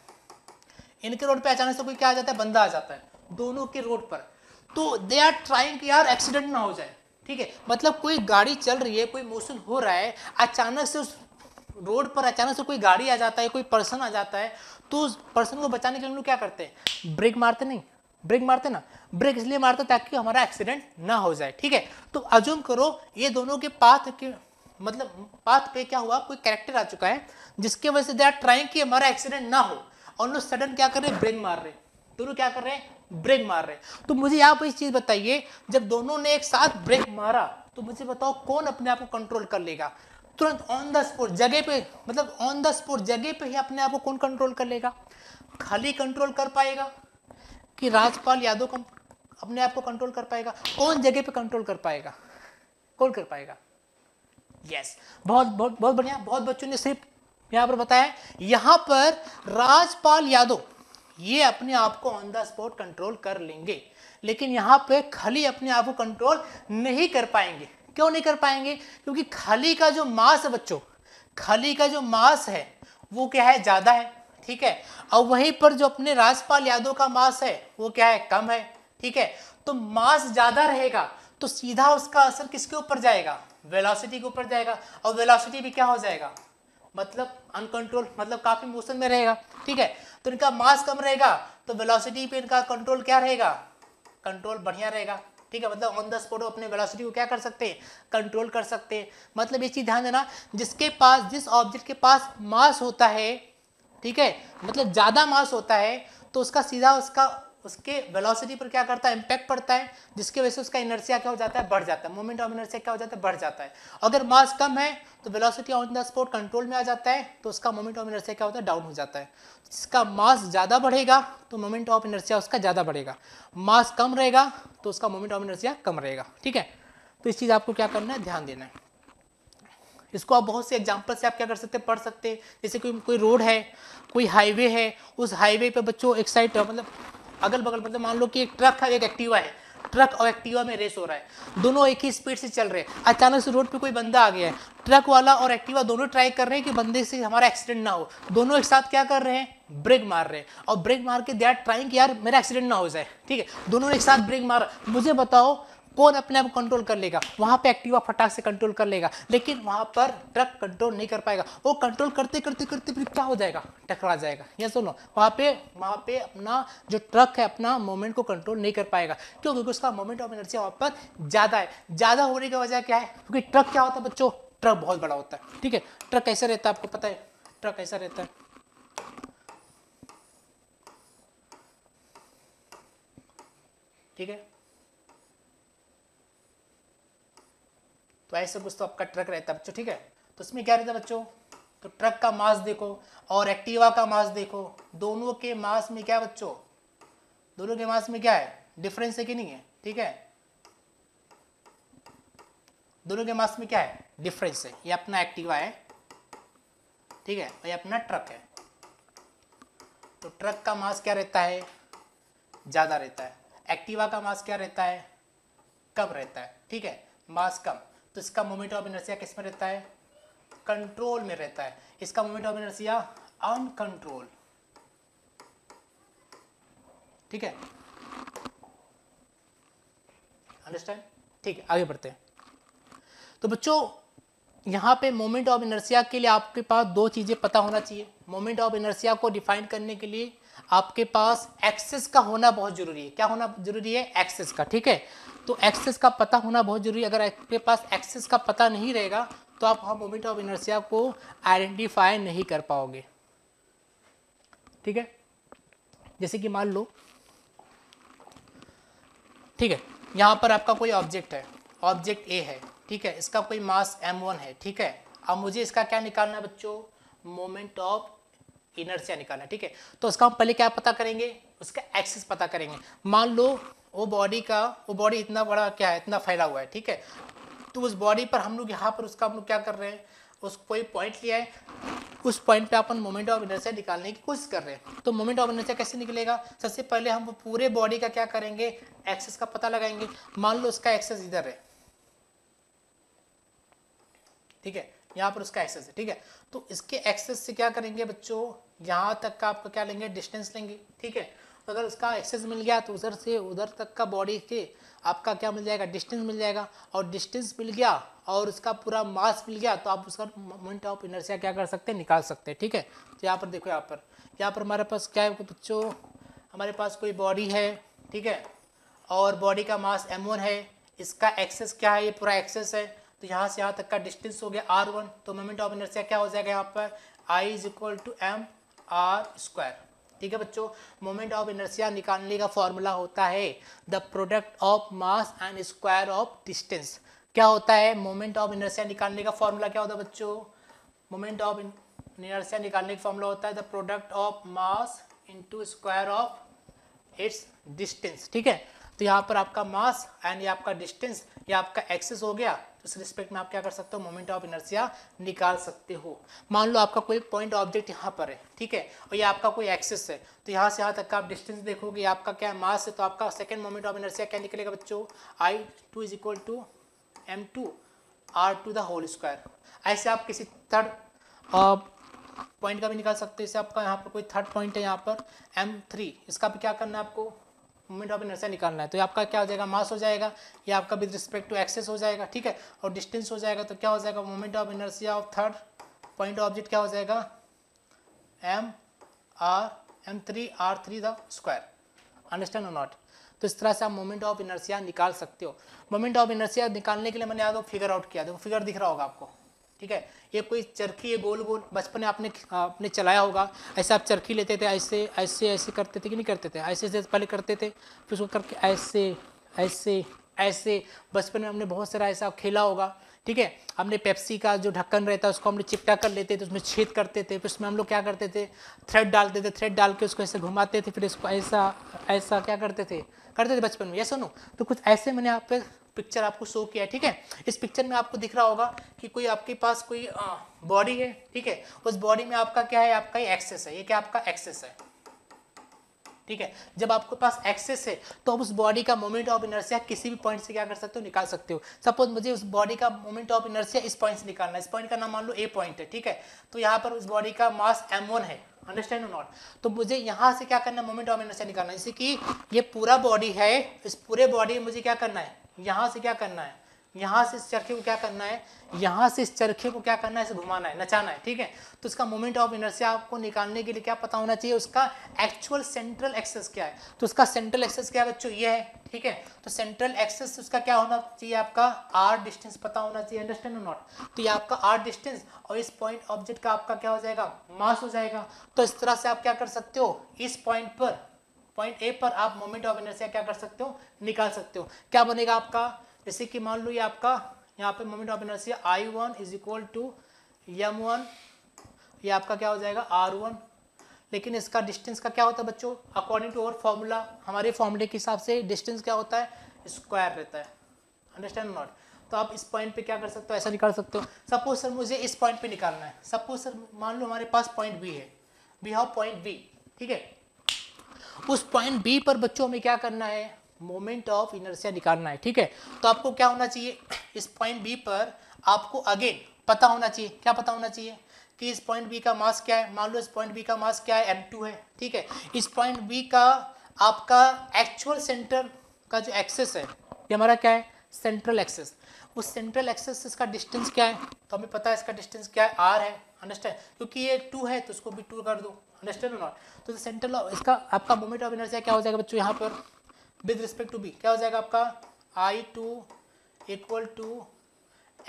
इनके रोड पर अचानक से कोई क्या आ जाता है बंदा आ जाता है दोनों के रोड पर तो दे आर ट्राइंग यार एक्सीडेंट ना हो जाए ठीक है मतलब कोई गाड़ी चल रही है कोई मोशन हो रहा है अचानक से उस रोड पर अचानक से कोई गाड़ी आ जाता है कोई पर्सन आ जाता है तो उस पर्सन को बचाने के लिए हम लोग क्या करते हैं ब्रेक मारते नहीं ब्रेक मारते ना ब्रेक इसलिए मारते ताकि हमारा एक्सीडेंट ना हो जाए ठीक है तो अजूम करो ये दोनों के पाथ के मतलब पाथ पे क्या हुआ कोई कैरेक्टर आ चुका है जिसके वजह से दे आर ट्राइंग कि हमारा एक्सीडेंट ना हो और लोग सडन क्या कर रहे हैं ब्रेक मार रहे दोनों क्या कर रहे हैं ब्रेक मार रहे तो मुझे यहाँ पर एक चीज़ बताइए जब दोनों ने एक साथ ब्रेक मारा तो मुझे बताओ कौन अपने आप को कंट्रोल कर लेगा तुरंत ऑन द स्पॉट जगह पे मतलब ऑन द स्पॉट जगह पे ही अपने आप को कौन कंट्रोल कर लेगा खाली कंट्रोल कर पाएगा कि राजपाल यादव अपने आप को कंट्रोल कर पाएगा कौन जगह पे कंट्रोल कर पाएगा कौन कर पाएगा यस yes. बहुत बहुत बहुत बढ़िया बहुत बच्चों ने सिर्फ यहां पर बताया यहां पर राजपाल यादव ये अपने आप को ऑन द स्पॉट कंट्रोल कर लेंगे लेकिन यहां पे खाली अपने आप को कंट्रोल नहीं कर पाएंगे क्यों नहीं कर पाएंगे क्योंकि खाली का जो मास है बच्चों खाली का जो मास है वो क्या है ज़्यादा है ठीक है और वहीं पर जो अपने राजपाल यादव का मास है वो क्या है कम है ठीक है तो मास ज़्यादा रहेगा तो सीधा उसका असर किसके ऊपर जाएगा वेलोसिटी के ऊपर जाएगा और वेलोसिटी भी क्या हो जाएगा मतलब अनकंट्रोल मतलब काफ़ी मोशन में रहेगा ठीक है तो इनका मास कम रहेगा तो वेलोसिटी पे इनका कंट्रोल क्या रहेगा कंट्रोल बढ़िया रहेगा ठीक है मतलब ऑन द स्पॉट अपने वेलोसिटी को क्या कर सकते हैं कंट्रोल कर सकते हैं मतलब ये चीज़ ध्यान देना जिसके पास जिस ऑब्जेक्ट के पास मास होता है ठीक है मतलब ज़्यादा मास होता है तो उसका सीधा उसका उसके वेलोसिटी पर क्या करता है इम्पैक्ट पड़ता है जिसकी वजह से उसका इनर्सिया क्या हो जाता है बढ़ जाता है मोमेंट ऑफ इनर्सिया क्या हो जाता है बढ़ जाता है अगर मास कम है तो velocity on the spot control में आ जाता है तो उसका मोमेंट ऑफ इनर्सिया क्या होता है डाउन हो जाता है जिसका मास ज़्यादा बढ़ेगा तो मोमेंट ऑफ इनर्सिया उसका ज़्यादा बढ़ेगा मास कम रहेगा तो उसका मोमेंट ऑफ इनर्सिया कम रहेगा ठीक है तो इस चीज़ आपको क्या करना है ध्यान देना है इसको आप बहुत से एग्जाम्पल से आप क्या कर सकते हैं पढ़ सकते हैं जैसे कोई कोई रोड है कोई हाईवे है उस हाईवे पर बच्चों एक साइड मतलब अगल बगल मतलब मान लो कि एक ट्रक है एक एक्टिवा है ट्रक और एक्टिवा में रेस हो रहा है दोनों एक ही स्पीड से चल रहे हैं अचानक से रोड पे कोई बंदा आ गया है ट्रक वाला और एक्टिवा दोनों ट्राई कर रहे हैं कि बंदे से हमारा एक्सीडेंट ना हो दोनों एक साथ क्या कर रहे हैं ब्रेक मार रहे हैं और ब्रेक मार के दे आर ट्राइंग कि यार मेरा एक्सीडेंट ना हो जाए ठीक है दोनों ने एक साथ ब्रेक मार मुझे बताओ कौन अपने आप कंट्रोल कर लेगा वहां पे एक्टिवा फटाक से कंट्रोल कर लेगा लेकिन वहां पर ट्रक कंट्रोल नहीं कर पाएगा वो कंट्रोल करते करते करते फिर क्या हो जाएगा टकरा जाएगा या सुनो वहां पे वहां पे अपना जो ट्रक है अपना मोमेंट को कंट्रोल नहीं कर पाएगा क्यों क्योंकि उसका मोमेंट ऑफ एनर्जी वहां पर ज़्यादा है ज़्यादा होने की वजह क्या है क्योंकि ट्रक क्या होता है बच्चों ट्रक बहुत बड़ा होता है ठीक है ट्रक कैसा रहता है आपको पता है ट्रक कैसा रहता है ठीक है तो ऐसे कुछ तो आपका ट्रक रहता है बच्चों ठीक है तो इसमें क्या रहता है बच्चों तो ट्रक का मास देखो और एक्टिवा का मास देखो दोनों के मास में क्या बच्चों दोनों के मास में क्या है डिफरेंस है कि नहीं है ठीक है दोनों के मास में क्या है डिफरेंस है ये अपना एक्टिवा है ठीक है और ये अपना ट्रक है तो ट्रक का मास क्या रहता है ज़्यादा रहता है एक्टिवा का मास क्या रहता है कम रहता है ठीक है मास कम तो इसका मोमेंट ऑफ इनर्सिया किस में रहता है कंट्रोल में रहता है इसका मोमेंट ऑफ इनर्सिया अनकंट्रोल ठीक है अंडरस्टैंड ठीक है आगे बढ़ते हैं तो बच्चों यहां पे मोमेंट ऑफ इनर्सिया के लिए आपके पास दो चीज़ें पता होना चाहिए मोमेंट ऑफ इनर्सिया को डिफाइन करने के लिए आपके पास एक्सेस का होना बहुत जरूरी है क्या होना जरूरी है एक्सेस का ठीक है तो एक्सेस का पता होना बहुत जरूरी है अगर आपके पास एक्सेस का पता नहीं रहेगा तो आप हम मोमेंट ऑफ इनर्सिया को आइडेंटिफाई नहीं कर पाओगे ठीक है जैसे कि मान लो ठीक है यहाँ पर आपका कोई ऑब्जेक्ट है ऑब्जेक्ट ए है ठीक है इसका कोई मास एम वन है ठीक है अब मुझे इसका क्या निकालना है बच्चों मोमेंट ऑफ इनर्सिया निकालना ठीक है तो उसका हम पहले क्या पता करेंगे उसका एक्सेस पता करेंगे मान लो वो बॉडी का वो बॉडी इतना बड़ा क्या है इतना फैला हुआ है ठीक है तो उस बॉडी पर हम लोग यहाँ पर उसका हम लोग क्या कर रहे हैं उस कोई पॉइंट लिया है उस पॉइंट पे अपन मोमेंट ऑफ इनर्सिया निकालने की कोशिश कर रहे हैं तो मोमेंट ऑफ इनर्सिया कैसे निकलेगा सबसे पहले हम पूरे बॉडी का क्या करेंगे एक्सेस का पता लगाएंगे मान लो उसका एक्सेस इधर है ठीक है यहाँ पर उसका एक्सेस है ठीक है तो इसके एक्सेस से क्या करेंगे बच्चों यहाँ तक का आपका क्या लेंगे डिस्टेंस लेंगे ठीक है तो अगर उसका एक्सेस मिल गया तो उधर से उधर तक का बॉडी के आपका क्या मिल जाएगा डिस्टेंस मिल जाएगा और डिस्टेंस मिल गया और उसका पूरा मास मिल गया तो आप उसका मोमेंट ऑफ इनर्सिया क्या कर सकते हैं निकाल सकते हैं ठीक है तो यहाँ पर देखो यहाँ पर यहाँ पर हमारे पास क्या है बच्चों हमारे पास कोई बॉडी है ठीक है और बॉडी का मास एम है इसका एक्सेस क्या है ये पूरा एक्सेस है तो यहाँ से यहाँ तक का डिस्टेंस हो गया आर वन तो मोमेंट ऑफ इनर्सिया क्या हो जाएगा यहाँ पर I is equal to M R square ठीक है बच्चों मोमेंट ऑफ इनर्सिया निकालने का फॉर्मूला होता है the product of mass and square of distance क्या होता है मोमेंट ऑफ इनर्सिया निकालने का फॉर्मूला क्या होता है बच्चों मोमेंट ऑफ इनर्सिया निकालने का फॉर्मूला होता है the product of mass into square of its distance ठीक है तो यहाँ पर आपका मास एंड ये आपका डिस्टेंस ये आपका एक्सेस हो गया तो इस रिस्पेक्ट में आप क्या कर सकते हो मोमेंट ऑफ इनर्सिया निकाल सकते हो मान लो आपका कोई पॉइंट ऑब्जेक्ट यहाँ पर है ठीक है और ये आपका कोई एक्सेस है तो यहाँ से यहाँ तक का आप डिस्टेंस देखोगे आपका क्या मास है तो आपका सेकेंड मोमेंट ऑफ इनर्सिया क्या निकलेगा बच्चों I two is equal to M two R two the whole square ऐसे आप किसी थर्ड पॉइंट का भी निकाल सकते हो जैसे आपका यहाँ पर कोई थर्ड पॉइंट है यहाँ पर एम थ्री इसका भी क्या करना है आपको मोमेंट ऑफ इनर्शिया निकालना है तो आपका क्या हो जाएगा मास हो जाएगा या आपका विद रिस्पेक्ट टू एक्सेस हो जाएगा ठीक है और डिस्टेंस हो जाएगा तो क्या हो जाएगा moment of inertia of third point object क्या हो जाएगा M R M three R three the square understand not तो इस तरह से आप मोमेंट ऑफ इनर्सिया निकाल सकते हो मोमेंट ऑफ इनर्सिया निकालने के लिए मैंने आज फिगर आउट किया देखो फिगर दिख रहा होगा आपको ठीक है ये कोई चरखी है गोल गोल बचपन में आपने आपने चलाया होगा ऐसे आप चरखी लेते थे ऐसे ऐसे ऐसे करते थे कि नहीं करते थे ऐसे ऐसे पहले करते थे फिर उसको करके ऐसे ऐसे ऐसे बचपन में हमने बहुत सारा ऐसा खेला होगा ठीक है हमने पेप्सी का जो ढक्कन रहता है उसको हमने चिपटा कर लेते थे उसमें छेद करते थे फिर उसमें हम लोग क्या करते थे थ्रेड डालते थे थ्रेड डाल के उसको ऐसे घुमाते थे फिर उसको ऐसा ऐसा क्या करते थे करते थे बचपन में ये सुनो तो कुछ ऐसे मैंने आप पिक्चर आपको शो किया है ठीक है इस पिक्चर में आपको दिख रहा होगा कि कोई आपके पास कोई बॉडी है ठीक है उस बॉडी में आपका क्या है आपका एक्सेस है ये क्या आपका एक्सेस है ठीक है जब आपके पास एक्सेस है तो आप उस बॉडी का मोमेंट ऑफ इनर्सिया किसी भी पॉइंट से क्या कर सकते हो निकाल सकते हो सपोज मुझे उस बॉडी का मोमेंट ऑफ इनर्सिया इस पॉइंट से निकालना है इस पॉइंट का नाम मान लो ए पॉइंट है ठीक है तो यहाँ पर उस बॉडी का मास एम वन है अंडरस्टैंड नॉट तो मुझे यहाँ से क्या करना है मोमेंट ऑफ इनर्सिया निकालना है जैसे कि ये पूरा बॉडी है इस पूरे बॉडी में मुझे क्या करना है यहां से क्या करना है यहां से इस चरखे को क्या करना है यहां से इस चरखे को क्या करना है इसे घुमाना है नचाना है ठीक है तो इसका मोमेंट ऑफ इनर्सिया आपको निकालने के लिए क्या पता होना चाहिए उसका एक्चुअल सेंट्रल एक्सेस क्या है तो उसका सेंट्रल एक्सेस क्या बच्चों ये है ठीक है तो सेंट्रल एक्सेस उसका क्या होना चाहिए आपका आर डिस्टेंस पता होना चाहिए अंडरस्टैंड नॉट तो ये आपका आर डिस्टेंस और इस पॉइंट ऑब्जेक्ट का आपका क्या हो जाएगा मास हो जाएगा तो इस तरह से आप क्या कर सकते हो इस पॉइंट पर पॉइंट ए पर आप मोमेंट ऑफ इनर्सिया क्या कर सकते हो निकाल सकते हो क्या बनेगा आपका जैसे कि मान लो ये आपका यहाँ पे moment of inertia I one is equal to M one ये आपका क्या हो जाएगा आर वन लेकिन इसका डिस्टेंस का क्या होता है बच्चों अकॉर्डिंग टू अवर फॉर्मूला हमारे फॉर्मूले के हिसाब से डिस्टेंस क्या होता है स्क्वायर रहता है अंडरस्टैंड नॉट तो आप इस पॉइंट पे क्या कर सकते हो ऐसा निकाल सकते हो सपोज सर मुझे इस पॉइंट पे निकालना है सपोज सर मान लो हमारे पास पॉइंट बी है वी हैव पॉइंट बी ठीक है उस पॉइंट बी पर बच्चों हमें क्या करना है मोमेंट ऑफ इनर्सिया निकालना है ठीक है तो आपको क्या होना चाहिए इस पॉइंट बी पर आपको अगेन पता होना चाहिए क्या पता होना चाहिए कि इस पॉइंट बी का मास क्या है मान लो इस पॉइंट बी का मास क्या है एम टू है ठीक है इस पॉइंट बी का आपका एक्चुअल सेंटर का जो एक्सेस है ये हमारा क्या है सेंट्रल एक्सेस उस सेंट्रल एक्सेस से इसका डिस्टेंस क्या है तो हमें पता है इसका डिस्टेंस क्या है आर है अंडरस्टैंड क्योंकि ये टू है तो उसको भी टू कर दो अंडरस्टैंड नॉट तो सेंट्रल इसका आपका मोमेंट ऑफ इनर्सिया क्या हो जाएगा बच्चों यहाँ पर विद रिस्पेक्ट टू बी क्या हो जाएगा आपका I two equal to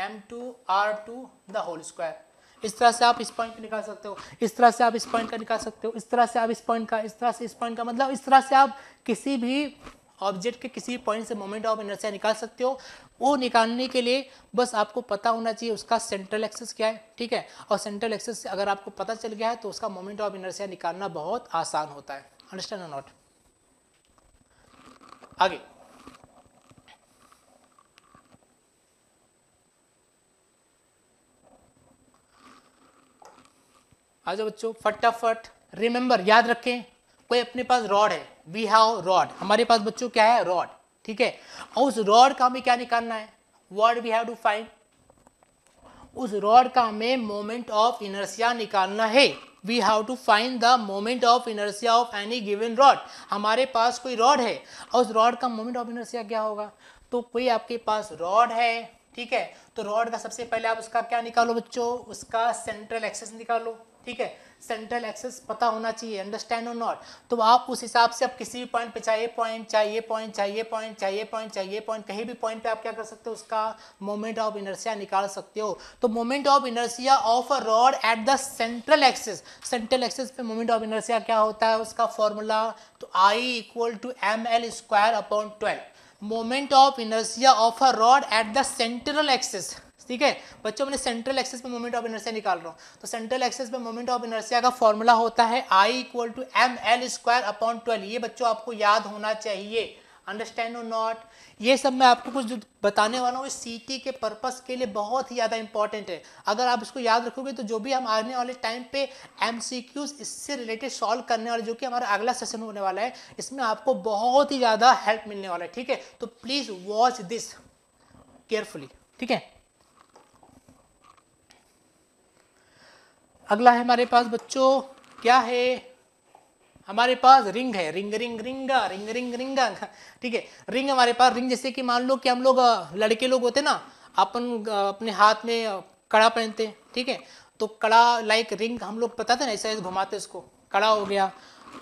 M two R two the whole square इस तरह से आप इस पॉइंट का निकाल सकते हो इस तरह से आप इस पॉइंट का निकाल सकते हो इस तरह से आप इस पॉइंट का इस तरह से इस पॉइंट का मतलब इस तरह से आप किसी भी ऑब्जेक्ट के किसी पॉइंट से मोमेंट ऑफ इनर्सिया निकाल सकते हो वो निकालने के लिए बस आपको पता होना चाहिए उसका सेंट्रल एक्सेस क्या है ठीक है और सेंट्रल एक्सेस से अगर आपको पता चल गया है तो उसका मोमेंट ऑफ इनर्सिया निकालना बहुत आसान होता है अंडरस्टैंड नॉट आगे आ जाओ बच्चों फटाफट रिमेंबर याद रखें कोई अपने पास रॉड है वी हैव रॉड हमारे पास बच्चों क्या है रॉड ठीक है और उस रॉड का हमें क्या निकालना है word we have to find उस रॉड का हमें मोमेंट ऑफ इनर्सिया निकालना है we have to find the moment of inertia of any given rod हमारे पास कोई रॉड है और उस रॉड का मोमेंट ऑफ इनर्सिया क्या होगा तो कोई आपके पास रॉड है ठीक है तो रॉड का सबसे पहले आप उसका क्या निकालो बच्चों उसका सेंट्रल एक्सेस निकालो ठीक है सेंट्रल एक्सेस पता होना चाहिए अंडरस्टैंड और नॉट तो आप उस हिसाब से आप किसी भी पॉइंट पे चाहिए पॉइंट चाहिए पॉइंट चाहिए पॉइंट चाहिए पॉइंट चाहिए पॉइंट कहीं भी पॉइंट पे आप क्या कर सकते हो उसका मोमेंट ऑफ इनर्सिया निकाल सकते हो तो moment of inertia of a rod at the central axis central axis पे मोमेंट ऑफ इनर्सिया क्या होता है उसका फॉर्मूला तो I equal to M L square upon twelve moment of inertia of a rod at the central axis ठीक है बच्चों मैंने सेंट्रल एक्सेस पे मोमेंट ऑफ इनर्सिया निकाल रहा हूँ तो सेंट्रल एक्सेस पे मोमेंट ऑफ इनर्सिया का फॉर्मूला होता है I equal to M L square upon twelve ये बच्चों आपको याद होना चाहिए अंडरस्टैंड और नॉट ये सब मैं आपको कुछ बताने वाला हूँ सी टी के पर्पज़ के लिए बहुत ही ज़्यादा इंपॉर्टेंट है अगर आप इसको याद रखोगे तो जो भी हम आने वाले टाइम पे एम सी क्यूज इससे रिलेटेड सॉल्व करने वाले जो कि हमारा अगला सेशन होने वाला है इसमें आपको बहुत ही ज़्यादा हेल्प मिलने वाला है ठीक है तो प्लीज़ वॉच दिस केयरफुली ठीक है अगला है हमारे पास बच्चों क्या है हमारे पास रिंग है रिंग रिंग रिंगा रिंग रिंग रिंगा ठीक है रिंग हमारे पास रिंग जैसे कि मान लो कि हम लोग लड़के लोग होते ना अपन अपने हाथ में कड़ा पहनते ठीक है तो कड़ा लाइक रिंग हम लोग पता था ना ऐसा ऐसे घुमाते उसको कड़ा हो गया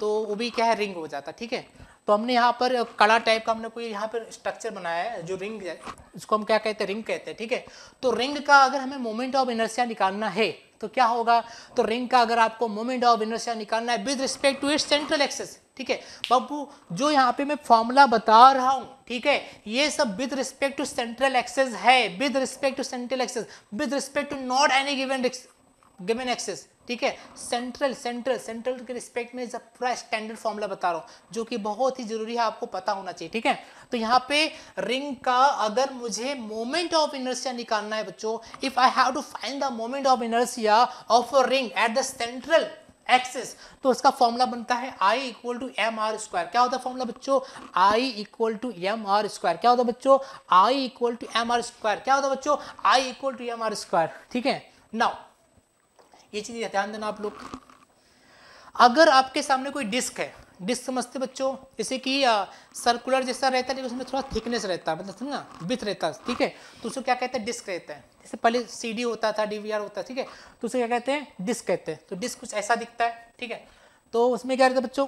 तो वो भी क्या है रिंग हो जाता ठीक है तो हमने यहाँ पर कड़ा टाइप का हमने कोई यहाँ पर स्ट्रक्चर बनाया है जो रिंग है इसको हम क्या कहते हैं रिंग कहते हैं ठीक है तो रिंग का अगर हमें मोमेंट ऑफ इनर्सिया निकालना है तो क्या होगा तो रिंग का अगर आपको मोमेंट ऑफ इनर्सिया निकालना है with respect to it central axis ठीक है बाबू जो यहाँ पे मैं फॉर्मूला बता रहा हूँ ठीक है ये सब with respect to central axis है with respect to central axis with respect to not any given given axis ठीक है सेंट्रल सेंट्रल सेंट्रल के रिस्पेक्ट में पूरा स्टैंडर्ड फॉर्मूला बता रहा हूँ जो कि बहुत ही जरूरी है आपको पता होना चाहिए ठीक है तो यहाँ पे रिंग का अगर मुझे मोमेंट ऑफ इनर्सिया निकालना है बच्चों if I have to find the moment of inertia of a ring at the central axis तो इसका फॉर्मूला बनता है I equal to M R square क्या होता है फॉर्मूला बच्चों I equal to M R square क्या होता है बच्चों I equal to M R square क्या होता है बच्चों I equal to M R square ठीक है नाउ ये चीज़ ध्यान देना आप लोग अगर आपके सामने कोई डिस्क है डिस्क समझते बच्चों जैसे कि सर्कुलर जैसा रहता है लेकिन उसमें थोड़ा थिकनेस रहता है मतलब ना बिथ रहता है ठीक है तो उसको क्या कहते हैं डिस्क रहता है जैसे पहले सीडी होता था डीवीआर होता है ठीक है तो उसे क्या कहते हैं डिस्क कहते हैं तो डिस्क कुछ ऐसा दिखता है ठीक है तो उसमें क्या रहता है बच्चों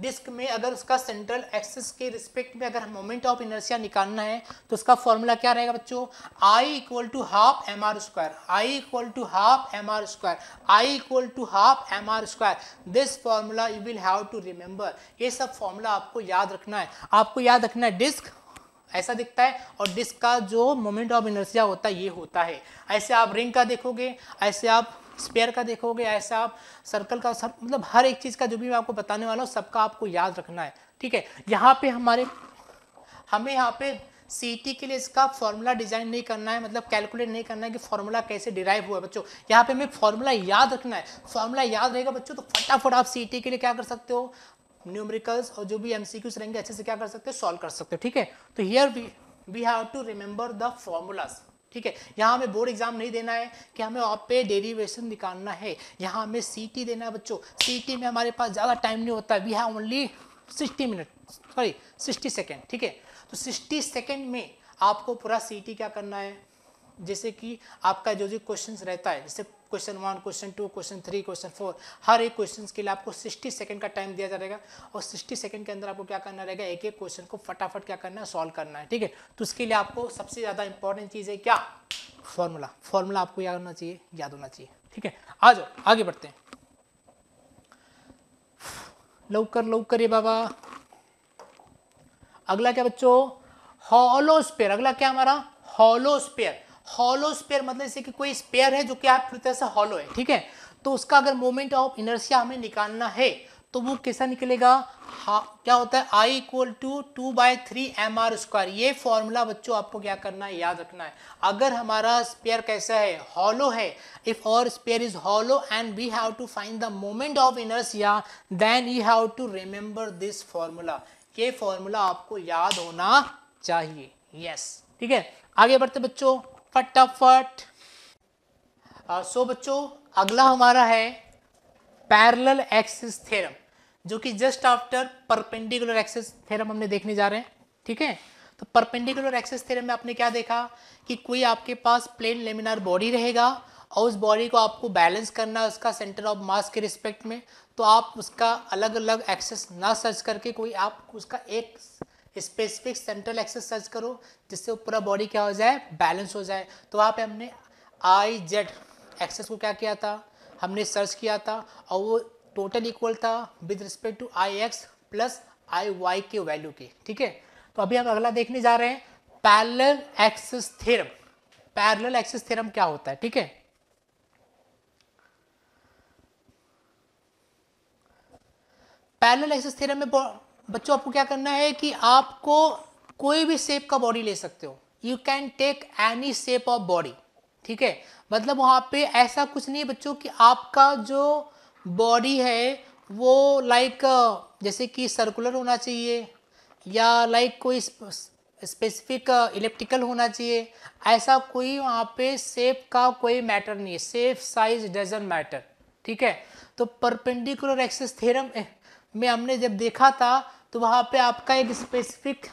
डिस्क में अगर उसका सेंट्रल एक्सिस के रिस्पेक्ट में अगर मोमेंट ऑफ इनर्सिया निकालना है तो उसका फॉर्मूला क्या रहेगा बच्चों I equal to half M are square I equal to half M are square I equal to half M are square this formula you will have to remember ये सब formula आपको याद रखना है आपको याद रखना है डिस्क ऐसा दिखता है और डिस्क का जो मोमेंट ऑफ इनर्सिया होता है ये होता है ऐसे आप रिंग का देखोगे ऐसे आप स्पेयर का देखोगे ऐसा आप सर्कल का सब मतलब हर एक चीज़ का जो भी मैं आपको बताने वाला हूँ सबका आपको याद रखना है ठीक है यहाँ पे हमारे हमें यहाँ पे सी e के लिए इसका फॉर्मूला डिजाइन नहीं करना है मतलब कैलकुलेट नहीं करना है कि फॉर्मूला कैसे डिराइव हुआ है बच्चों यहाँ पे हमें फॉर्मूला याद रखना है फॉर्मूला याद रहेगा बच्चों तो फटाफट आप सी e के लिए क्या कर सकते हो न्यूमरिकल्स और जो भी एम रहेंगे अच्छे से क्या कर सकते हो सॉल्व कर सकते हो ठीक है तो here we we have to remember the formulas ठीक है यहाँ हमें बोर्ड एग्जाम नहीं देना है कि हमें आप पे डेरिवेशन निकालना है यहाँ हमें सीटी देना है बच्चों सीटी में हमारे पास ज़्यादा टाइम नहीं होता we have only sixty minute sorry sixty second ठीक है तो सिक्सटी सेकेंड में आपको पूरा सीटी क्या करना है जैसे कि आपका जो जो क्वेश्चंस रहता है जैसे question one question two question three question four हर एक क्वेश्चंस के लिए आपको 60 सेकंड का टाइम दिया जाएगा और 60 सेकंड के अंदर आपको क्या करना रहेगा एक एक क्वेश्चन को फटाफट क्या करना है सॉल्व करना है ठीक है तो उसके लिए आपको सबसे ज़्यादा इंपॉर्टेंट चीज़ है क्या फॉर्मूला फॉर्मूला आपको याद होना चाहिए याद होना चाहिए ठीक है आ जाओ आगे बढ़ते हैं लवकर लवकर ये बाबा अगला क्या बच्चों हॉलोस्पेयर अगला क्या हमारा हॉलोस्पेयर हॉलो स्पेयर मतलब जैसे कि कोई स्पेयर है जो कि आप पूरी तरह से हॉलो है ठीक है तो उसका अगर मोमेंट ऑफ इनर्सिया हमें निकालना है तो वो कैसा निकलेगा हा क्या होता है I equal to two by three M are square ये फॉर्मूला बच्चों आपको क्या करना है याद रखना है अगर हमारा स्पेयर कैसा है हॉलो है if our sphere is hollow and we have to find the moment of inertia then you have to remember this formula ये फॉर्मूला आपको याद होना चाहिए यस yes, ठीक है आगे बढ़ते बच्चों फटाफट सो बच्चों अगला हमारा है पैरेलल एक्सिस थ्योरम जो कि just after perpendicular axis theorem हमने देखने जा रहे हैं ठीक है तो परपेंडिकुलर एक्सिस थ्योरम में आपने क्या देखा कि कोई आपके पास प्लेन लेमिनार बॉडी रहेगा और उस बॉडी को आपको बैलेंस करना है उसका सेंटर ऑफ मास के रिस्पेक्ट में तो आप उसका अलग अलग एक्सेस ना सर्च करके कोई आप उसका एक स्पेसिफिक सेंट्रल एक्सेस सर्च करो जिससे पूरा बॉडी क्या हो जाए बैलेंस हो जाए तो वहाँ पे हमने आई जेड एक्सेस को क्या किया था हमने सर्च किया था और वो टोटल इक्वल था with respect to I X plus I Y के वैल्यू के ठीक है तो अभी हम अगला देखने जा रहे हैं parallel axis theorem parallel axis theorem क्या होता है ठीक है पैरेलल एक्सेस थ्योरम में बच्चों आपको क्या करना है कि आपको कोई भी सेप का बॉडी ले सकते हो you can take any shape of body ठीक है मतलब वहाँ पे ऐसा कुछ नहीं है बच्चों कि आपका जो बॉडी है वो लाइक जैसे कि सर्कुलर होना चाहिए या लाइक कोई स्पेसिफिक इलेक्ट्रिकल होना चाहिए ऐसा कोई वहाँ पे सेप का कोई मैटर नहीं है सेफ साइज डजेंट मैटर ठीक है तो परपेंडिकुलर एक्सेस थेरम में हमने जब देखा था तो वहाँ पे आपका एक स्पेसिफिक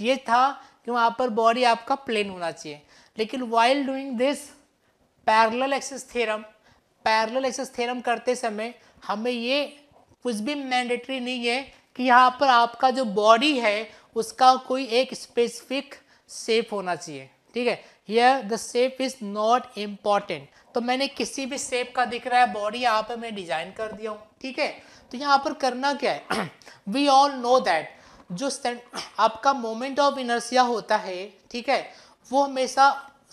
ये था कि वहाँ पर बॉडी आपका प्लेन होना चाहिए लेकिन while doing this parallel axis theorem parallel axis theorem करते समय हमें ये कुछ भी मैंडेटरी नहीं है कि यहाँ पर आपका जो बॉडी है उसका कोई एक स्पेसिफिक सेप होना चाहिए ठीक है यह the shape is not important तो मैंने किसी भी शेप का दिख रहा है बॉडी यहाँ पे मैं डिजाइन कर दिया हूँ ठीक है तो यहाँ पर करना क्या है वी ऑल नो दैट जो [CLEARS THROAT] आपका मोमेंट ऑफ इनर्सिया होता है ठीक है वो हमेशा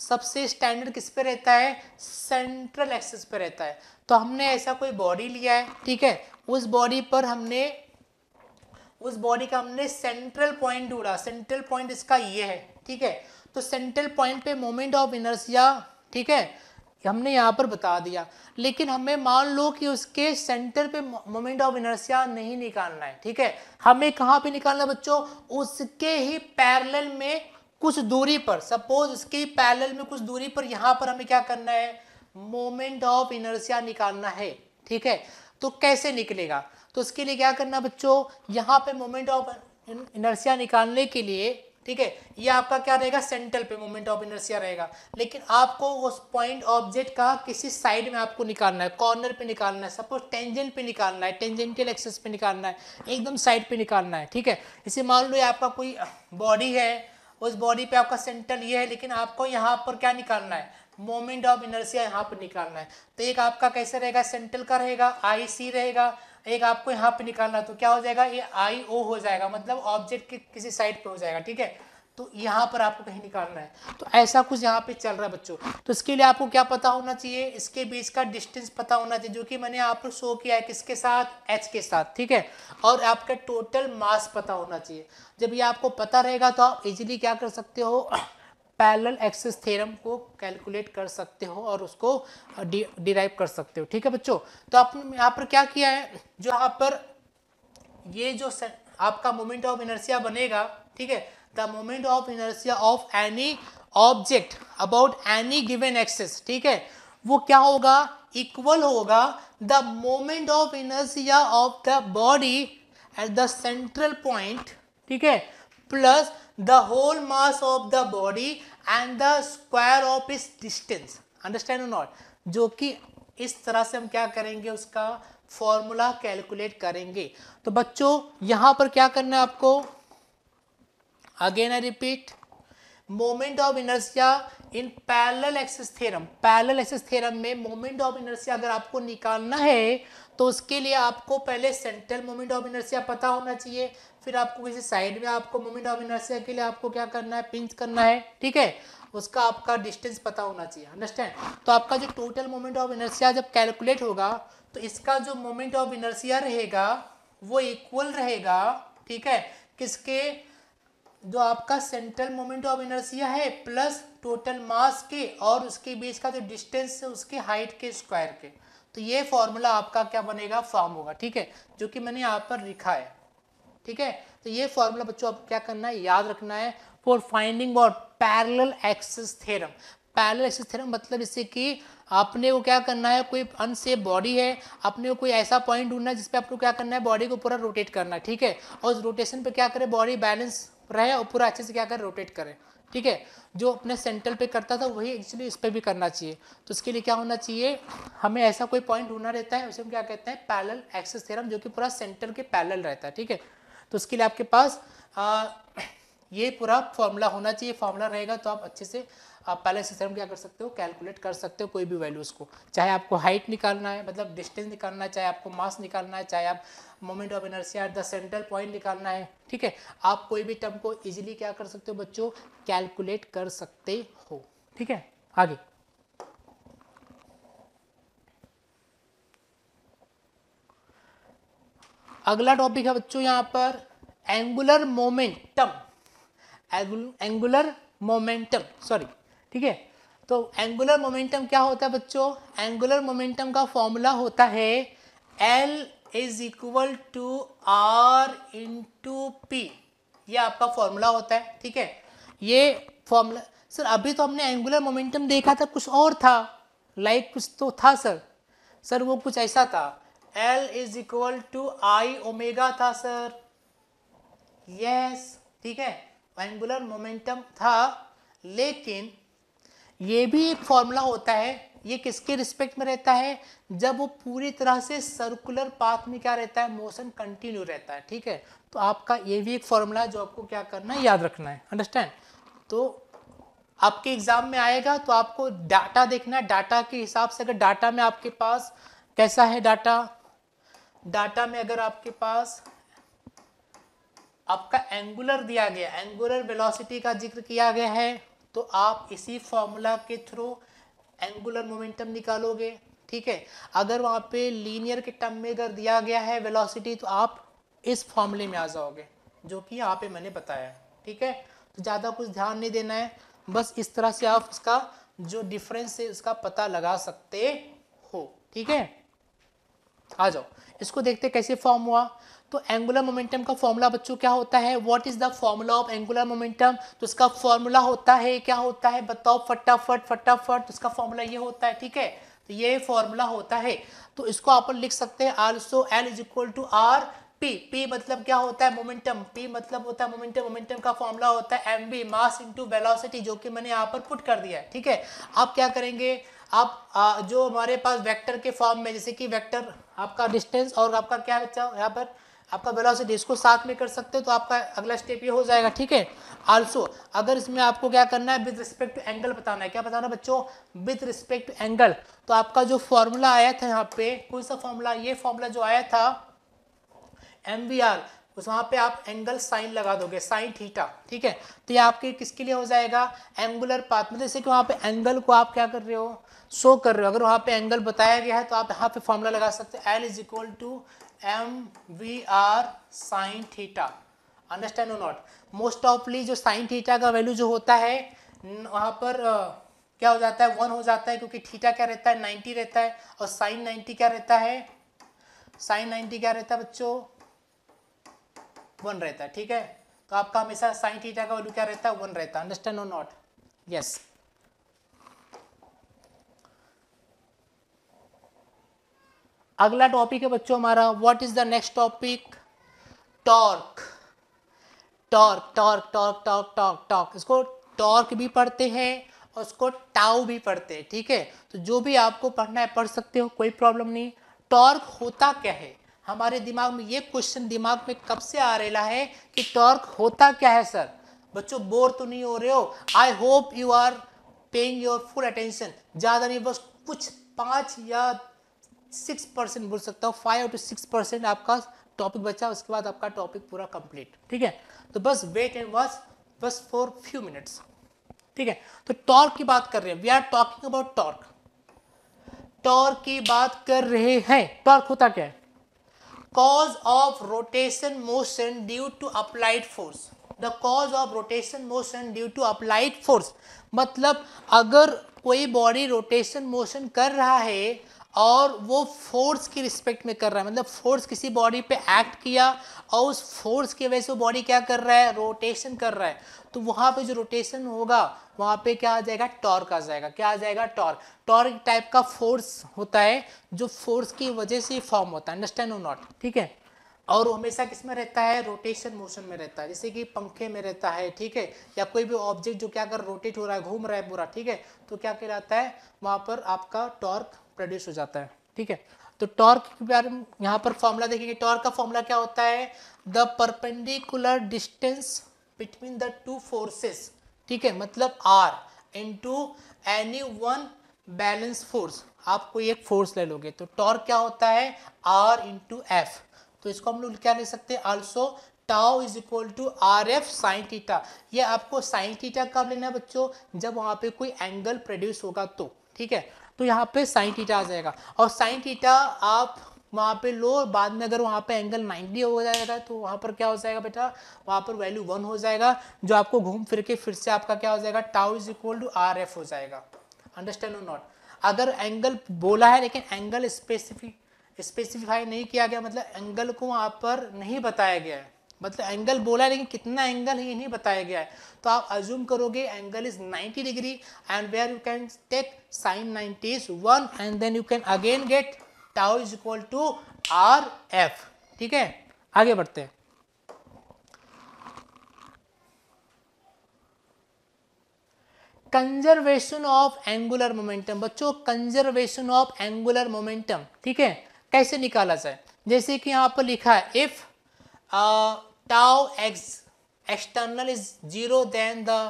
सबसे स्टैंडर्ड किस पे रहता है सेंट्रल एक्सिस पे रहता है तो हमने ऐसा कोई बॉडी लिया है ठीक है उस बॉडी पर हमने उस बॉडी का हमने सेंट्रल पॉइंट ढूंढा सेंट्रल पॉइंट इसका ये है ठीक है तो सेंट्रल पॉइंट पे मोमेंट ऑफ इनर्सिया ठीक है कि हमने यहाँ पर बता दिया लेकिन हमें मान लो कि उसके सेंटर पे मोमेंट ऑफ इनर्सिया नहीं निकालना है ठीक है हमें कहाँ पे निकालना बच्चों उसके ही पैरेलल में कुछ दूरी पर सपोज उसके ही पैरेलल में कुछ दूरी पर यहाँ पर हमें क्या करना है मोमेंट ऑफ इनर्सिया निकालना है ठीक है तो कैसे निकलेगा तो उसके लिए क्या करना बच्चों यहाँ पे मोमेंट ऑफ इनर्सिया निकालने के लिए ठीक है ये आपका क्या रहेगा सेंट्रल पे मोमेंट ऑफ इनर्सिया रहेगा लेकिन आपको उस पॉइंट ऑब्जेक्ट का किसी साइड में आपको निकालना है कॉर्नर पे निकालना है सपोज टेंजेंट पे निकालना है टेंजेंटियल एक्सेस पे निकालना है एकदम साइड पे निकालना है ठीक है इसे मान लो आपका कोई बॉडी है उस बॉडी पे आपका सेंट्रल ये है लेकिन आपको यहाँ पर क्या निकालना है मोमेंट ऑफ इनर्सिया यहाँ पर निकालना है तो एक आपका कैसे रहेगा सेंट्रल का रहेगा आई सी रहेगा एक आपको यहाँ पे निकालना तो क्या हो जाएगा ये आई ओ हो जाएगा मतलब ऑब्जेक्ट के किसी साइड पे हो जाएगा ठीक है तो यहाँ पर आपको कहीं निकालना है तो ऐसा कुछ यहाँ पे चल रहा है बच्चों तो इसके लिए आपको क्या पता होना चाहिए इसके बीच का डिस्टेंस पता होना चाहिए जो कि मैंने आप पर शो किया है किसके साथ एच के साथ ठीक है और आपका टोटल मास पता होना चाहिए जब ये आपको पता रहेगा तो आप इजिली क्या कर सकते हो पैरेलल एक्सेस थ्योरम को कैलकुलेट कर सकते हो और उसको डिराइव कर सकते हो ठीक है बच्चों तो आपने यहाँ पर क्या किया है जो यहाँ पर ये जो आपका मोमेंट ऑफ इनर्सिया बनेगा ठीक है the moment of inertia of any object about any given axis ठीक है वो क्या होगा इक्वल होगा the moment of inertia of the body at the central point ठीक है plus the whole mass of the body and the square of इस distance understand not जो कि इस तरह से हम क्या करेंगे उसका फॉर्मूला कैलकुलेट करेंगे तो बच्चों यहां पर क्या करना है आपको again I repeat moment of inertia in parallel axis theorem parallel axis theorem में मोमेंट ऑफ इनर्सिया अगर आपको निकालना है तो उसके लिए आपको पहले सेंट्रल मोमेंट ऑफ इनर्सिया पता होना चाहिए फिर आपको किसी साइड में आपको मोमेंट ऑफ इनर्सिया के लिए आपको क्या करना है पिंच करना है ठीक है उसका आपका डिस्टेंस पता होना चाहिए अंडरस्टैंड तो आपका जो टोटल मोमेंट ऑफ इनर्सिया जब कैलकुलेट होगा तो इसका जो मोमेंट ऑफ इनर्सिया रहेगा वो इक्वल रहेगा ठीक है किसके जो आपका सेंट्रल मोमेंट ऑफ इनर्सिया है प्लस टोटल मास के और उसके बीच का जो डिस्टेंस है उसके हाइट के स्क्वायर के तो ये फॉर्मूला आपका क्या बनेगा फॉर्म होगा ठीक है जो कि मैंने यहाँ पर लिखा है ठीक है तो ये फॉर्मूला बच्चों आपको क्या करना है याद रखना है फॉर फाइंडिंग और parallel axis theorem parallel axis theorem मतलब इससे कि आपने को क्या करना है कोई अनसेफ बॉडी है आपने को कोई ऐसा पॉइंट ढूंढना है जिसपे आपको क्या करना है बॉडी को पूरा रोटेट करना है ठीक है और उस रोटेशन पे क्या करें बॉडी बैलेंस रहे और पूरा अच्छे से क्या करें रोटेट करें ठीक है जो अपने सेंटर पे करता था वही एक्चुअली इस पर भी करना चाहिए तो उसके लिए क्या होना चाहिए हमें ऐसा कोई पॉइंट ढूंढना रहता है उसे हम क्या कहते हैं पैरल एक्सेस थ्योरम जो कि पूरा सेंटर के पैरल रहता है ठीक है तो उसके लिए आपके पास आ, ये पूरा फॉर्मूला होना चाहिए फॉर्मूला रहेगा तो आप अच्छे से आप पहले सिस्टम क्या कर सकते हो कैलकुलेट कर सकते हो कोई भी वैल्यूज़ को चाहे आपको हाइट निकालना है मतलब डिस्टेंस निकालना है चाहे आपको मास निकालना है चाहे आप moment of inertia the central point निकालना है ठीक है आप कोई भी टर्म को इजीली क्या कर सकते हो बच्चों कैलकुलेट कर सकते हो ठीक है आगे अगला टॉपिक है बच्चों यहाँ पर angular momentum angular momentum sorry ठीक है तो एंगुलर मोमेंटम क्या होता है बच्चों एंगुलर मोमेंटम का फॉर्मूला होता है L is equal to R into P ये आपका फॉर्मूला होता है ठीक है ये फॉर्मूला सर अभी तो हमने एंगुलर मोमेंटम देखा था कुछ और था लाइक like कुछ तो था सर सर वो कुछ ऐसा था L is equal to I omega था सर यस ठीक है एंगुलर मोमेंटम था लेकिन ये भी एक फॉर्मूला होता है ये किसके रिस्पेक्ट में रहता है जब वो पूरी तरह से सर्कुलर पाथ में क्या रहता है मोशन कंटिन्यू रहता है ठीक है तो आपका ये भी एक फॉर्मूला है जो आपको क्या करना है याद रखना है अंडरस्टैंड तो आपके एग्जाम में आएगा तो आपको डाटा देखना है डाटा के हिसाब से अगर डाटा में आपके पास कैसा है डाटा डाटा में अगर आपके पास आपका एंगुलर दिया गया एंगुलर वेलोसिटी का जिक्र किया गया है तो आप इसी फॉर्मूला के थ्रू एंगुलर मोमेंटम निकालोगे ठीक है अगर वहाँ पे लीनियर के टर्म में अगर दिया गया है वेलोसिटी तो आप इस फॉर्मूले में आ जाओगे जो कि यहाँ पे मैंने बताया है ठीक है तो ज़्यादा कुछ ध्यान नहीं देना है बस इस तरह से आप उसका जो डिफरेंस है उसका पता लगा सकते हो ठीक है आ जाओ इसको देखते कैसे फॉर्म हुआ तो एंगुलर मोमेंटम का फॉर्मूला बच्चों क्या होता है what is the formula of angular momentum तो इसका फॉर्मूला होता है क्या होता है बताओ फटाफट फटाफट उसका तो फॉर्मूला ये होता है ठीक है तो ये फॉर्मूला होता है तो इसको आप लिख सकते हैं also L is equal to R P P मतलब क्या होता है मोमेंटम पी मतलब होता है मोमेंटम मोमेंटम का फॉर्मूला होता है M V mass into velocity जो कि मैंने यहाँ पर पुट कर दिया है ठीक है आप क्या करेंगे आप आ, जो हमारे पास वेक्टर के फॉर्म में जैसे कि वेक्टर आपका डिस्टेंस और आपका क्या बच्चा यहाँ पर आपका वेलोसिटी इसको साथ में कर सकते हो तो आपका अगला स्टेप ये हो जाएगा ठीक है आल्सो अगर इसमें आपको क्या करना है विद रिस्पेक्ट टू एंगल बताना है क्या बताना बच्चों विद रिस्पेक्ट टू एंगल तो आपका जो फॉर्मूला आया था यहाँ पे कौन सा फॉर्मूला ये फॉर्मूला जो आया था एम बी आर उस वहाँ पे आप एंगल साइन लगा दोगे साइन थीटा ठीक है तो ये आपके किसके लिए हो जाएगा एंगुलर पाथ मतलब जैसे कि वहाँ पे एंगल को आप क्या कर रहे हो शो कर रहे हो अगर वहाँ पे एंगल बताया गया है तो आप यहाँ पे फॉर्मूला लगा सकते हो L is equal to M V R sine theta understand not most ऑफली जो साइन थीटा का वैल्यू जो होता है वहाँ पर uh, क्या हो जाता है वन हो जाता है क्योंकि थीटा क्या रहता है नाइन्टी रहता है और साइन नाइन्टी क्या रहता है साइन नाइन्टी क्या रहता है बच्चों वन रहता है ठीक है तो आपका हमेशा साइन थीटा का वैल्यू क्या रहता है वन रहता है अंडरस्टैंड नॉट यस अगला टॉपिक है बच्चों हमारा what is the next topic torque torque torque torque torque torque torque इसको टॉर्क भी पढ़ते हैं और उसको टाउ भी पढ़ते हैं ठीक है तो जो भी आपको पढ़ना है पढ़ सकते हो कोई प्रॉब्लम नहीं टॉर्क होता क्या है हमारे दिमाग में ये क्वेश्चन दिमाग में कब से आ रहा है कि टॉर्क होता क्या है सर बच्चों बोर तो नहीं हो रहे हो I hope you are paying your full attention ज़्यादा नहीं बस कुछ पाँच या सिक्स परसेंट बोल सकता हूँ फाइव टू सिक्स परसेंट आपका टॉपिक बचा उसके बाद आपका टॉपिक पूरा कंप्लीट ठीक है तो बस वेट एंड वॉच बस फॉर फ्यू मिनट्स ठीक है तो टॉर्क की बात कर रहे हैं we are talking about torque torque की बात कर रहे हैं टॉर्क होता क्या है cause of rotation motion due to applied force the cause of rotation motion due to applied force मतलब अगर कोई बॉडी रोटेशन मोशन कर रहा है और वो फोर्स की रिस्पेक्ट में कर रहा है मतलब फोर्स किसी बॉडी पे एक्ट किया और उस फोर्स की वजह से वो बॉडी क्या कर रहा है रोटेशन कर रहा है तो वहाँ पे जो रोटेशन होगा वहाँ पे क्या आ जाएगा टॉर्क आ जाएगा क्या आ जाएगा टॉर्क टॉर्क टाइप का फोर्स होता है जो फोर्स की वजह से फॉर्म होता है अंडरस्टैंड नॉट ठीक है और हमेशा किस में रहता है रोटेशन मोशन में रहता है जैसे कि पंखे में रहता है ठीक है या कोई भी ऑब्जेक्ट जो क्या कर रोटेट हो रहा है घूम रहा है पूरा ठीक है तो क्या कहलाता है वहाँ पर आपका टॉर्क प्रोड्यूस हो जाता है ठीक है तो टॉर्क के बारे में यहाँ पर फॉर्मूला देखेंगे टॉर्क का फॉर्मूला क्या होता है the perpendicular distance between the two forces ठीक है मतलब R into any one balance force आप कोई एक फोर्स ले लोगे तो टॉर्क क्या होता है आर इंटू एफ तो इसको हम लोग क्या ले सकते हैं also tau is equal to R F sine theta ये आपको साइन टीटा कब लेना है बच्चों जब वहाँ पे कोई एंगल प्रोड्यूस होगा तो ठीक है तो यहाँ पे साइन थीटा आ जाएगा और साइन थीटा आप वहाँ पे लो बाद में अगर वहाँ पे एंगल 90 हो जाएगा तो वहाँ पर क्या हो जाएगा बेटा वहाँ पर वैल्यू वन हो जाएगा जो आपको घूम फिर के फिर से आपका क्या हो जाएगा tau is equal to R F हो जाएगा अंडरस्टैंड और नॉट अगर एंगल बोला है लेकिन एंगल स्पेसिफिक स्पेसिफाई नहीं किया गया मतलब एंगल को वहाँ पर नहीं बताया गया है मतलब एंगल बोला है लेकिन कितना एंगल है ये नहीं बताया गया है तो आप अज्यूम करोगे angle is 90 degree and where you can take sine 90 is one and then you can again get tau is equal to R F ठीक है आगे बढ़ते हैं कंजर्वेशन ऑफ एंगुलर मोमेंटम बच्चों कंजर्वेशन ऑफ एंगुलर मोमेंटम ठीक है कैसे निकाला जाए जैसे कि यहां पर लिखा है if tau x external is 0 then the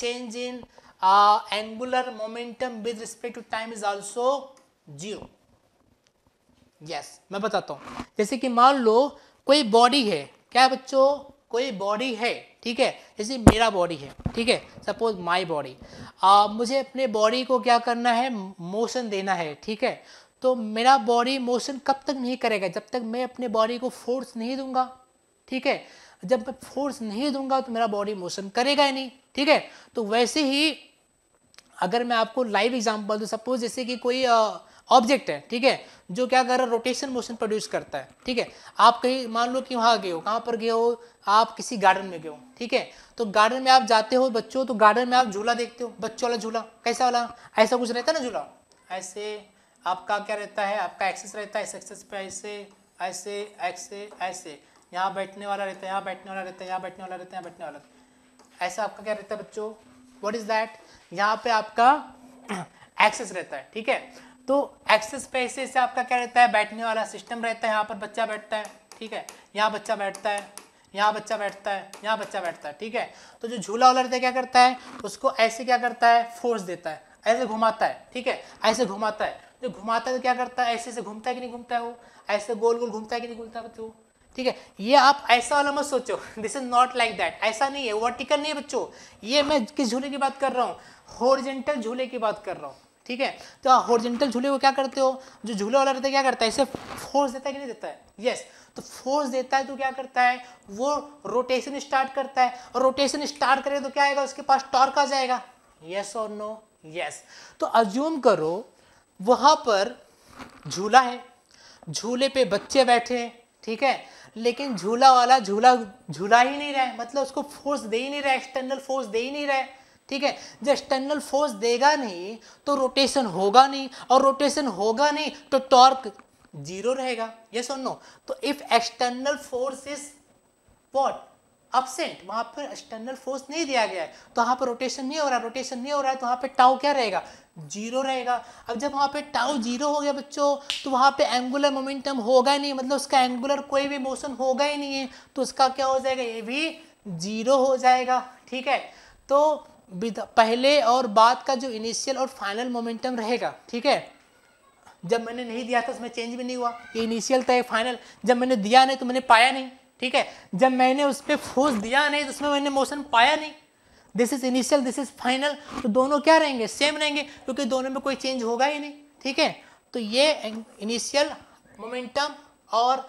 change in uh, angular momentum with respect to time is also 0 yes मैं बताता हूँ जैसे कि मान लो कोई बॉडी है क्या बच्चों कोई बॉडी है ठीक है जैसे मेरा बॉडी है ठीक है सपोज माय बॉडी मुझे अपने बॉडी को क्या करना है मोशन देना है ठीक है तो मेरा बॉडी मोशन कब तक नहीं करेगा जब तक मैं अपने बॉडी को फोर्स नहीं दूंगा ठीक है जब मैं फोर्स नहीं दूंगा तो मेरा बॉडी मोशन करेगा ही नहीं ठीक है तो वैसे ही अगर मैं आपको लाइव एग्जाम्पल दूँ सपोज जैसे कि कोई ऑब्जेक्ट है ठीक है जो क्या कर रहा है रोटेशन मोशन प्रोड्यूस करता है ठीक है आप कहीं मान लो कि वहाँ गए हो कहाँ पर गए हो आप किसी गार्डन में गए हो ठीक है तो गार्डन में आप जाते हो बच्चों तो गार्डन में आप झूला देखते हो बच्चों वाला झूला कैसा वाला ऐसा कुछ रहता है ना झूला ऐसे आपका क्या रहता है आपका एक्सेस रहता है एक्सेस पे ऐसे ऐसे ऐसे ऐसे यहाँ बैठने वाला रहता है यहाँ बैठने वाला रहता है यहाँ बैठने वाला रहता है यहाँ बैठने वाला ऐसा आपका क्या रहता है बच्चों वट इज़ दैट यहाँ पे आपका एक्सेस [CLEARS THROAT] रहता है ठीक है तो एक्सेस पे ऐसे ऐसे आपका क्या रहता है बैठने वाला सिस्टम रहता है यहाँ पर बच्चा बैठता है ठीक है यहाँ बच्चा बैठता है यहाँ बच्चा बैठता है यहाँ बच्चा बैठता है ठीक है तो जो झूला वाला रहता है क्या करता है उसको ऐसे क्या करता है फोर्स देता है ऐसे घुमाता है ठीक है ऐसे घुमाता है जो घुमाता है तो क्या करता है ऐसे ऐसे घूमता है कि नहीं घूमता है वो ऐसे गोल गोल घूमता है कि नहीं घूमता है बच्चों ठीक है ये आप ऐसा वाला मत सोचो this is not like that ऐसा नहीं है वर्टिकल नहीं है बच्चों ये मैं किस झूले की बात कर रहा हूँ होरिजेंटल झूले की बात कर रहा हूँ ठीक है तो हॉर्जेंटल झूले को क्या करते हो जो झूले वाला रहता है क्या करता है इसे फोर्स देता है कि नहीं देता है यस yes. तो फोर्स देता है तो क्या करता है वो रोटेशन स्टार्ट करता है और रोटेशन स्टार्ट करे तो क्या आएगा उसके पास टॉर्क आ जाएगा यस और नो यस तो अज्यूम करो वहां पर झूला है झूले पे बच्चे बैठे हैं ठीक है लेकिन झूला वाला झूला झूला ही नहीं रहा है मतलब उसको फोर्स दे ही नहीं रहा एक्सटर्नल फोर्स दे ही नहीं रहा है ठीक है जब एक्सटर्नल फोर्स देगा नहीं तो रोटेशन होगा नहीं और रोटेशन होगा नहीं तो टॉर्क जीरो रहेगा ये सुन लो तो if external force is what absent वहां पर एक्सटर्नल फोर्स नहीं दिया गया है तो वहां पर रोटेशन नहीं हो रहा रोटेशन नहीं हो रहा है तो वहां पर टाउ क्या रहेगा जीरो रहेगा अब जब वहाँ पे टाउ जीरो हो गया बच्चों तो वहाँ पे एंगुलर मोमेंटम होगा ही नहीं मतलब उसका एंगुलर कोई भी मोशन होगा ही नहीं है तो उसका क्या हो जाएगा ये भी जीरो हो जाएगा ठीक है तो पहले और बाद का जो इनिशियल और फाइनल मोमेंटम रहेगा ठीक है जब मैंने नहीं दिया था उसमें चेंज भी नहीं हुआ ये इनिशियल था ये फाइनल जब मैंने दिया नहीं तो मैंने पाया नहीं ठीक है जब मैंने उस पर फोर्स दिया नहीं तो उसमें मैंने मोशन पाया नहीं this is initial this is final तो दोनों क्या रहेंगे सेम रहेंगे क्योंकि दोनों में कोई चेंज होगा ही नहीं ठीक है तो ये इनिशियल मोमेंटम और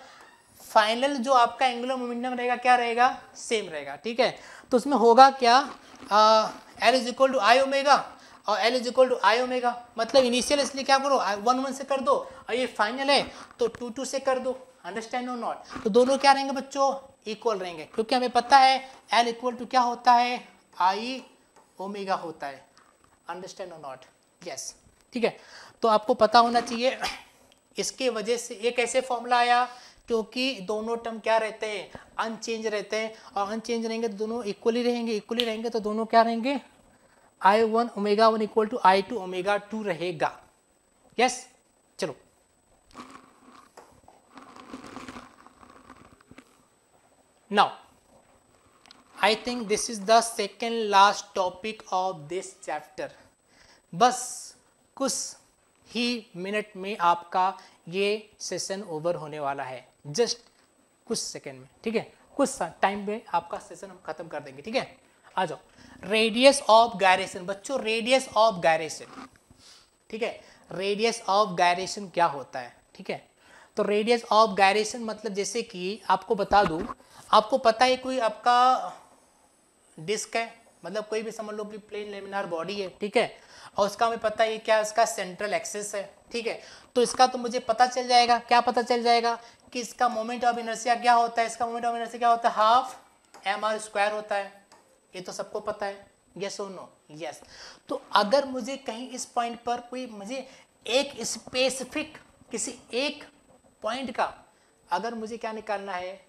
फाइनल जो आपका एंगुलर मोमेंटम रहेगा क्या रहेगा सेम रहेगा ठीक है तो उसमें होगा क्या L is equal to I omega और L is equal to I omega मतलब इनिशियल इसलिए क्या करो वन वन से कर दो और ये फाइनल है तो टू टू से कर दो अंडरस्टैंड और नॉट तो दोनों क्या रहेंगे बच्चों इक्वल रहेंगे क्योंकि हमें पता है एल इक्वल टू क्या होता है आई ओमेगा होता है अंडरस्टैंड और नॉट यस ठीक है तो आपको पता होना चाहिए इसके वजह से एक ऐसे फॉर्मूला आया क्योंकि दोनों टर्म क्या रहते हैं अनचेंज रहते हैं और अनचेंज रहेंगे तो दोनों इक्वली रहेंगे इक्वली रहेंगे तो दोनों क्या रहेंगे I one omega one equal to I two omega two रहेगा यस yes? चलो now I think this is the second last topic of this chapter बस कुछ ही मिनट में आपका ये सेशन ओवर होने वाला है जस्ट कुछ सेकेंड में ठीक है कुछ टाइम में आपका सेशन हम खत्म कर देंगे ठीक है आ जाओ रेडियस ऑफ गायरेशन बच्चों रेडियस ऑफ गायरेशन ठीक है रेडियस ऑफ गायरेशन क्या होता है ठीक है तो रेडियस ऑफ गायरेशन मतलब जैसे कि आपको बता दूं आपको पता है कोई आपका डिस्क है मतलब कोई भी समझ लो कि प्लेन लेमिनार बॉडी है ठीक है और उसका हमें पता है क्या इसका सेंट्रल एक्सेस है ठीक है तो इसका तो मुझे पता चल जाएगा क्या पता चल जाएगा कि इसका मोमेंट ऑफ इनर्सिया क्या होता है इसका मोमेंट ऑफ इनर्सिया क्या होता है हाफ एम आर स्क्वायर होता है ये तो सबको पता है यस और नो यस तो अगर मुझे कहीं इस पॉइंट पर कोई मुझे एक स्पेसिफिक किसी एक पॉइंट का अगर मुझे क्या निकालना है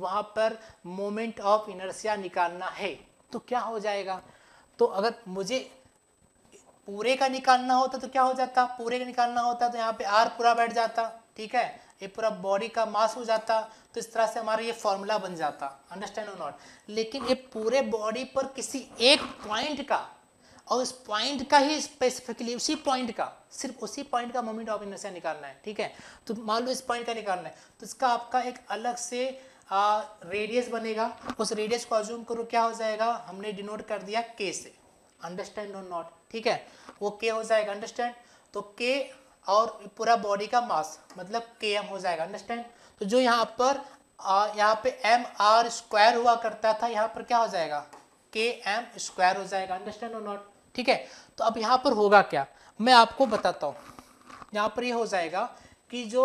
वहां पर मोमेंट ऑफ इनर्सिया निकालना है तो क्या हो जाएगा तो अगर मुझे पूरे का निकालना होता तो क्या हो जाता पूरे का निकालना होता तो यहाँ पे आर पूरा बैठ जाता ठीक है ये पूरा बॉडी का मास हो जाता तो इस तरह से हमारा ये फॉर्मूला बन जाता अंडरस्टैंड और नॉट लेकिन ये पूरे बॉडी पर किसी एक पॉइंट का और उस पॉइंट का ही स्पेसिफिकली उसी पॉइंट का सिर्फ उसी पॉइंट का मोमेंट ऑफ इनर्शिया निकालना है ठीक है तो मान लो इस पॉइंट का निकालना है तो इसका आपका एक अलग से रेडियस बनेगा उस रेडियस को अज्यूम करो क्या हो जाएगा हमने डिनोट कर दिया के से अंडरस्टैंड और नॉट ठीक है वो के हो जाएगा अंडरस्टैंड तो के और पूरा बॉडी का मास मतलब के एम हो जाएगा अंडरस्टैंड तो जो यहाँ पर यहाँ पे एम आर स्क्वायर हुआ करता था यहाँ पर क्या हो जाएगा के एम स्क्वायर हो जाएगा अंडरस्टैंड और नॉट ठीक है तो अब यहाँ पर होगा क्या मैं आपको बताता हूँ यहाँ पर ये यह हो जाएगा कि जो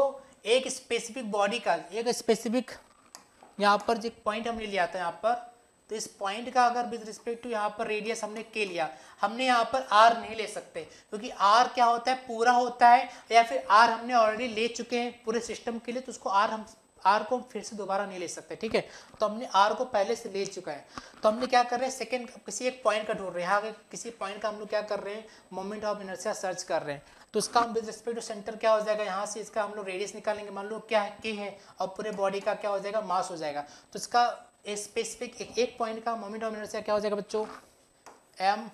एक स्पेसिफिक बॉडी का एक स्पेसिफिक यहाँ पर जो पॉइंट हमने लिया था यहाँ पर तो इस पॉइंट का अगर विद रिस्पेक्ट टू यहाँ पर रेडियस हमने के लिया हमने यहाँ पर आर नहीं ले सकते क्योंकि आर क्या होता है पूरा होता है या फिर आर हमने ऑलरेडी ले चुके हैं पूरे सिस्टम के लिए तो उसको आर हम आर को फिर से दोबारा नहीं ले सकते ठीक है तो हमने आर को पहले से ले चुका है तो हमने क्या कर रहे हैं सेकेंड किसी एक पॉइंट का ढूंढ रहे हैं यहाँ किसी पॉइंट का हम लोग क्या कर रहे हैं मोमेंट ऑफ इनर्सिया सर्च कर रहे हैं तो इसका हम विद रिस्पेक्ट टू सेंटर क्या हो जाएगा यहाँ से इसका हम लोग रेडियस निकालेंगे मान लो क्या है के है और पूरे बॉडी का क्या हो जाएगा मास हो जाएगा तो इसका स्पेसिफिक एक, एक पॉइंट का मोमेंट ऑफ इनर्शिया क्या हो जाएगा बच्चों एम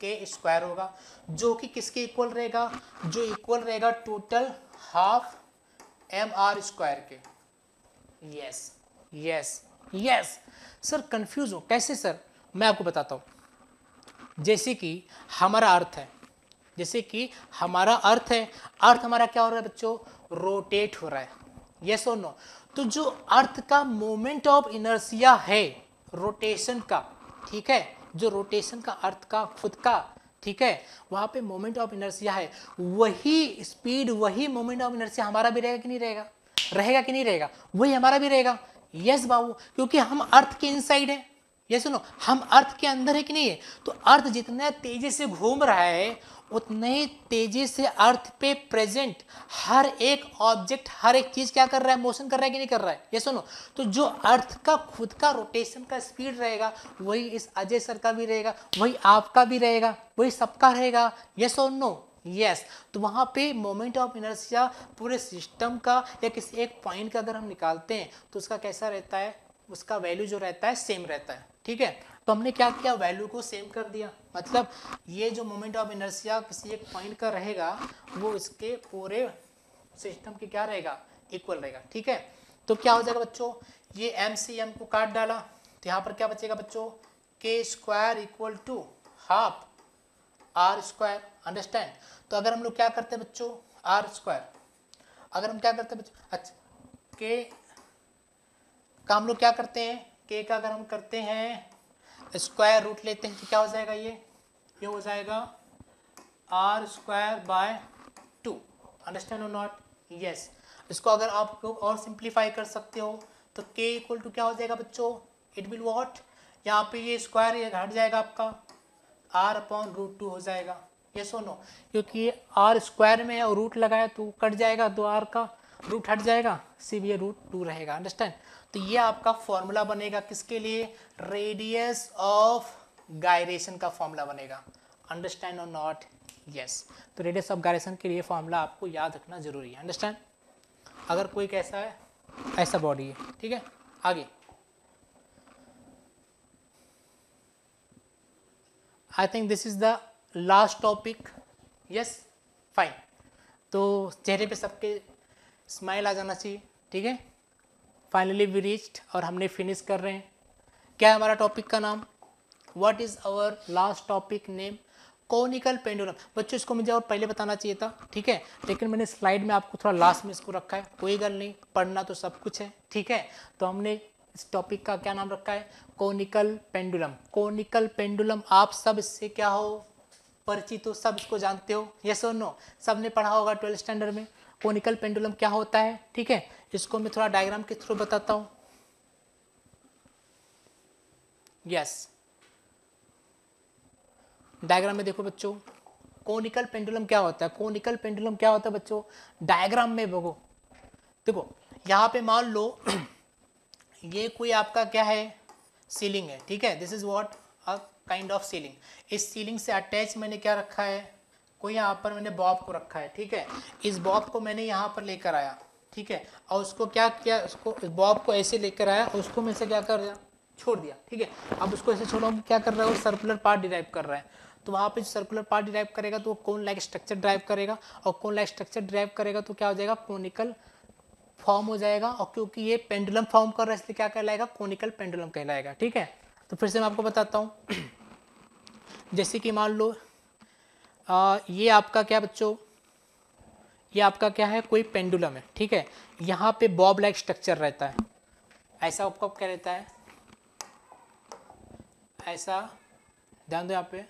के स्क्वायर होगा जो कि किसके इक्वल रहेगा जो इक्वल रहेगा total half M are square के yes yes yes sir confuse हो कैसे सर मैं आपको बताता हूँ जैसे कि हमारा अर्थ है जैसे कि हमारा अर्थ है अर्थ हमारा क्या हो रहा है बच्चों रोटेट हो रहा है यस और नो तो जो अर्थ का मोमेंट ऑफ इनर्सिया है रोटेशन का ठीक है जो रोटेशन का अर्थ का खुद का ठीक है वहां पे मोमेंट ऑफ इनर्सिया है वही स्पीड वही मोमेंट ऑफ इनर्सिया हमारा भी रहेगा कि नहीं रहेगा रहेगा कि नहीं रहेगा वही हमारा भी रहेगा यस बाबू क्योंकि हम अर्थ के इनसाइड हैं ये सुनो हम अर्थ के अंदर है कि नहीं है तो अर्थ जितना तेजी से घूम रहा है उतने तेजी से अर्थ पे प्रेजेंट हर एक ऑब्जेक्ट हर एक चीज क्या कर रहा है मोशन कर रहा है कि नहीं कर रहा है ये सुनो तो जो अर्थ का खुद का रोटेशन का स्पीड रहेगा वही इस अजय सर का भी रहेगा वही आपका भी रहेगा वही सबका रहेगा ये सुनो नो यस तो वहाँ पे मोमेंट ऑफ इनर्सिया पूरे सिस्टम का या किसी एक पॉइंट का अगर हम निकालते हैं तो उसका कैसा रहता है उसका वैल्यू जो रहता है सेम रहता है ठीक है तो हमने क्या किया वैल्यू को सेम कर दिया मतलब ये जो मोमेंट ऑफ इनर्सिया किसी एक पॉइंट का रहेगा वो इसके पूरे सिस्टम के क्या रहेगा इक्वल रहेगा ठीक है तो क्या हो जाएगा बच्चों ये एम सी एम को काट डाला तो यहाँ पर क्या बचेगा बच्चों के square equal to half R square understand तो अगर हम लोग क्या करते हैं बच्चों आर स्क्वायर अगर हम क्या करते हैं बच्चों अच्छा के का हम लोग क्या करते हैं के का अगर हम करते हैं स्क्वायर रूट लेते हैं तो क्या हो जाएगा ये ये हो जाएगा R square by two understand और नॉट यस इसको अगर आप लोग और सिंप्लीफाई कर सकते हो तो के इक्वल टू क्या हो जाएगा बच्चों इट विल वॉट यहाँ पे ये स्क्वायर ये घट जाएगा आपका आर अपॉन रूट टू हो जाएगा ये सो नो क्योंकि आर स्क्वायर में है और रूट लगाया तो कट जाएगा दो तो आर का रूट हट जाएगा सिर्फ ये रूट टू रहेगा अंडरस्टैंड तो ये आपका फॉर्मूला बनेगा किसके लिए रेडियस ऑफ गायरेशन का फॉर्मूला बनेगा अंडरस्टैंड और नॉट यस तो रेडियस ऑफ गायरेशन के लिए फॉर्मूला आपको याद रखना जरूरी है अंडरस्टैंड अगर कोई कैसा है ऐसा बॉडी है ठीक है आगे I think this is the last topic yes fine तो चेहरे पे सबके स्माइल आ जाना चाहिए ठीक है फाइनली वी रीच्ड और हमने फिनिश कर रहे हैं क्या है हमारा टॉपिक का नाम what is our last topic name conical pendulum बच्चों इसको मुझे और पहले बताना चाहिए था ठीक है लेकिन मैंने स्लाइड में आपको थोड़ा लास्ट में इसको रखा है कोई गल नहीं पढ़ना तो सब कुछ है ठीक है तो हमने इस टॉपिक का क्या नाम रखा है कॉनिकल पेंडुलम कॉनिकल पेंडुलम आप सब इससे क्या हो परिचित हो सब इसको जानते हो यस और नो सब ने पढ़ा होगा ट्वेल्थ स्टैंडर्ड में कॉनिकल पेंडुलम क्या होता है ठीक है इसको मैं थोड़ा डायग्राम के थ्रू बताता हूँ यस डायग्राम में देखो बच्चों कोनिकल पेंडुलम क्या होता है कोनिकल पेंडुलम क्या होता है बच्चों डायग्राम में बगो देखो यहाँ पे मान लो [CLEARS THROAT] ये कोई आपका क्या है सीलिंग है ठीक है this is what a kind of ceiling इस सीलिंग से अटैच मैंने क्या रखा है कोई यहाँ पर मैंने बॉब को रखा है ठीक है इस बॉब को मैंने यहाँ पर लेकर आया ठीक है और उसको क्या किया उसको बॉब को ऐसे लेकर आया और उसको मैं से क्या कर दिया छोड़ दिया ठीक है अब उसको ऐसे छोड़ो क्या कर रहा है वो सर्कुलर पार्ट डिराइव कर रहा है तो वहाँ पे सर्कुलर पार्ट डिराइव करेगा तो वो कौन लाइक स्ट्रक्चर ड्राइव करेगा और कौन लाइक स्ट्रक्चर ड्राइव करेगा तो क्या हो जाएगा कोनिकल फॉर्म हो जाएगा और क्योंकि ये पेंडुलम फॉर्म कर रहा है इसलिए क्या कहलाएगा कोनिकल पेंडुलम कहलाएगा ठीक है तो फिर से मैं आपको बताता हूँ [CLEARS THROAT] जैसे कि मान लो आ, ये आपका क्या बच्चों ये आपका क्या है कोई पेंडुलम है ठीक है यहाँ पे बॉब लाइक स्ट्रक्चर रहता है ऐसा आपका क्या रहता है ऐसा ध्यान दो यहाँ पे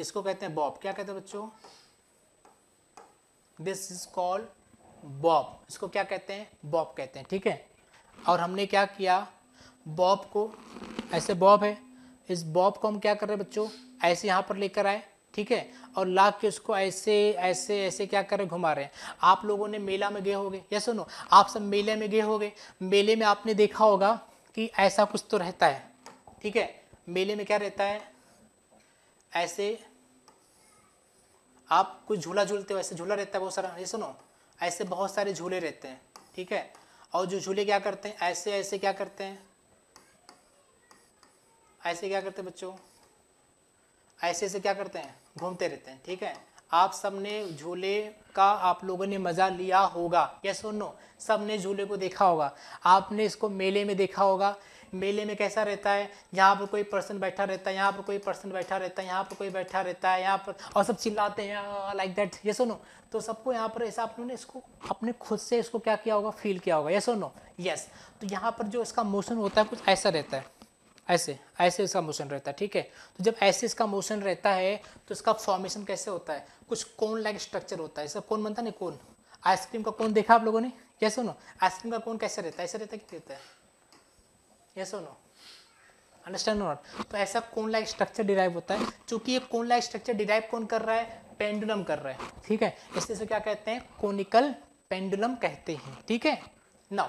इसको कहते हैं बॉब क्या कहते हैं बच्चों दिस इज कॉल्ड बॉब इसको क्या कहते हैं बॉब कहते हैं ठीक है और हमने क्या किया बॉब को ऐसे बॉब है इस बॉब को हम क्या कर रहे हैं बच्चों ऐसे यहाँ पर लेकर आए ठीक है और ला के उसको ऐसे ऐसे ऐसे क्या कर रहे घुमा रहे हैं आप लोगों ने मेला में गए होंगे या सुनो आप सब मेले में गए होंगे मेले में आपने देखा होगा कि ऐसा कुछ तो रहता है ठीक है मेले में क्या रहता है ऐसे आप कुछ झूला झूलते हो ऐसे झूला रहता है बहुत सारा ये सुनो ऐसे बहुत सारे झूले रहते हैं ठीक है और जो झूले क्या करते हैं ऐसे ऐसे क्या करते हैं ऐसे क्या करते हैं बच्चों ऐसे ऐसे क्या करते हैं घूमते रहते हैं ठीक है आप सबने झूले का आप लोगों ने मज़ा लिया होगा यस और नो सब ने झूले को देखा होगा आपने इसको मेले में देखा होगा मेले में कैसा रहता है यहाँ पर कोई पर्सन बैठा रहता है यहाँ पर कोई पर्सन बैठा रहता है यहाँ पर कोई बैठा रहता है यहाँ पर और सब चिल्लाते हैं लाइक दैट ये सुनो नो तो सबको यहाँ पर ऐसा आप ने इसको अपने खुद से इसको क्या किया होगा फील किया होगा ये सुनो यस तो यहाँ पर जो इसका मोशन होता है कुछ ऐसा रहता है ऐसे ऐसे इसका मोशन रहता है ठीक है तो जब ऐसे इसका मोशन रहता है तो इसका फॉर्मेशन कैसे होता है कुछ कोन लाइक स्ट्रक्चर होता है इसका कौन बनता है ना कौन आइसक्रीम का कौन देखा आप लोगों ने यह सुनो आइसक्रीम का कौन कैसे रहता है ऐसे रहता है कि रहता है यह सुनो अंडरस्टैंड नॉट तो ऐसा कौन लाइक स्ट्रक्चर डिराइव होता है चूंकि ये कौन लाइक स्ट्रक्चर डिराइव कौन कर रहा है पेंडुलम कर रहा है ठीक है इससे क्या कहते हैं कोनिकल पेंडुलम कहते हैं ठीक है नाउ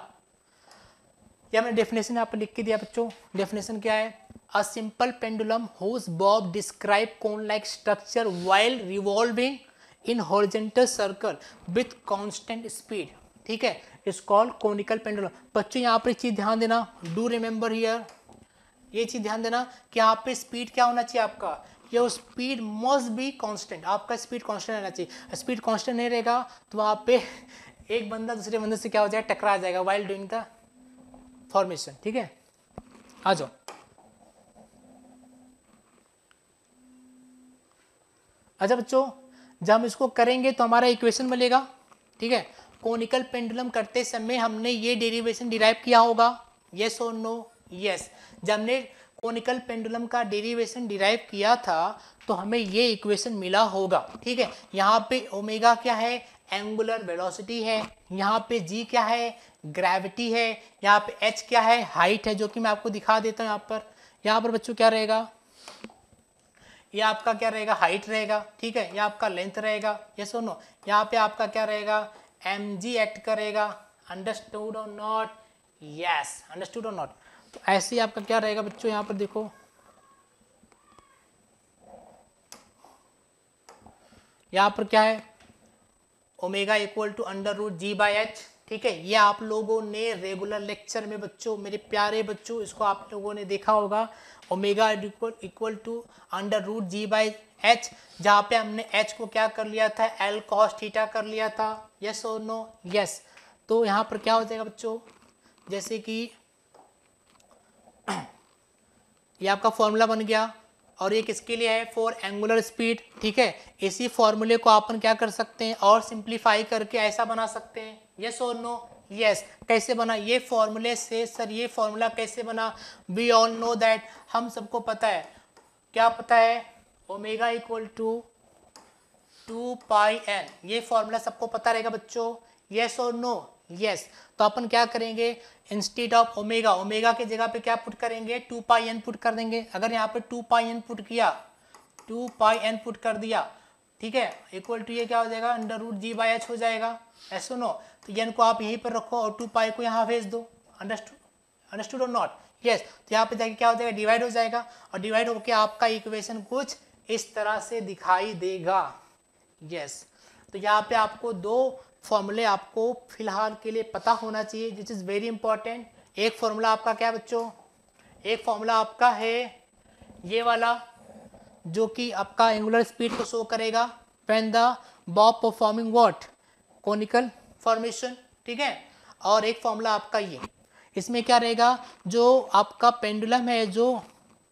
ये मैंने डेफिनेशन यहाँ पर लिख के दिया बच्चों डेफिनेशन क्या है a simple pendulum whose bob describe cone like structure while revolving in horizontal circle with constant speed ठीक है इस कॉल कॉनिकल पेंडुलम बच्चों यहाँ पर एक चीज़ ध्यान देना डू रिमेंबर हियर ये चीज़ ध्यान देना कि यहाँ पे स्पीड क्या होना चाहिए आपका ये स्पीड मस्ट बी कांस्टेंट आपका स्पीड कांस्टेंट रहना चाहिए स्पीड कांस्टेंट नहीं रहेगा तो वहाँ पे एक बंदा दूसरे बंदे से क्या हो जाएगा टकरा जाएगा वाइल्ड डूइंग द फॉर्मेशन ठीक है आ जाओ अच्छा बच्चों जब हम इसको करेंगे तो हमारा इक्वेशन मिलेगा ठीक है कोनिकल पेंडुलम करते समय हमने ये डेरिवेशन डिराइव किया होगा यस और नो यस जब हमने कोनिकल पेंडुलम का डेरिवेशन डिराइव किया था तो हमें ये इक्वेशन मिला होगा ठीक है यहाँ पे ओमेगा क्या है एंगुलर वेलोसिटी है यहाँ पे जी क्या है ग्रेविटी है यहाँ पे एच क्या है हाइट है जो कि मैं आपको दिखा देता हूँ यहाँ पर यहाँ पर बच्चों क्या रहेगा ये आपका क्या रहेगा हाइट रहेगा ठीक है यह आपका लेंथ रहेगा ये सुनो यहाँ पे आपका क्या रहेगा एम जी एक्ट करेगा अंडरस्टूड और नॉट यस अंडरस्टूड और नॉट तो ऐसे ही आपका क्या रहेगा बच्चों यहाँ पर देखो यहाँ पर क्या है omega equal to under root G by H ठीक है ये आप लोगों ने रेगुलर लेक्चर में बच्चों मेरे प्यारे बच्चों इसको आप लोगों ने देखा होगा omega equal to under root G by H जहाँ पे हमने एच को क्या कर लिया था एल कॉस थीटा कर लिया था यस और नो यस तो यहाँ पर क्या हो जाएगा बच्चों जैसे कि [CLEARS THROAT] ये आपका फॉर्मूला बन गया और ये किसके लिए है फॉर एंगुलर स्पीड ठीक है इसी फॉर्मूले को अपन क्या कर सकते हैं और सिंप्लीफाई करके ऐसा बना सकते हैं यस और नो यस yes. कैसे बना ये फॉर्मूले से सर ये फॉर्मूला कैसे बना वी ऑल नो दैट हम सबको पता है क्या पता है omega equal to two pi N ये फॉर्मूला सबको पता रहेगा बच्चों यस और नो यस yes. तो अपन क्या करेंगे इंस्टीट ऑफ ओमेगा ओमेगा की जगह पे क्या पुट करेंगे टू पाई एन पुट कर देंगे अगर यहाँ पे टू पाई एन पुट किया टू पाई एन पुट कर दिया ठीक है इक्वल टू ये क्या हो जाएगा under root G by H हो जाएगा ऐसो नो तो एन को आप यहीं पर रखो और टू पाई को यहाँ भेज दो अंडरस्टूड अंडरस्टूड और नॉट यस तो यहाँ पे जाके क्या हो जाएगा डिवाइड हो जाएगा और डिवाइड होकर आपका इक्वेशन कुछ इस तरह से दिखाई देगा यस yes. तो यहाँ पे आपको दो फॉर्मूले आपको फिलहाल के लिए पता होना चाहिए दिस इज़ वेरी इंपॉर्टेंट एक फॉर्मूला आपका क्या बच्चों एक फॉर्मूला आपका है ये वाला जो कि आपका एंगुलर स्पीड को शो करेगा when the bob performing what conical formation ठीक है और एक फॉर्मूला आपका ये इसमें क्या रहेगा जो आपका पेंडुलम है जो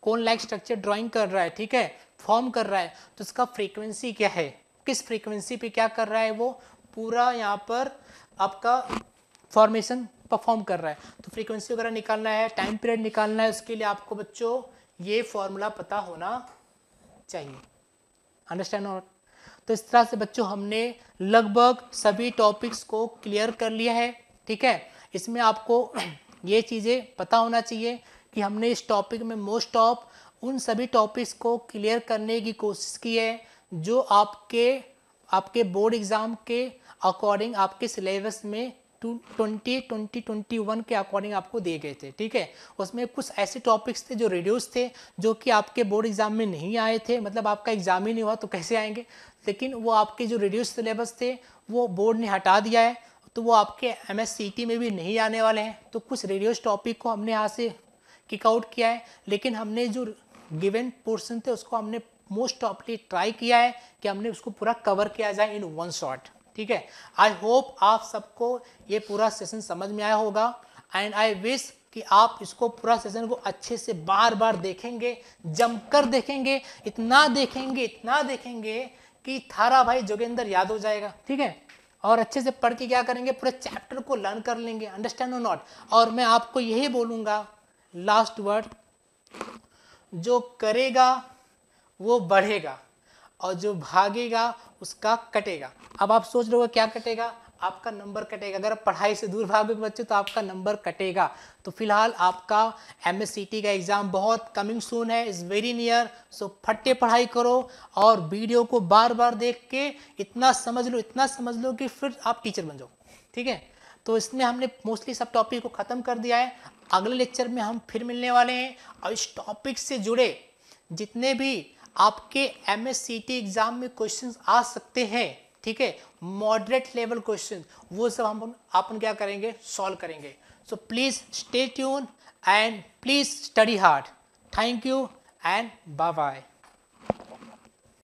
कौन लाइक स्ट्रक्चर ड्राइंग कर रहा है ठीक है फॉर्म कर रहा है तो इसका फ्रीक्वेंसी क्या है किस फ्रीक्वेंसी पे क्या कर रहा है वो पूरा यहाँ पर आपका फॉर्मेशन परफॉर्म कर रहा है तो फ्रीक्वेंसी वगैरह निकालना है टाइम पीरियड निकालना है उसके लिए आपको बच्चों ये फॉर्मूला पता होना चाहिए अंडरस्टैंड नॉट तो इस तरह से बच्चों हमने लगभग सभी टॉपिक्स को क्लियर कर लिया है ठीक है इसमें आपको [CLEARS THROAT] ये चीज़ें पता होना चाहिए कि हमने इस टॉपिक में मोस्ट ऑफ उन सभी टॉपिक्स को क्लियर करने की कोशिश की है जो आपके आपके बोर्ड एग्ज़ाम के अकॉर्डिंग आपके सिलेबस में two twenty twenty twenty one के अकॉर्डिंग आपको दिए गए थे ठीक है उसमें कुछ ऐसे टॉपिक्स थे जो रिड्यूस थे जो कि आपके बोर्ड एग्जाम में नहीं आए थे मतलब आपका एग्जाम ही नहीं हुआ तो कैसे आएंगे लेकिन वो आपके जो रिड्यूस सिलेबस थे वो बोर्ड ने हटा दिया है तो वो आपके एम में भी नहीं आने वाले हैं तो कुछ रिड्यूस टॉपिक को हमने यहाँ से किकआउट किया है लेकिन हमने जो गिवन पोर्सन थे उसको हमने मोस्ट ऑफली ट्राई किया है कि हमने उसको पूरा कवर किया जाए इन वन शॉट ठीक है आई होप आप सबको ये पूरा सेशन समझ में आया होगा एंड आई विश कि आप इसको पूरा सेशन को अच्छे से बार बार देखेंगे जमकर देखेंगे इतना देखेंगे इतना देखेंगे कि थारा भाई जोगेंद्र याद हो जाएगा ठीक है और अच्छे से पढ़ के क्या करेंगे पूरे चैप्टर को लर्न कर लेंगे अंडरस्टैंड और नॉट और मैं आपको यही बोलूंगा लास्ट वर्ड जो करेगा वो बढ़ेगा और जो भागेगा उसका कटेगा अब आप सोच रहे हो क्या कटेगा आपका नंबर कटेगा अगर आप पढ़ाई से दूर भागे बच्चे तो आपका नंबर कटेगा तो फिलहाल आपका एम e का एग्ज़ाम बहुत कमिंग सून है इज़ वेरी नियर सो फट्टे पढ़ाई करो और वीडियो को बार बार देख के इतना समझ लो इतना समझ लो कि फिर आप टीचर बन जाओ ठीक है तो इसमें हमने मोस्टली सब टॉपिक को ख़त्म कर दिया है अगले लेक्चर में हम फिर मिलने वाले हैं और इस टॉपिक से जुड़े जितने भी आपके एम एस एग्ज़ाम में क्वेश्चन आ सकते हैं ठीक है मॉडरेट लेवल क्वेश्चन वो सब हम अपन क्या करेंगे सॉल्व करेंगे so please stay tune and please study hard thank you and bye bye